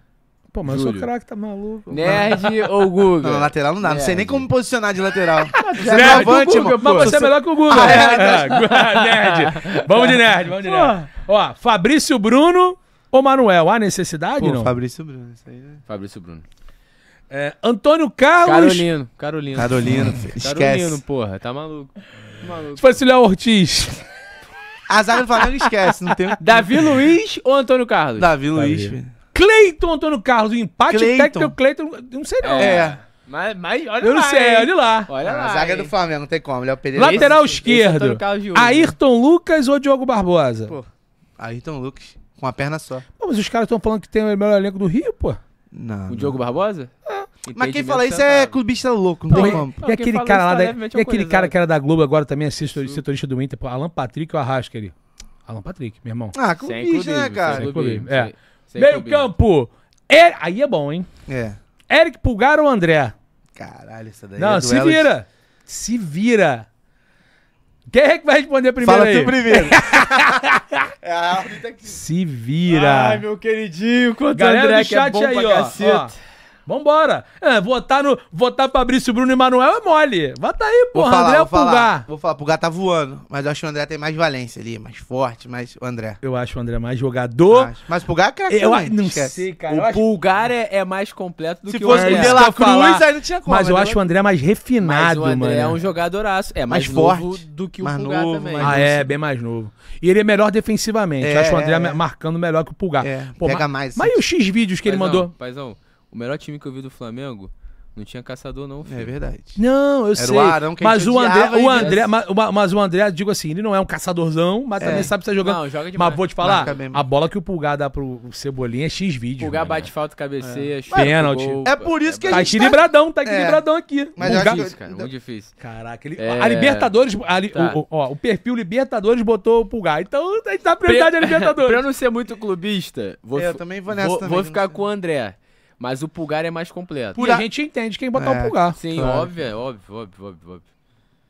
Pô, mas Júlio. eu sou craque, tá maluco. Nerd ou Guga? Não, lateral não dá. Nerd. Não sei nem como posicionar de lateral. você é avante, mano. Mas você é melhor que o Guga. Ah, é, ah, nerd. Vamos de nerd, vamos de nerd. Ó, Fabrício Bruno ou Manuel? Há necessidade, Pô, não? Fabrício Bruno, isso aí. É... Fabrício Bruno. É, Antônio Carlos. Carolino, Carolino. Carolino, esquece. Carolino, porra, tá maluco. Tá maluco. Se fosse o Léo Ortiz. Azar do Flamengo esquece, não tem. Davi Luiz ou Antônio Carlos? Davi, Davi. Luiz, filho. Cleiton Antônio Carlos, o empate Cleiton. técnico é Cleiton, não sei não. É. é. Mas, mas olha Eu não lá, sei, é hein? olha lá. Olha ah, lá. Zaga do Flamengo, não tem como. Léo Pereira. Lateral esse, esquerdo. Esse Ayrton Lucas ou Diogo Barbosa? Pô, Ayrton Lucas. Com a perna só. Pô, mas os caras estão falando que tem o melhor elenco do Rio, pô. Não. O não. Diogo Barbosa? É. Mas quem fala isso é clubista louco, não, não tem como. E, e aquele cara lá, da, e aquele cara que era da Globo agora também assiste o setorista do Inter, pô, Alan Patrick ou Arrasca ali? Alan Patrick, meu irmão. Ah, clubista, né, cara? Sem clubismo, é. Meio campo. É... Aí é bom, hein? É. Eric Pulgar ou André? Caralho, essa daí Não, é se vira. De... Se vira. Quem é que vai responder primeiro Fala aí? Fala tu primeiro. É se vira. Ai, meu queridinho, quanto Galera André do é chat é aí, ó. ó. Vambora. É, votar no. Votar Fabrício Bruno e Manuel é mole. Vota aí, porra. Falar, André é o Pulgar. Vou falar, Pulgar tá voando. Mas eu acho que o André tem mais valência ali, mais forte, mais o André. Eu acho o André mais jogador. Acho. Mas o Pulgar é craque. Eu eu não esquece. sei, cara. O Pulgar é, é, mais completo do Se que o André. Se fosse o De La Cruz, aí não tinha como. Mas eu, né? acho o André mais refinado, mano. o André é mano. é um jogadoraço. É mais, mais forte do que o mais Pulgar novo, também. Ah, é, bem mais novo. E ele é melhor defensivamente. É, eu acho o André é. marcando melhor que o Pulgar. É, Pô, pega mais. Mas e os X-vídeos que ele mandou? Paizão. O melhor time que eu vi do Flamengo não tinha caçador, não, é filho. É verdade. Não, eu Era sei. O Arão que mas, o André, o André, assim. mas, mas, o André, digo assim, ele não é um caçadorzão, mas é. também sabe estar tá jogando. Não, joga demais. Mas vou te falar, a bola que o Pulgar dá pro Cebolinha é X vídeo. Pulgar mano. bate falta, cabeceia, é. pênalti. É por isso é que tá a gente. Equilibradão, tá equilibradão, tá é. equilibradão aqui. Mas Pulgar... difícil, cara, muito difícil. Caraca, ele... é... a Libertadores. A li... tá. o, ó, o perfil Libertadores botou o Pulgar. Então a gente dá tá prioridade Pre... a Libertadores. pra eu não ser muito clubista, vou, eu também vou nessa vou, também, vou ficar com o André. Mas o pulgar é mais completo. e a... gente entende quem botar é, o pulgar. Sim, claro. É, óbvio, óbvio, óbvio, óbvio,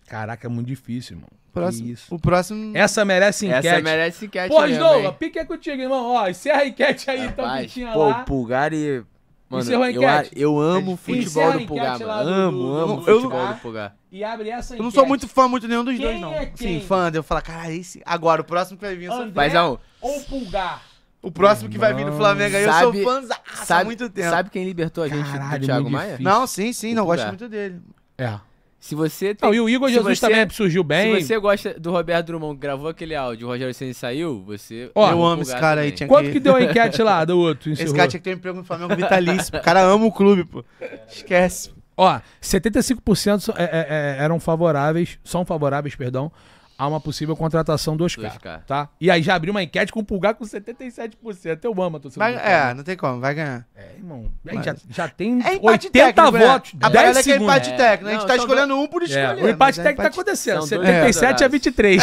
Caraca, é muito difícil, mano. Próximo, isso. O próximo. Essa merece enquete. Essa merece enquete. Pô, Snow, pique é contigo, irmão. Ó, encerra a enquete aí, tão bonitinha pô, lá. Pô, pulgar e. Mano, eu, eu, amo é futebol do Pulgar, mano. Do, amo, amo futebol do Pulgar. E abre essa enquete. Eu não sou muito fã muito nenhum dos quem dois, não. É Sim, fã, eu falar, cara, é esse. Agora, o próximo que vai vir. André Mas, não. ou Pulgar? O próximo que vai vir do Flamengo aí, eu sou fãzão há muito tempo. Sabe quem libertou a gente Caralho, do Thiago Maia? Não, sim, sim, não gosto muito dele. É. Se você tem- Não, e o Igor se Jesus você- também surgiu bem. Se você gosta do Roberto Drummond, que gravou aquele áudio, o Rogério Senna saiu, você. Ó, Eu amo esse cara aí, tinha Quanto que deu a enquete lá do outro? Esse cara tinha que ter um emprego no Flamengo vitalício. O cara ama o clube, pô. Esquece. Ó, 75% é- é- é- eram favoráveis, são favoráveis, perdão, a uma possível contratação do Oscar, do Oscar. Tá? E aí já abriu uma enquete com o Pulgar com 77%. Eu amo a torcida vai, É, não tem como, vai ganhar. É, irmão. Mas... Já, já tem é 80 técnico, né? votos. Né? A 10 é que é empate é. técnico. Né? A gente não, tá escolhendo do... um por escolher. É. O empate né? técnico tá empate... tá acontecendo. 77 a 23.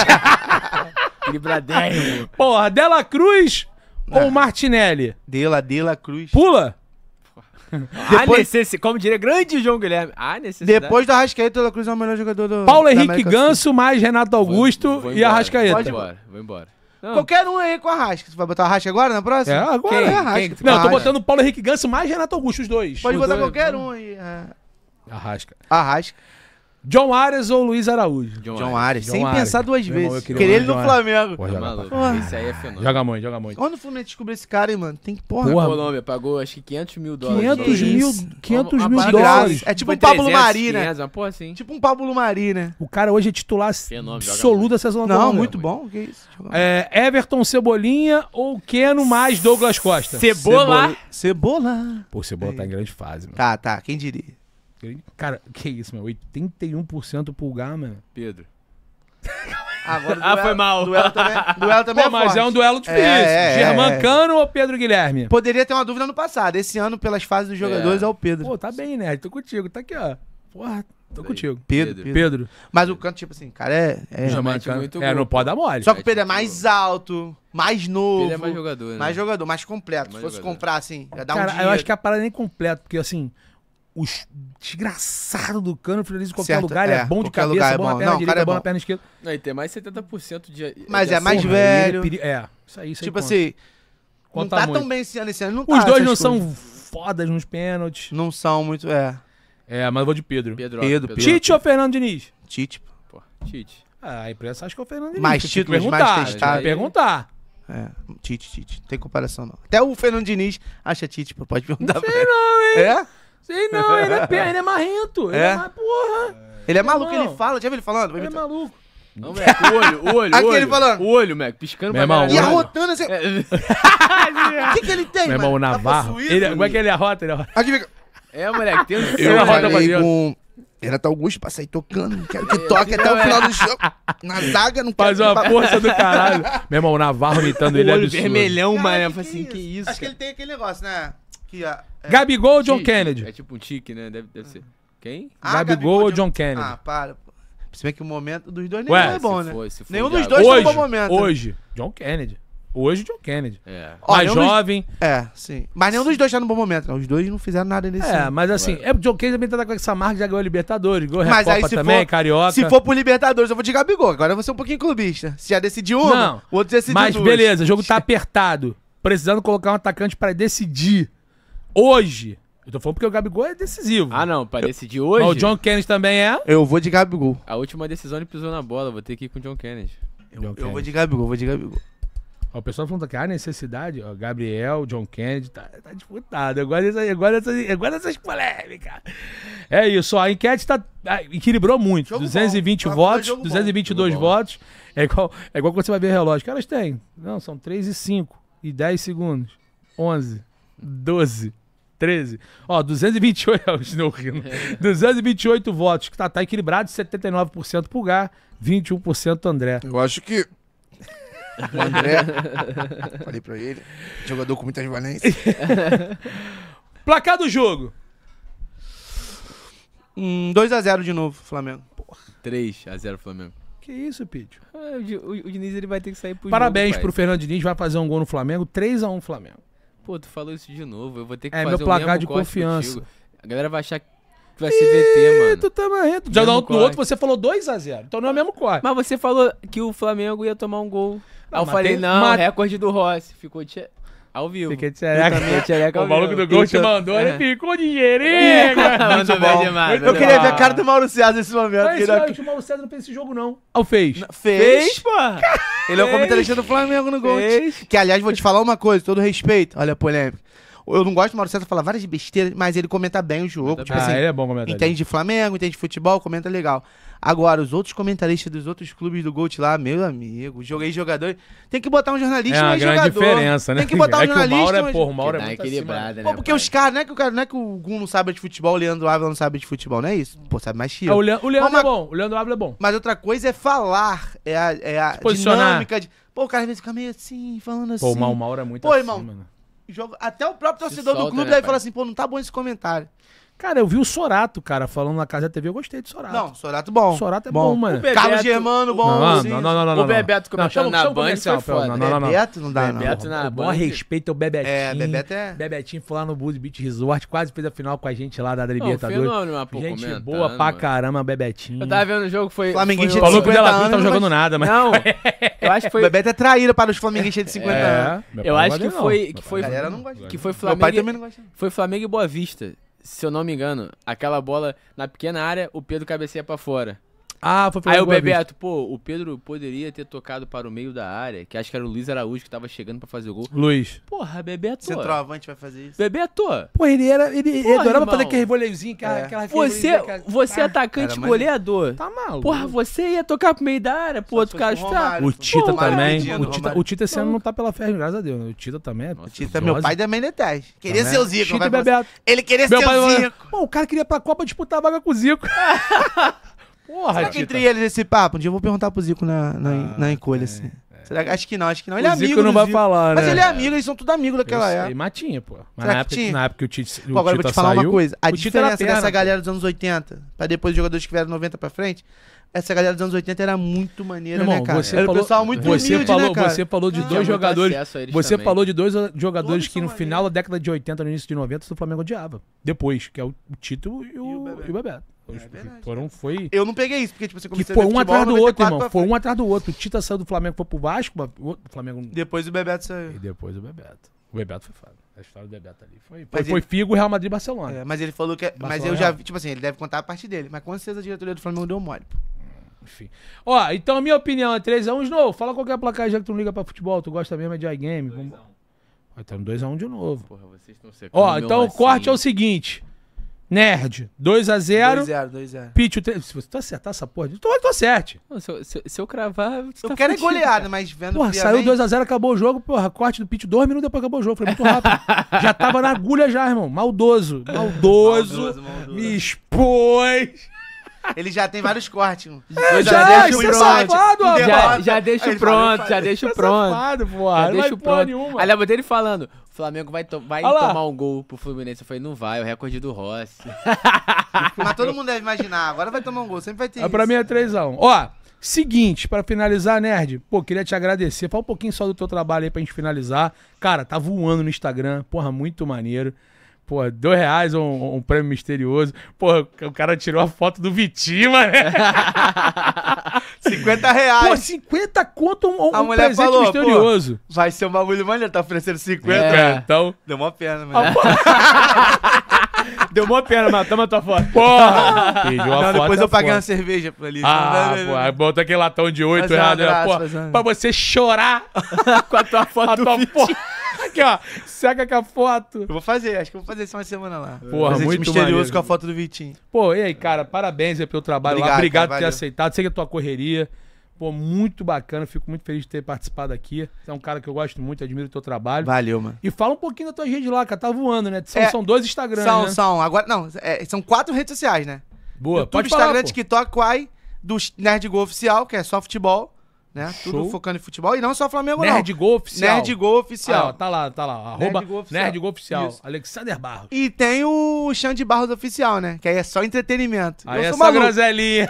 Equilibradinho. Porra, Dela Cruz ou Martinelli? Dela, Dela Cruz. Pula? Depois... necessi... Como diria grande João Guilherme, depois necessidade. Depois do Arrascaeta, Cruz é o melhor jogador do. Paulo da Henrique América Ganso, mais Renato Augusto vou, vou e Arrascaeta. Pode ir embora, vou embora. Não. Qualquer um aí com a Rasca. Você vai botar a Rasca agora na próxima? É, agora. Quem? É a Rasca. Quem? Não, eu tô botando o Paulo Henrique Ganso mais Renato Augusto, os dois. Pode os botar dois, qualquer um aí. É. Arrasca. Arrasca. John Arias ou Luiz Araújo? John, John Arias. Sem John pensar Ares. duas Meu vezes. Irmão, queria Querer ele no Flamengo. Pô, joga, maluco, esse aí é fenômeno. Joga muito, joga muito. Quando o Fluminense descobriu esse cara, hein, mano? Tem que porra. porra. A Colômbia pagou acho que 500 mil dólares. 500 mil, 500 mil dólares. É tipo um Pablo Mari, né? porra, assim. Tipo um Pablo Mari, né? O cara hoje é titular fenômeno, absoluto dessa zona. Não, muito bom. Que isso. É, Everton Cebolinha ou Keno mais Douglas Costa? Cebola. Cebola. Pô, Cebola tá em grande fase, mano. Tá, tá. Quem diria? Cara, que isso, meu? 81% pulgar, mano. Pedro. Ah, agora, ah, duelo, ah, foi mal. Duelo também, duelo também Pô, é mas forte. é um duelo é, difícil. É, é, Germán é, Cano ou Pedro Guilherme? Poderia ter uma dúvida no passado. Esse ano, pelas fases dos é. jogadores, é, o Pedro. Pô, tá bem, né? Tô contigo. Tá aqui, ó. Porra, tô Aí. contigo. Pedro, Pedro. Pedro. Mas Pedro. o canto, tipo assim, cara, é. É, Germán Cano. Muito é, não pode dar mole. Só que o é tá Pedro é mais alto, mais novo. Pedro é mais jogador, né? Mais jogador, mais completo. Mais Se fosse jogador. comprar, assim, ia dar cara, um dinheiro. Eu acho que a parada nem completa, porque assim os desgraçado do cano finaliza em qualquer certo, lugar, ele é, é bom de cabeça, lugar é bom, bom na perna não, direita, é bom, na perna esquerda. Não, e tem mais 70% de. Mas é mais né? velho. É, é, isso aí, isso Tipo assim, não tá muito. tão bem esse ano esse ano. Não tá Os tá dois não coisas. são fodas nos pênaltis. Não são muito, é. É, mas eu vou de Pedro. Pedro, Pedro, Pedro Tite Pedro. ou Fernando Diniz? Tite, pô. Tite. Ah, a imprensa acha que é o Fernando Diniz. Mais títulos, mais testados. perguntar. É, Tite, Tite. Não tem comparação, não. Até o Fernando Diniz acha Tite, pô. Pode perguntar não sei pra ele. não, hein? É? Sei não, ele é, pé, ele é marrento. Ele é, é mar... porra. Ele é maluco, Irmão, ele fala. Já viu ele falando? Ele é maluco. Não, Mac, o olho, o olho. Aquele olho, falando. O olho, Mac, piscando Meu pra irmão, E arrotando assim. O é. que, que ele tem, Meu irmão, o tá Navarro. Tá ele, como é que ele arrota? Ele arrota. Aqui É, moleque, tem um Eu falei com... Renato gosto pra sair tocando. Quero que é, toque até o é. final do show Na zaga, não Faz Faz uma força do caralho. Meu irmão, o Navarro imitando ele é absurdo. vermelhão, mano. Eu falei assim, que isso? Acho que ele tem aquele negócio, né? Que a é, Gabigol ou John né? Kennedy? É tipo um tique, né? Deve, deve ser. Quem? Ah, Gabigol, Gabigol ou John Kennedy? Ah, para. Se bem que o momento dos dois nenhum foi é bom, né? For, for nenhum dos dois hoje, um bom momento. Né? Hoje, John Kennedy. Hoje, John Kennedy. É. Mais jovem. Dos... É, sim. Mas nenhum dos dois tá no bom momento. Né? Os dois não fizeram nada nesse É, ano. mas assim, é, John Kennedy também tá com essa marca, já ganhou Libertadores, ganhou mas Recopa aí, também, for, Carioca. Se for pro Libertadores, eu vou de Gabigol. Agora eu vou ser um pouquinho clubista. Se já decidiu um, não, o outro decidiu Mas beleza, o jogo tá apertado. Precisando colocar um atacante pra decidir hoje. Eu tô falando porque o Gabigol é decisivo. Ah, não, pra decidir hoje. Mas o John Kennedy também é? Eu vou de Gabigol. A última decisão ele pisou na bola, vou ter que ir com o John Kennedy. Eu, John eu vou de Gabigol, vou de Gabigol. Ó, o pessoal tá falando que há necessidade, ó, Gabriel, John Kennedy, tá, tá disputado. Agora essas, agora, essas, agora essas polêmicas. É isso, ó, a enquete tá, ah, equilibrou muito. Jogo 220 bom. votos, 222 jogo votos. É igual, é igual quando você vai ver o relógio. Que elas têm? Não, são 3 e 5 e 10 segundos. 11. 12, 13. Ó, 228 é o Snow rindo. É. 228 votos, tá, tá equilibrado, 79% pro Pulgar, 21% André. Eu acho que o André, falei pra ele, jogador com muitas valências. Placar do jogo. 2x0 hum, de novo, Flamengo. 3x0 Flamengo. Que isso, Pete? Ah, é, o, o, o, Diniz ele vai ter que sair pro Parabéns jogo, pro Fernando Diniz, vai fazer um gol no Flamengo, 3x1 Flamengo. Pô, tu falou isso de novo. Eu vou ter que é, fazer meu placar de confiança. Contigo. A galera vai achar que vai ser VT, mano. Tu tá marrendo. Já no, outro você falou 2x0. Então não é o mesmo corte. Mas você falou que o Flamengo ia tomar um gol. Não, Aí eu falei, tem... não, mas... recorde do Rossi. Ficou. de. Ao vivo. Fiquei de xereca. xereca o maluco do gol te mandou, é. ele ficou de xereca. Mandou bem demais. Eu queria ver a cara do Mauro César nesse momento. Mas, ele... É é o Mauro César não fez esse jogo, não. Ah, fez? Fez, pô. Ele é o comentarista do Flamengo no gol. Que, aliás, vou te falar uma coisa, todo respeito. Olha a polêmica. Eu não gosto do Mauro César falar várias besteiras, mas ele comenta bem o jogo. Tipo assim, ah, assim, ele é bom comentar. Entende de Flamengo, entende de futebol, comenta legal. Agora, os outros comentaristas dos outros clubes do Gold lá, meu amigo, joguei jogador. Tem que botar um jornalista é mais grande jogador. diferença, né? Tem que botar é, é um jornalista. Que o Mauro é, porra, o Mauro é muito equilibrado, né? Pô, porque os caras, não é que o cara, não é que o Gum não sabe de futebol, o Leandro Ávila não sabe de futebol, não é isso? Pô, sabe mais que eu. É, o, Le... o Leandro mas, é bom, o Leandro Ávila é bom. Mas outra coisa é falar, é a, é a dinâmica de. Pô, o cara às vezes fica meio assim, falando assim. Pô, o assim. Mauro é muito Pô, irmão, assim, mano. Joga... Até o próprio torcedor solta, do clube né, fala assim, pô, não tá bom esse comentário. Cara, eu vi o Sorato, cara, falando na casa da TV, eu gostei do Sorato. Não, Sorato é bom. Sorato é bom, mano. Bebeto, Carlos Germano, bom. Não, não, não, não, O Bebeto começando na banca foi foda. Não, não, não. Bebeto não dá, não. Bebeto na Band. respeito ao Bebetinho. É, Bebeto é... Bebetinho foi lá no Bud Beach Resort, quase fez a final com a gente lá da Libertadores. Fenômeno, mas, gente boa pra caramba, Bebetinho. Eu tava vendo o jogo, foi... Flamenguinho tinha Falou que o Delagun não tava jogando nada, mas... Não, eu acho que foi... Bebeto é traíra para os flamenguistas de 50 é. anos. Eu acho que foi... A galera não Que foi Flamengo... Meu pai também não Foi Flamengo e Boa Vista se eu não me engano, aquela bola na pequena área, o Pedro cabeceia para fora. Ah, foi pela Aí o Bebeto, pô, o Pedro poderia ter tocado para o meio da área, que acho que era o Luiz Araújo que tava chegando para fazer o gol. Luiz. Porra, Bebeto. Centroavante vai fazer isso. Bebeto. Pô, ele era. Ele, Porra, ele adorava irmão. fazer aquele voleizinho, aquela, é. aquela Você, aquela... você é ah, atacante cara, goleador. Tá maluco. Porra, você ia tocar pro meio da área, pô, tu cara está. O Tita também. É o Tita, o Tita esse ano não tá pela ferro, graças a Deus. Né? O Tita também. Nossa, é o Tita, meu pai também detesta. Queria ser o Zico. Tita Bebeto. Assim, ele queria ser o Zico. Pô, o cara queria pra Copa disputar a vaga com o Zico. Porra, Será que entre eles esse papo? Um dia eu vou perguntar pro Zico na, na, ah, na encolha, assim. é, assim. Será que, acho que não, acho que não. Ele o é amigo. Zico não vai Zico. falar, né? Mas ele é amigo, eles são tudo amigos daquela época. E matinha, pô. Mas na época, na época, que o Tite. Pô, agora eu vou te falar saiu, uma coisa. A diferença perna, dessa galera dos anos 80 pra depois os jogadores que vieram 90 pra frente essa galera dos anos 80 era muito maneira, irmão, né, cara? Você era falou, pessoal muito você humilde, né, falou, né, cara? Você falou de dois jogadores. Você também. falou de dois jogadores Todos que no final da década de 80, no início de 90, o Flamengo odiava. Depois, que é o Tito e o, e o Bebeto. E o Bebeto. É o é. foi. Eu não peguei isso, porque, tipo, você assim, começou Que foi um atrás do é outro, irmão. Foi um atrás do outro. O Tita saiu do Flamengo, foi pro Vasco. O Flamengo... Depois o Bebeto saiu. E depois o Bebeto. O Bebeto foi foda. A história do Bebeto ali foi. Foi, ele... Figo, Real Madrid Barcelona. É, mas ele falou que. mas eu já vi, tipo assim, ele deve contar a parte dele. Mas com certeza a diretoria do Flamengo deu mole, pô. Enfim. Ó, então a minha opinião é 3x1, novo Fala qualquer placar já que tu não liga pra futebol, tu gosta mesmo de iGame. Vamos... Então 2x1 de novo. Porra, vocês estão secando. Ó, então o assim. corte assim. é o seguinte. Nerd, 2x0. 2x0, 2x0. Pitch, tre... se você tu tá acertar tá essa porra, tu, tu acerte. se, eu, se, se, eu cravar. eu tá quero é goleada, mas vendo Porra, saiu 2x0, acabou o jogo, porra, corte do Pitch, dois minutos depois acabou o jogo. Foi muito rápido. já tava na agulha já, irmão. Maldoso. Maldoso. maldoso, maldoso. Me expôs. Ele já tem vários cortes. É, já, já tá deixa o safado, um já, já deixa pronto, já deixa pronto. Safado, porra. Já deixa pronto. Nenhuma. eu botei ele falando, o Flamengo vai, to vai tomar um gol pro Fluminense. Eu falei, não vai, é o recorde do Rossi. Mas todo mundo deve imaginar, agora vai tomar um gol, sempre vai ter é, isso. Pra mim é 3x1. Ó, seguinte, pra finalizar, Nerd, pô, queria te agradecer. Fala um pouquinho só do teu trabalho aí pra gente finalizar. Cara, tá voando no Instagram, porra, muito maneiro. Pô, dois reais um, um prêmio misterioso. Pô, o cara tirou a foto do Vitinho, mano. Né? 50 reais. Pô, 50 conto um, a mulher presente falou, misterioso. Vai ser um bagulho maneiro, tá oferecendo 50. É. Né? Então... Deu uma pena, mano. Ah, Deu uma pena, mano. Toma tua foto. Porra! uma não, foto. Depois é eu foto. paguei uma cerveja pra ali. Ah, pô. Aí bota aquele latão de oito errado. Né? pô, pra você chorar com a tua foto. A tua Aqui, ó. Seca com a foto. Eu vou fazer, acho que eu vou fazer essa uma semana lá. Porra, Presente muito misterioso maneiro. com a foto do Vitinho. Pô, e aí, cara, parabéns aí pelo trabalho Obrigado, lá. Obrigado cara, por ter aceitado. Sei que é tua correria. Pô, muito bacana, fico muito feliz de ter participado aqui. Você é um cara que eu gosto muito, admiro o teu trabalho. Valeu, mano. E fala um pouquinho da tua rede lá, cara. Tá voando, né? São, é, são dois Instagrams. São, né? são. Agora, não, é, são quatro redes sociais, né? Boa, YouTube, pode falar, Instagram, pô. TikTok, Quai, do Nerd Go Oficial, que é só futebol né? Show. Tudo focando em futebol. E não só Flamengo, Nerd não. Nerd Gol Oficial. Nerd Gol Oficial. Ah, tá lá, tá lá. Arroba Nerd Gol Oficial. Nerd Gol Oficial. Alexander Barros. E tem o Xande Barros Oficial, né? Que aí é só entretenimento. Aí eu é sou maluco. groselinha.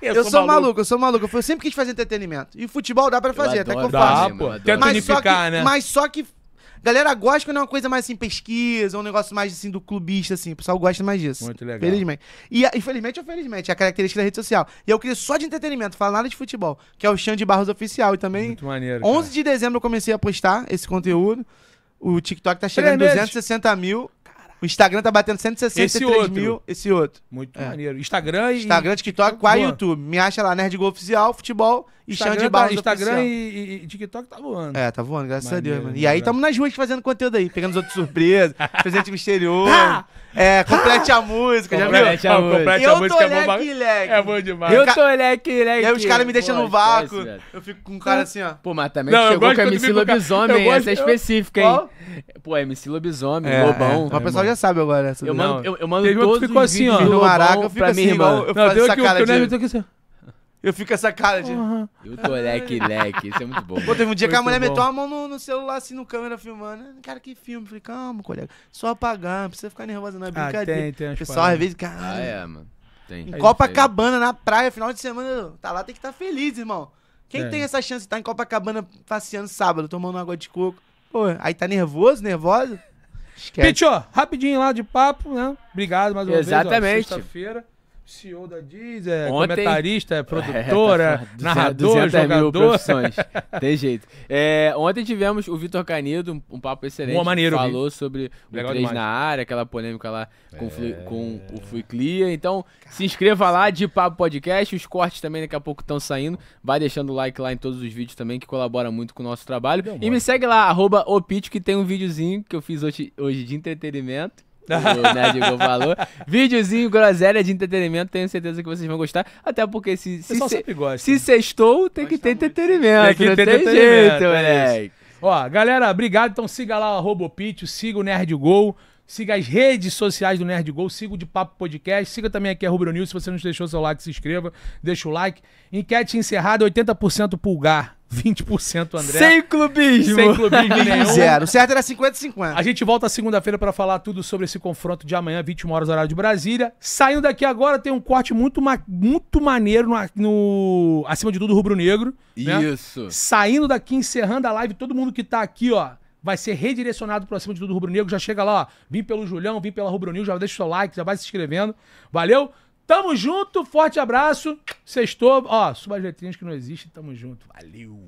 Eu, eu, sou, maluco. maluco. eu sou maluco. Eu sempre quis fazer entretenimento. E futebol dá pra fazer, eu até que eu faço. Dá, pô. Tenta unificar, né? Mas só que galera gosta quando é uma coisa mais assim, pesquisa, um negócio mais assim do clubista, assim. O pessoal gosta mais disso. Muito legal. Felizmente. E infelizmente ou felizmente, é a característica da rede social. E eu queria só de entretenimento, falar nada de futebol, que é o Xande Barros Oficial. E também. Muito maneiro. 11 cara. de dezembro eu comecei a postar esse conteúdo. O TikTok tá chegando a 260 mil. O Instagram tá batendo 163 esse mil. Esse outro. Muito é. maneiro. Instagram e. Instagram, TikTok, qual YouTube? Me acha lá, Nerd Gol Oficial, Futebol e Instagram, de Barros. Tá, Instagram e, e, TikTok tá voando. É, tá voando, graças maneiro, a Deus, mano. E aí tamo nas ruas fazendo conteúdo aí, pegando os outros surpresas, presente misterioso. é, complete a música, já viu? Complete a, música. Complete a música é bom leque, leque. É bom demais. Eu tô leque, leque. E aí os caras me deixam no vácuo. Eu fico com um cara assim, ó. Pô, mas também chegou com a MC Lobisomem, essa é específica, hein? Pô, MC Lobisomem, é, Lobão. Uma é. pessoa já já sabe agora essa. Né? Eu mando, eu, eu mando Teve todos um ficou os assim, ó. Do Maraca, eu fico assim, Eu, não, faço essa cara de... Eu, assim. eu fico essa cara de... Uhum. Eu tô leque, leque. Isso é muito bom. Pô, teve um dia que a mulher meteu a mão no, no, celular, assim, no câmera, filmando. Cara, que filme. Eu falei, calma, colega. Só apagar, não precisa ficar nervosa, não. É ah, brincadeira. Ah, tem, tem. O pessoal, às vezes, cara... Ah, é, mano. Tem. Em Copacabana, na praia, final de semana, tá lá, tem que estar tá feliz, irmão. Quem é. tem essa chance de estar tá em Copacabana passeando sábado, tomando água de coco? Pô, aí tá nervoso, nervosa? Esquece. rapidinho lá de papo, né? Obrigado mais uma Exatamente. vez. Exatamente. Sexta-feira. CEO da Deezer, é Ontem, comentarista, produtora, é, é, tá é narrador, jogador. Tem jeito. É, ontem tivemos o Vitor Canido, um papo excelente. Uma maneiro, falou vi. sobre Legal o 3 na área, aquela polêmica lá com, é... com o FuiClia. Então, Caramba. se inscreva lá de Papo Podcast. Os cortes também daqui a pouco estão saindo. Vai deixando o like lá em todos os vídeos também, que colabora muito com o nosso trabalho. e me segue lá, arroba que tem um videozinho que eu fiz hoje, hoje de entretenimento o Nerdgol falou. Videozinho groselha de entretenimento, tenho certeza que vocês vão gostar. Até porque se, se, se, se sextou, tem que ter entretenimento. Tem que né? ter entretenimento, jeito, é moleque. Ó, galera, obrigado. Então siga lá o Robopitch, siga o Nerdgol. Siga as redes sociais do Nerd Gol, siga o de Papo Podcast, siga também aqui a Rubro News. Se você não deixou seu like, se inscreva, deixa o like. Enquete encerrada, 80% pulgar. 20% André. Sem clubismo. Sem clubismo nenhum. Zero. O certo era 50-50. A gente volta segunda-feira para falar tudo sobre esse confronto de amanhã, 21 horas, horário de Brasília. Saindo daqui agora, tem um corte muito, ma muito maneiro no, no Acima de Tudo Rubro Negro. Né? Isso. Né? Saindo daqui, encerrando a live, todo mundo que tá aqui, ó vai ser redirecionado para cima de tudo Rubro Negro. Já chega lá, ó, vim pelo Julião, vim pela Rubro Negro, já deixa o seu like, já vai se inscrevendo. Valeu? Tamo junto, forte abraço. Sextou. Ó, suba as letrinhas que não existe. Tamo junto. Valeu.